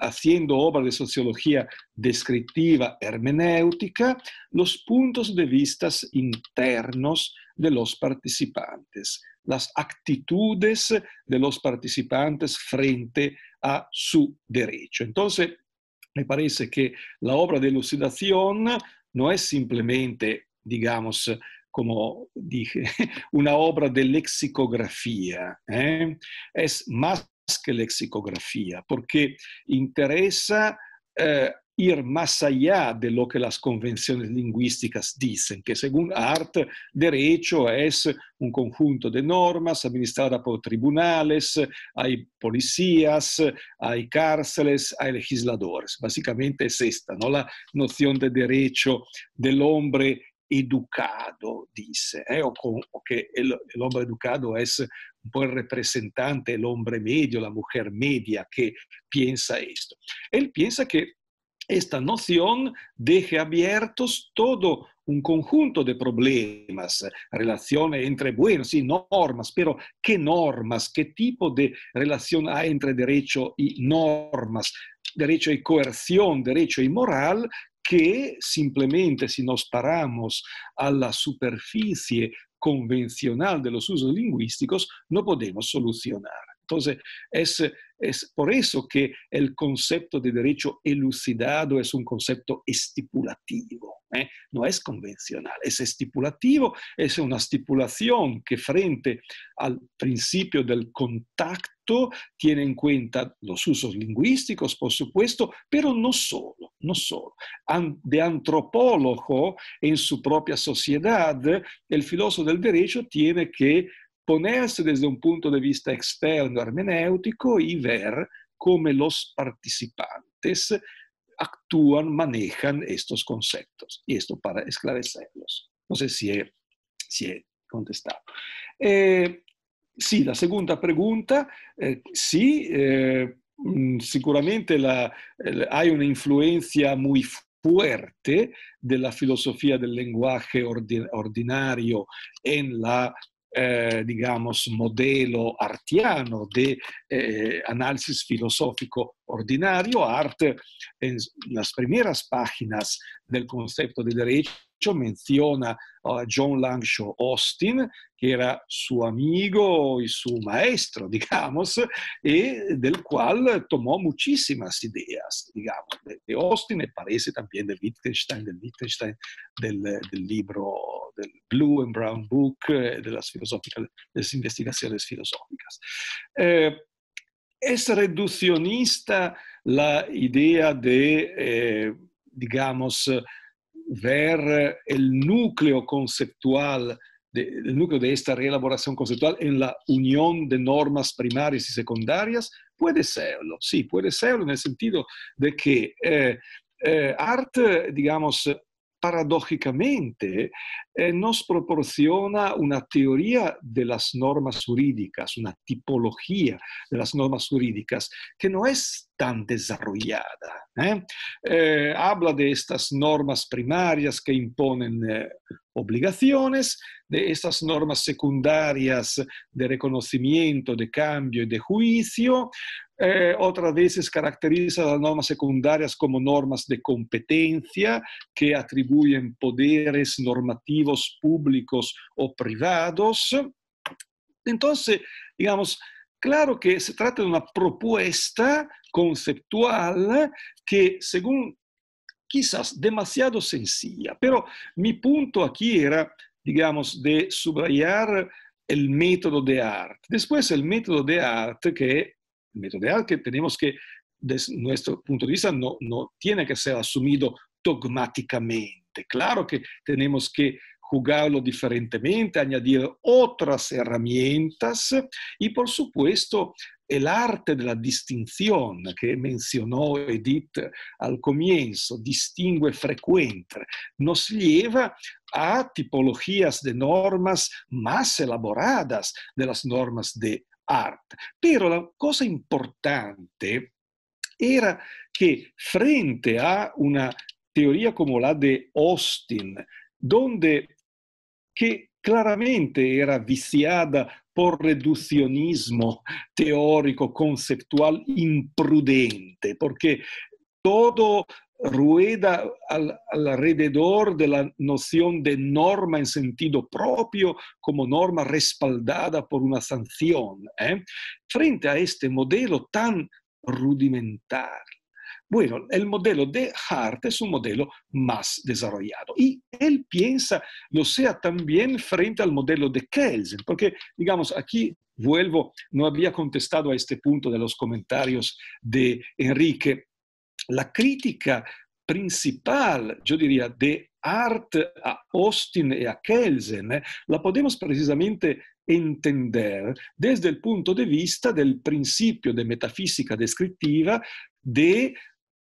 haciendo obra de sociología descriptiva hermenéutica, los puntos de vista internos de los participantes, las actitudes de los participantes frente a su derecho. Entonces, me parece que la obra de elucidación no es simplemente, digamos, como dije, una obra de lexicografía, ¿eh? es más que lexicografía, porque interesa eh, ir más allá de lo que las convenciones lingüísticas dicen, que según Art, derecho es un conjunto de normas administradas por tribunales, hay policías, hay cárceles, hay legisladores. Básicamente es esta, ¿no? La noción de derecho del hombre educado, dice, eh, o, que el, hombre educado es un buen representante, el hombre medio, la mujer media que piensa esto. Él piensa que esta noción deje abiertos todo un conjunto de problemas, relaciones entre buenos y normas, pero ¿qué normas? ¿Qué tipo de relación hay entre derecho y normas? derecho y coerción, derecho y moral, que simplemente si nos paramos a la superficie convencional de los usos lingüísticos no podemos solucionar. Entonces, es, por eso que el concepto de derecho elucidado es un concepto estipulativo. ¿eh? No es convencional, es estipulativo, es una estipulación que frente al principio del contacto tiene en cuenta los usos lingüísticos, por supuesto, pero no solo, no solo. De antropólogo en su propia sociedad, el filósofo del derecho tiene que ponerse desde un punto de vista externo hermenéutico y ver cómo los participantes actúan, manejan estos conceptos. Y esto para esclarecerlos. No sé si he, si contestado. Eh, sí, la segunda pregunta, eh, Sí, eh, mm, seguramente hay una la, muy una influencia muy fuerte la filosofía del lenguaje ordinario en la eh, digamos, modelo artiano de eh, análisis filosófico ordinario, art en las primeras páginas del concepto de derecho menziona uh, John Langshaw Austin, che era suo amico, il suo maestro, diciamo, e del quale tomò muchísimas ideas, diciamo. De Austin e parece anche del Wittgenstein, del Wittgenstein, del, del libro del Blue and Brown Book, eh, delle investigazioni filosofiche. Eh, es reduccionista la idea de, eh, digamos, ver eh, el núcleo conceptual, el núcleo de esta reelaboración conceptual en la unión de normas primarias y secundarias? Puede serlo, sí, puede serlo en el sentido de que eh, eh, Art, digamos, paradójicamente, eh, nos proporciona una teoría de las normas jurídicas, una tipología de las normas jurídicas que no es tan desarrollada. ¿eh? Eh, habla de estas normas primarias que imponen obligaciones, de esas normas secundarias de reconocimiento, de cambio y de juicio. Eh, otras veces caracteriza las normas secundarias como normas de competencia que atribuyen poderes normativos públicos o privados. Entonces, digamos, claro que se trata de una propuesta conceptual que, según quizás demasiado sencilla, pero mi punto aquí era, digamos, de subrayar el método de art. Después el método de arte que, el método de que tenemos que, desde nuestro punto de vista, no, no tiene que ser asumido dogmáticamente. Claro que tenemos que jugarlo diferentemente, añadir otras herramientas y por supuesto el arte de la distinción que mencionó Edith al comienzo, distingue frecuente, nos lleva a tipologías de normas más elaboradas de las normas de arte. Pero la cosa importante era che frente a una teoría come la de Austin, dove que claramente era viciada por reduccionismo teórico, conceptual imprudente, porque todo rueda alrededor de la noción de norma en sentido propio como norma respaldada por una sanción. ¿eh? Frente a este modelo tan rudimentario, bueno, el modelo de Hart es un modelo más desarrollado y él piensa lo sea también frente al modelo de Kelsen, porque digamos aquí vuelvo, no había contestado a este punto de los comentarios de Enrique. La crítica principal, yo diría, de Hart a Austin y a Kelsen, eh, la podemos precisamente entender desde el punto de vista del principio de metafísica descriptiva de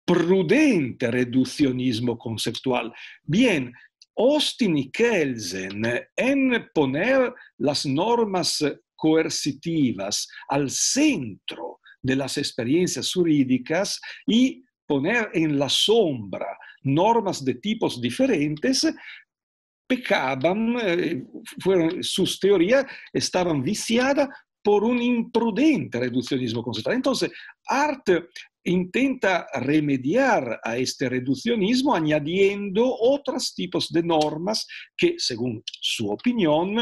prudente reduccionismo conceptual. Bien, Austin y Kelsen, en poner las normas coercitivas al centro de las experiencias jurídicas y poner en la sombra normas de tipos diferentes, pecaban, eh, sus teorías estaban viciadas por un imprudente reduccionismo conceptual. Entonces, Art intenta remediar a este reduccionismo añadiendo otros tipos de normas que, según su opinión,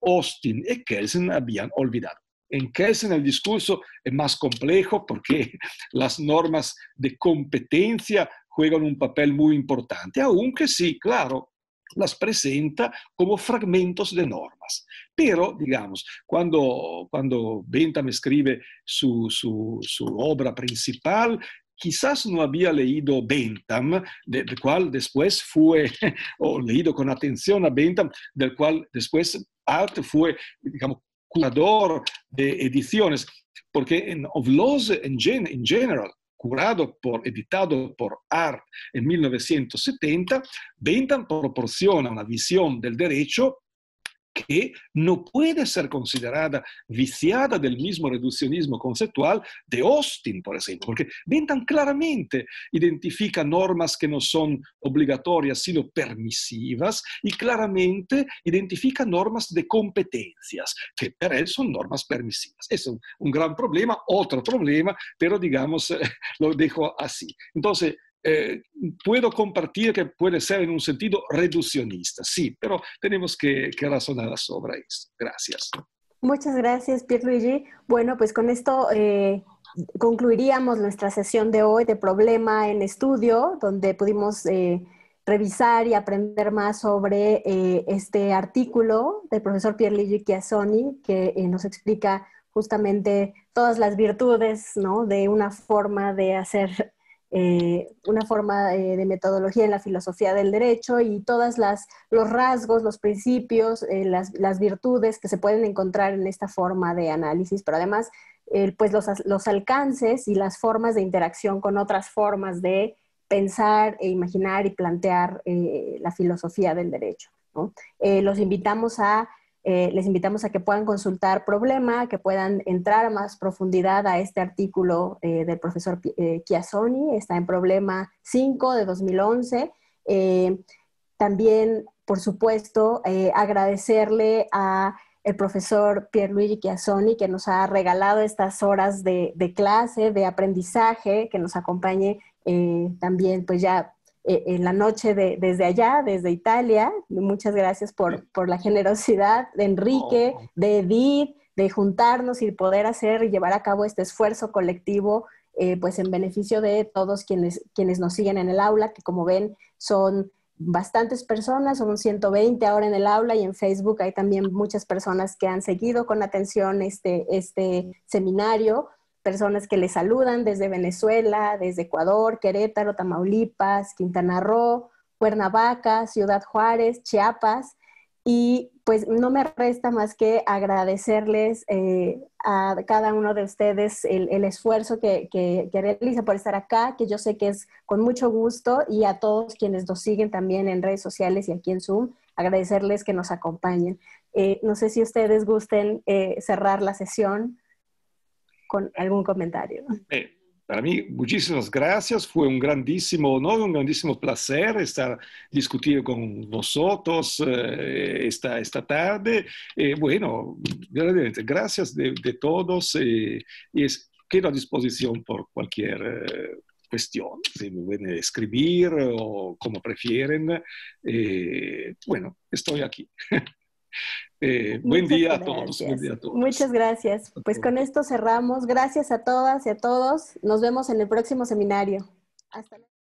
Austin y Kelsen habían olvidado. En Kelsen el discurso es más complejo porque las normas de competencia juegan un papel muy importante, aunque sí, claro, las presenta como fragmentos de normas. Pero, digamos, cuando, cuando Benta escribe su, su, su obra principal, quizás no había leído Bentham, del cual después fue, o leído con atención a Bentham, del cual después Art fue, digamos, curador de ediciones, porque en Ovlose en, gen, en general curato por, editado por Art en 1970, Bentham proporciona una visione del derecho que no puede ser considerada viciada del mismo reduccionismo conceptual de Austin, por ejemplo, porque Bentham claramente identifica normas que no son obligatorias, sino permisivas, y claramente identifica normas de competencias, que para él son normas permisivas. Es un, gran problema, otro problema, pero digamos, lo dejo así. Entonces, eh, puedo compartir que puede ser en un sentido reduccionista, sí, pero tenemos que, razonar sobre eso. Gracias. Muchas gracias, Pierluigi. Bueno, pues con esto eh, concluiríamos nuestra sesión de hoy de Problema en Estudio, donde pudimos eh, revisar y aprender más sobre este artículo del profesor Pierluigi Chiassoni, que nos explica justamente todas las virtudes ¿no? de una forma de hacer eh, una forma eh, de metodología en la filosofía del derecho y todas los rasgos, los principios, eh, las, virtudes que se pueden encontrar en esta forma de análisis, pero además pues los, los, alcances y las formas de interacción con otras formas de pensar e imaginar y plantear la filosofía del derecho. los invitamos a eh, les invitamos a que puedan consultar problema, que puedan entrar a más profundidad a este artículo eh, del profesor eh, está en problema 5 de 2011. Eh, también, por supuesto, agradecerle al el profesor Pierluigi Chiazzoni que nos ha regalado estas horas de, de clase, de aprendizaje, que nos acompañe también, pues ya eh, en la noche de, desde allá, desde Italia. Muchas gracias por, por la generosidad de Enrique, de Edith, de juntarnos y poder hacer y llevar a cabo este esfuerzo colectivo, eh, pues en beneficio de todos quienes, quienes nos siguen en el aula, que como ven son bastantes personas, son 120 ahora en el aula y en Facebook hay también muchas personas que han seguido con atención este, este seminario personas que les saludan desde Venezuela, desde Ecuador, Querétaro, Tamaulipas, Quintana Roo, Cuernavaca, Ciudad Juárez, Chiapas. Y pues no me resta más que agradecerles eh, a cada uno de ustedes el, esfuerzo que, que, realiza por estar acá, que yo sé que es con mucho gusto, y a todos quienes nos siguen también en redes sociales y aquí en Zoom, agradecerles que nos acompañen. Eh, no sé si ustedes gusten eh, cerrar la sesión con algún comentario. Eh, para mí, muchísimas gracias. Fue un grandísimo honor, un grandísimo placer estar discutiendo con vosotros eh, esta, esta tarde. Eh, bueno, verdaderamente gracias de, todos y quedo a disposición por cualquier cuestión, si me pueden escribir o como prefieren. bueno, estoy aquí. Eh, buen día a todos. Muchas gracias. Pues con esto cerramos. Gracias a todas y a todos. Nos vemos en el próximo seminario. Hasta luego.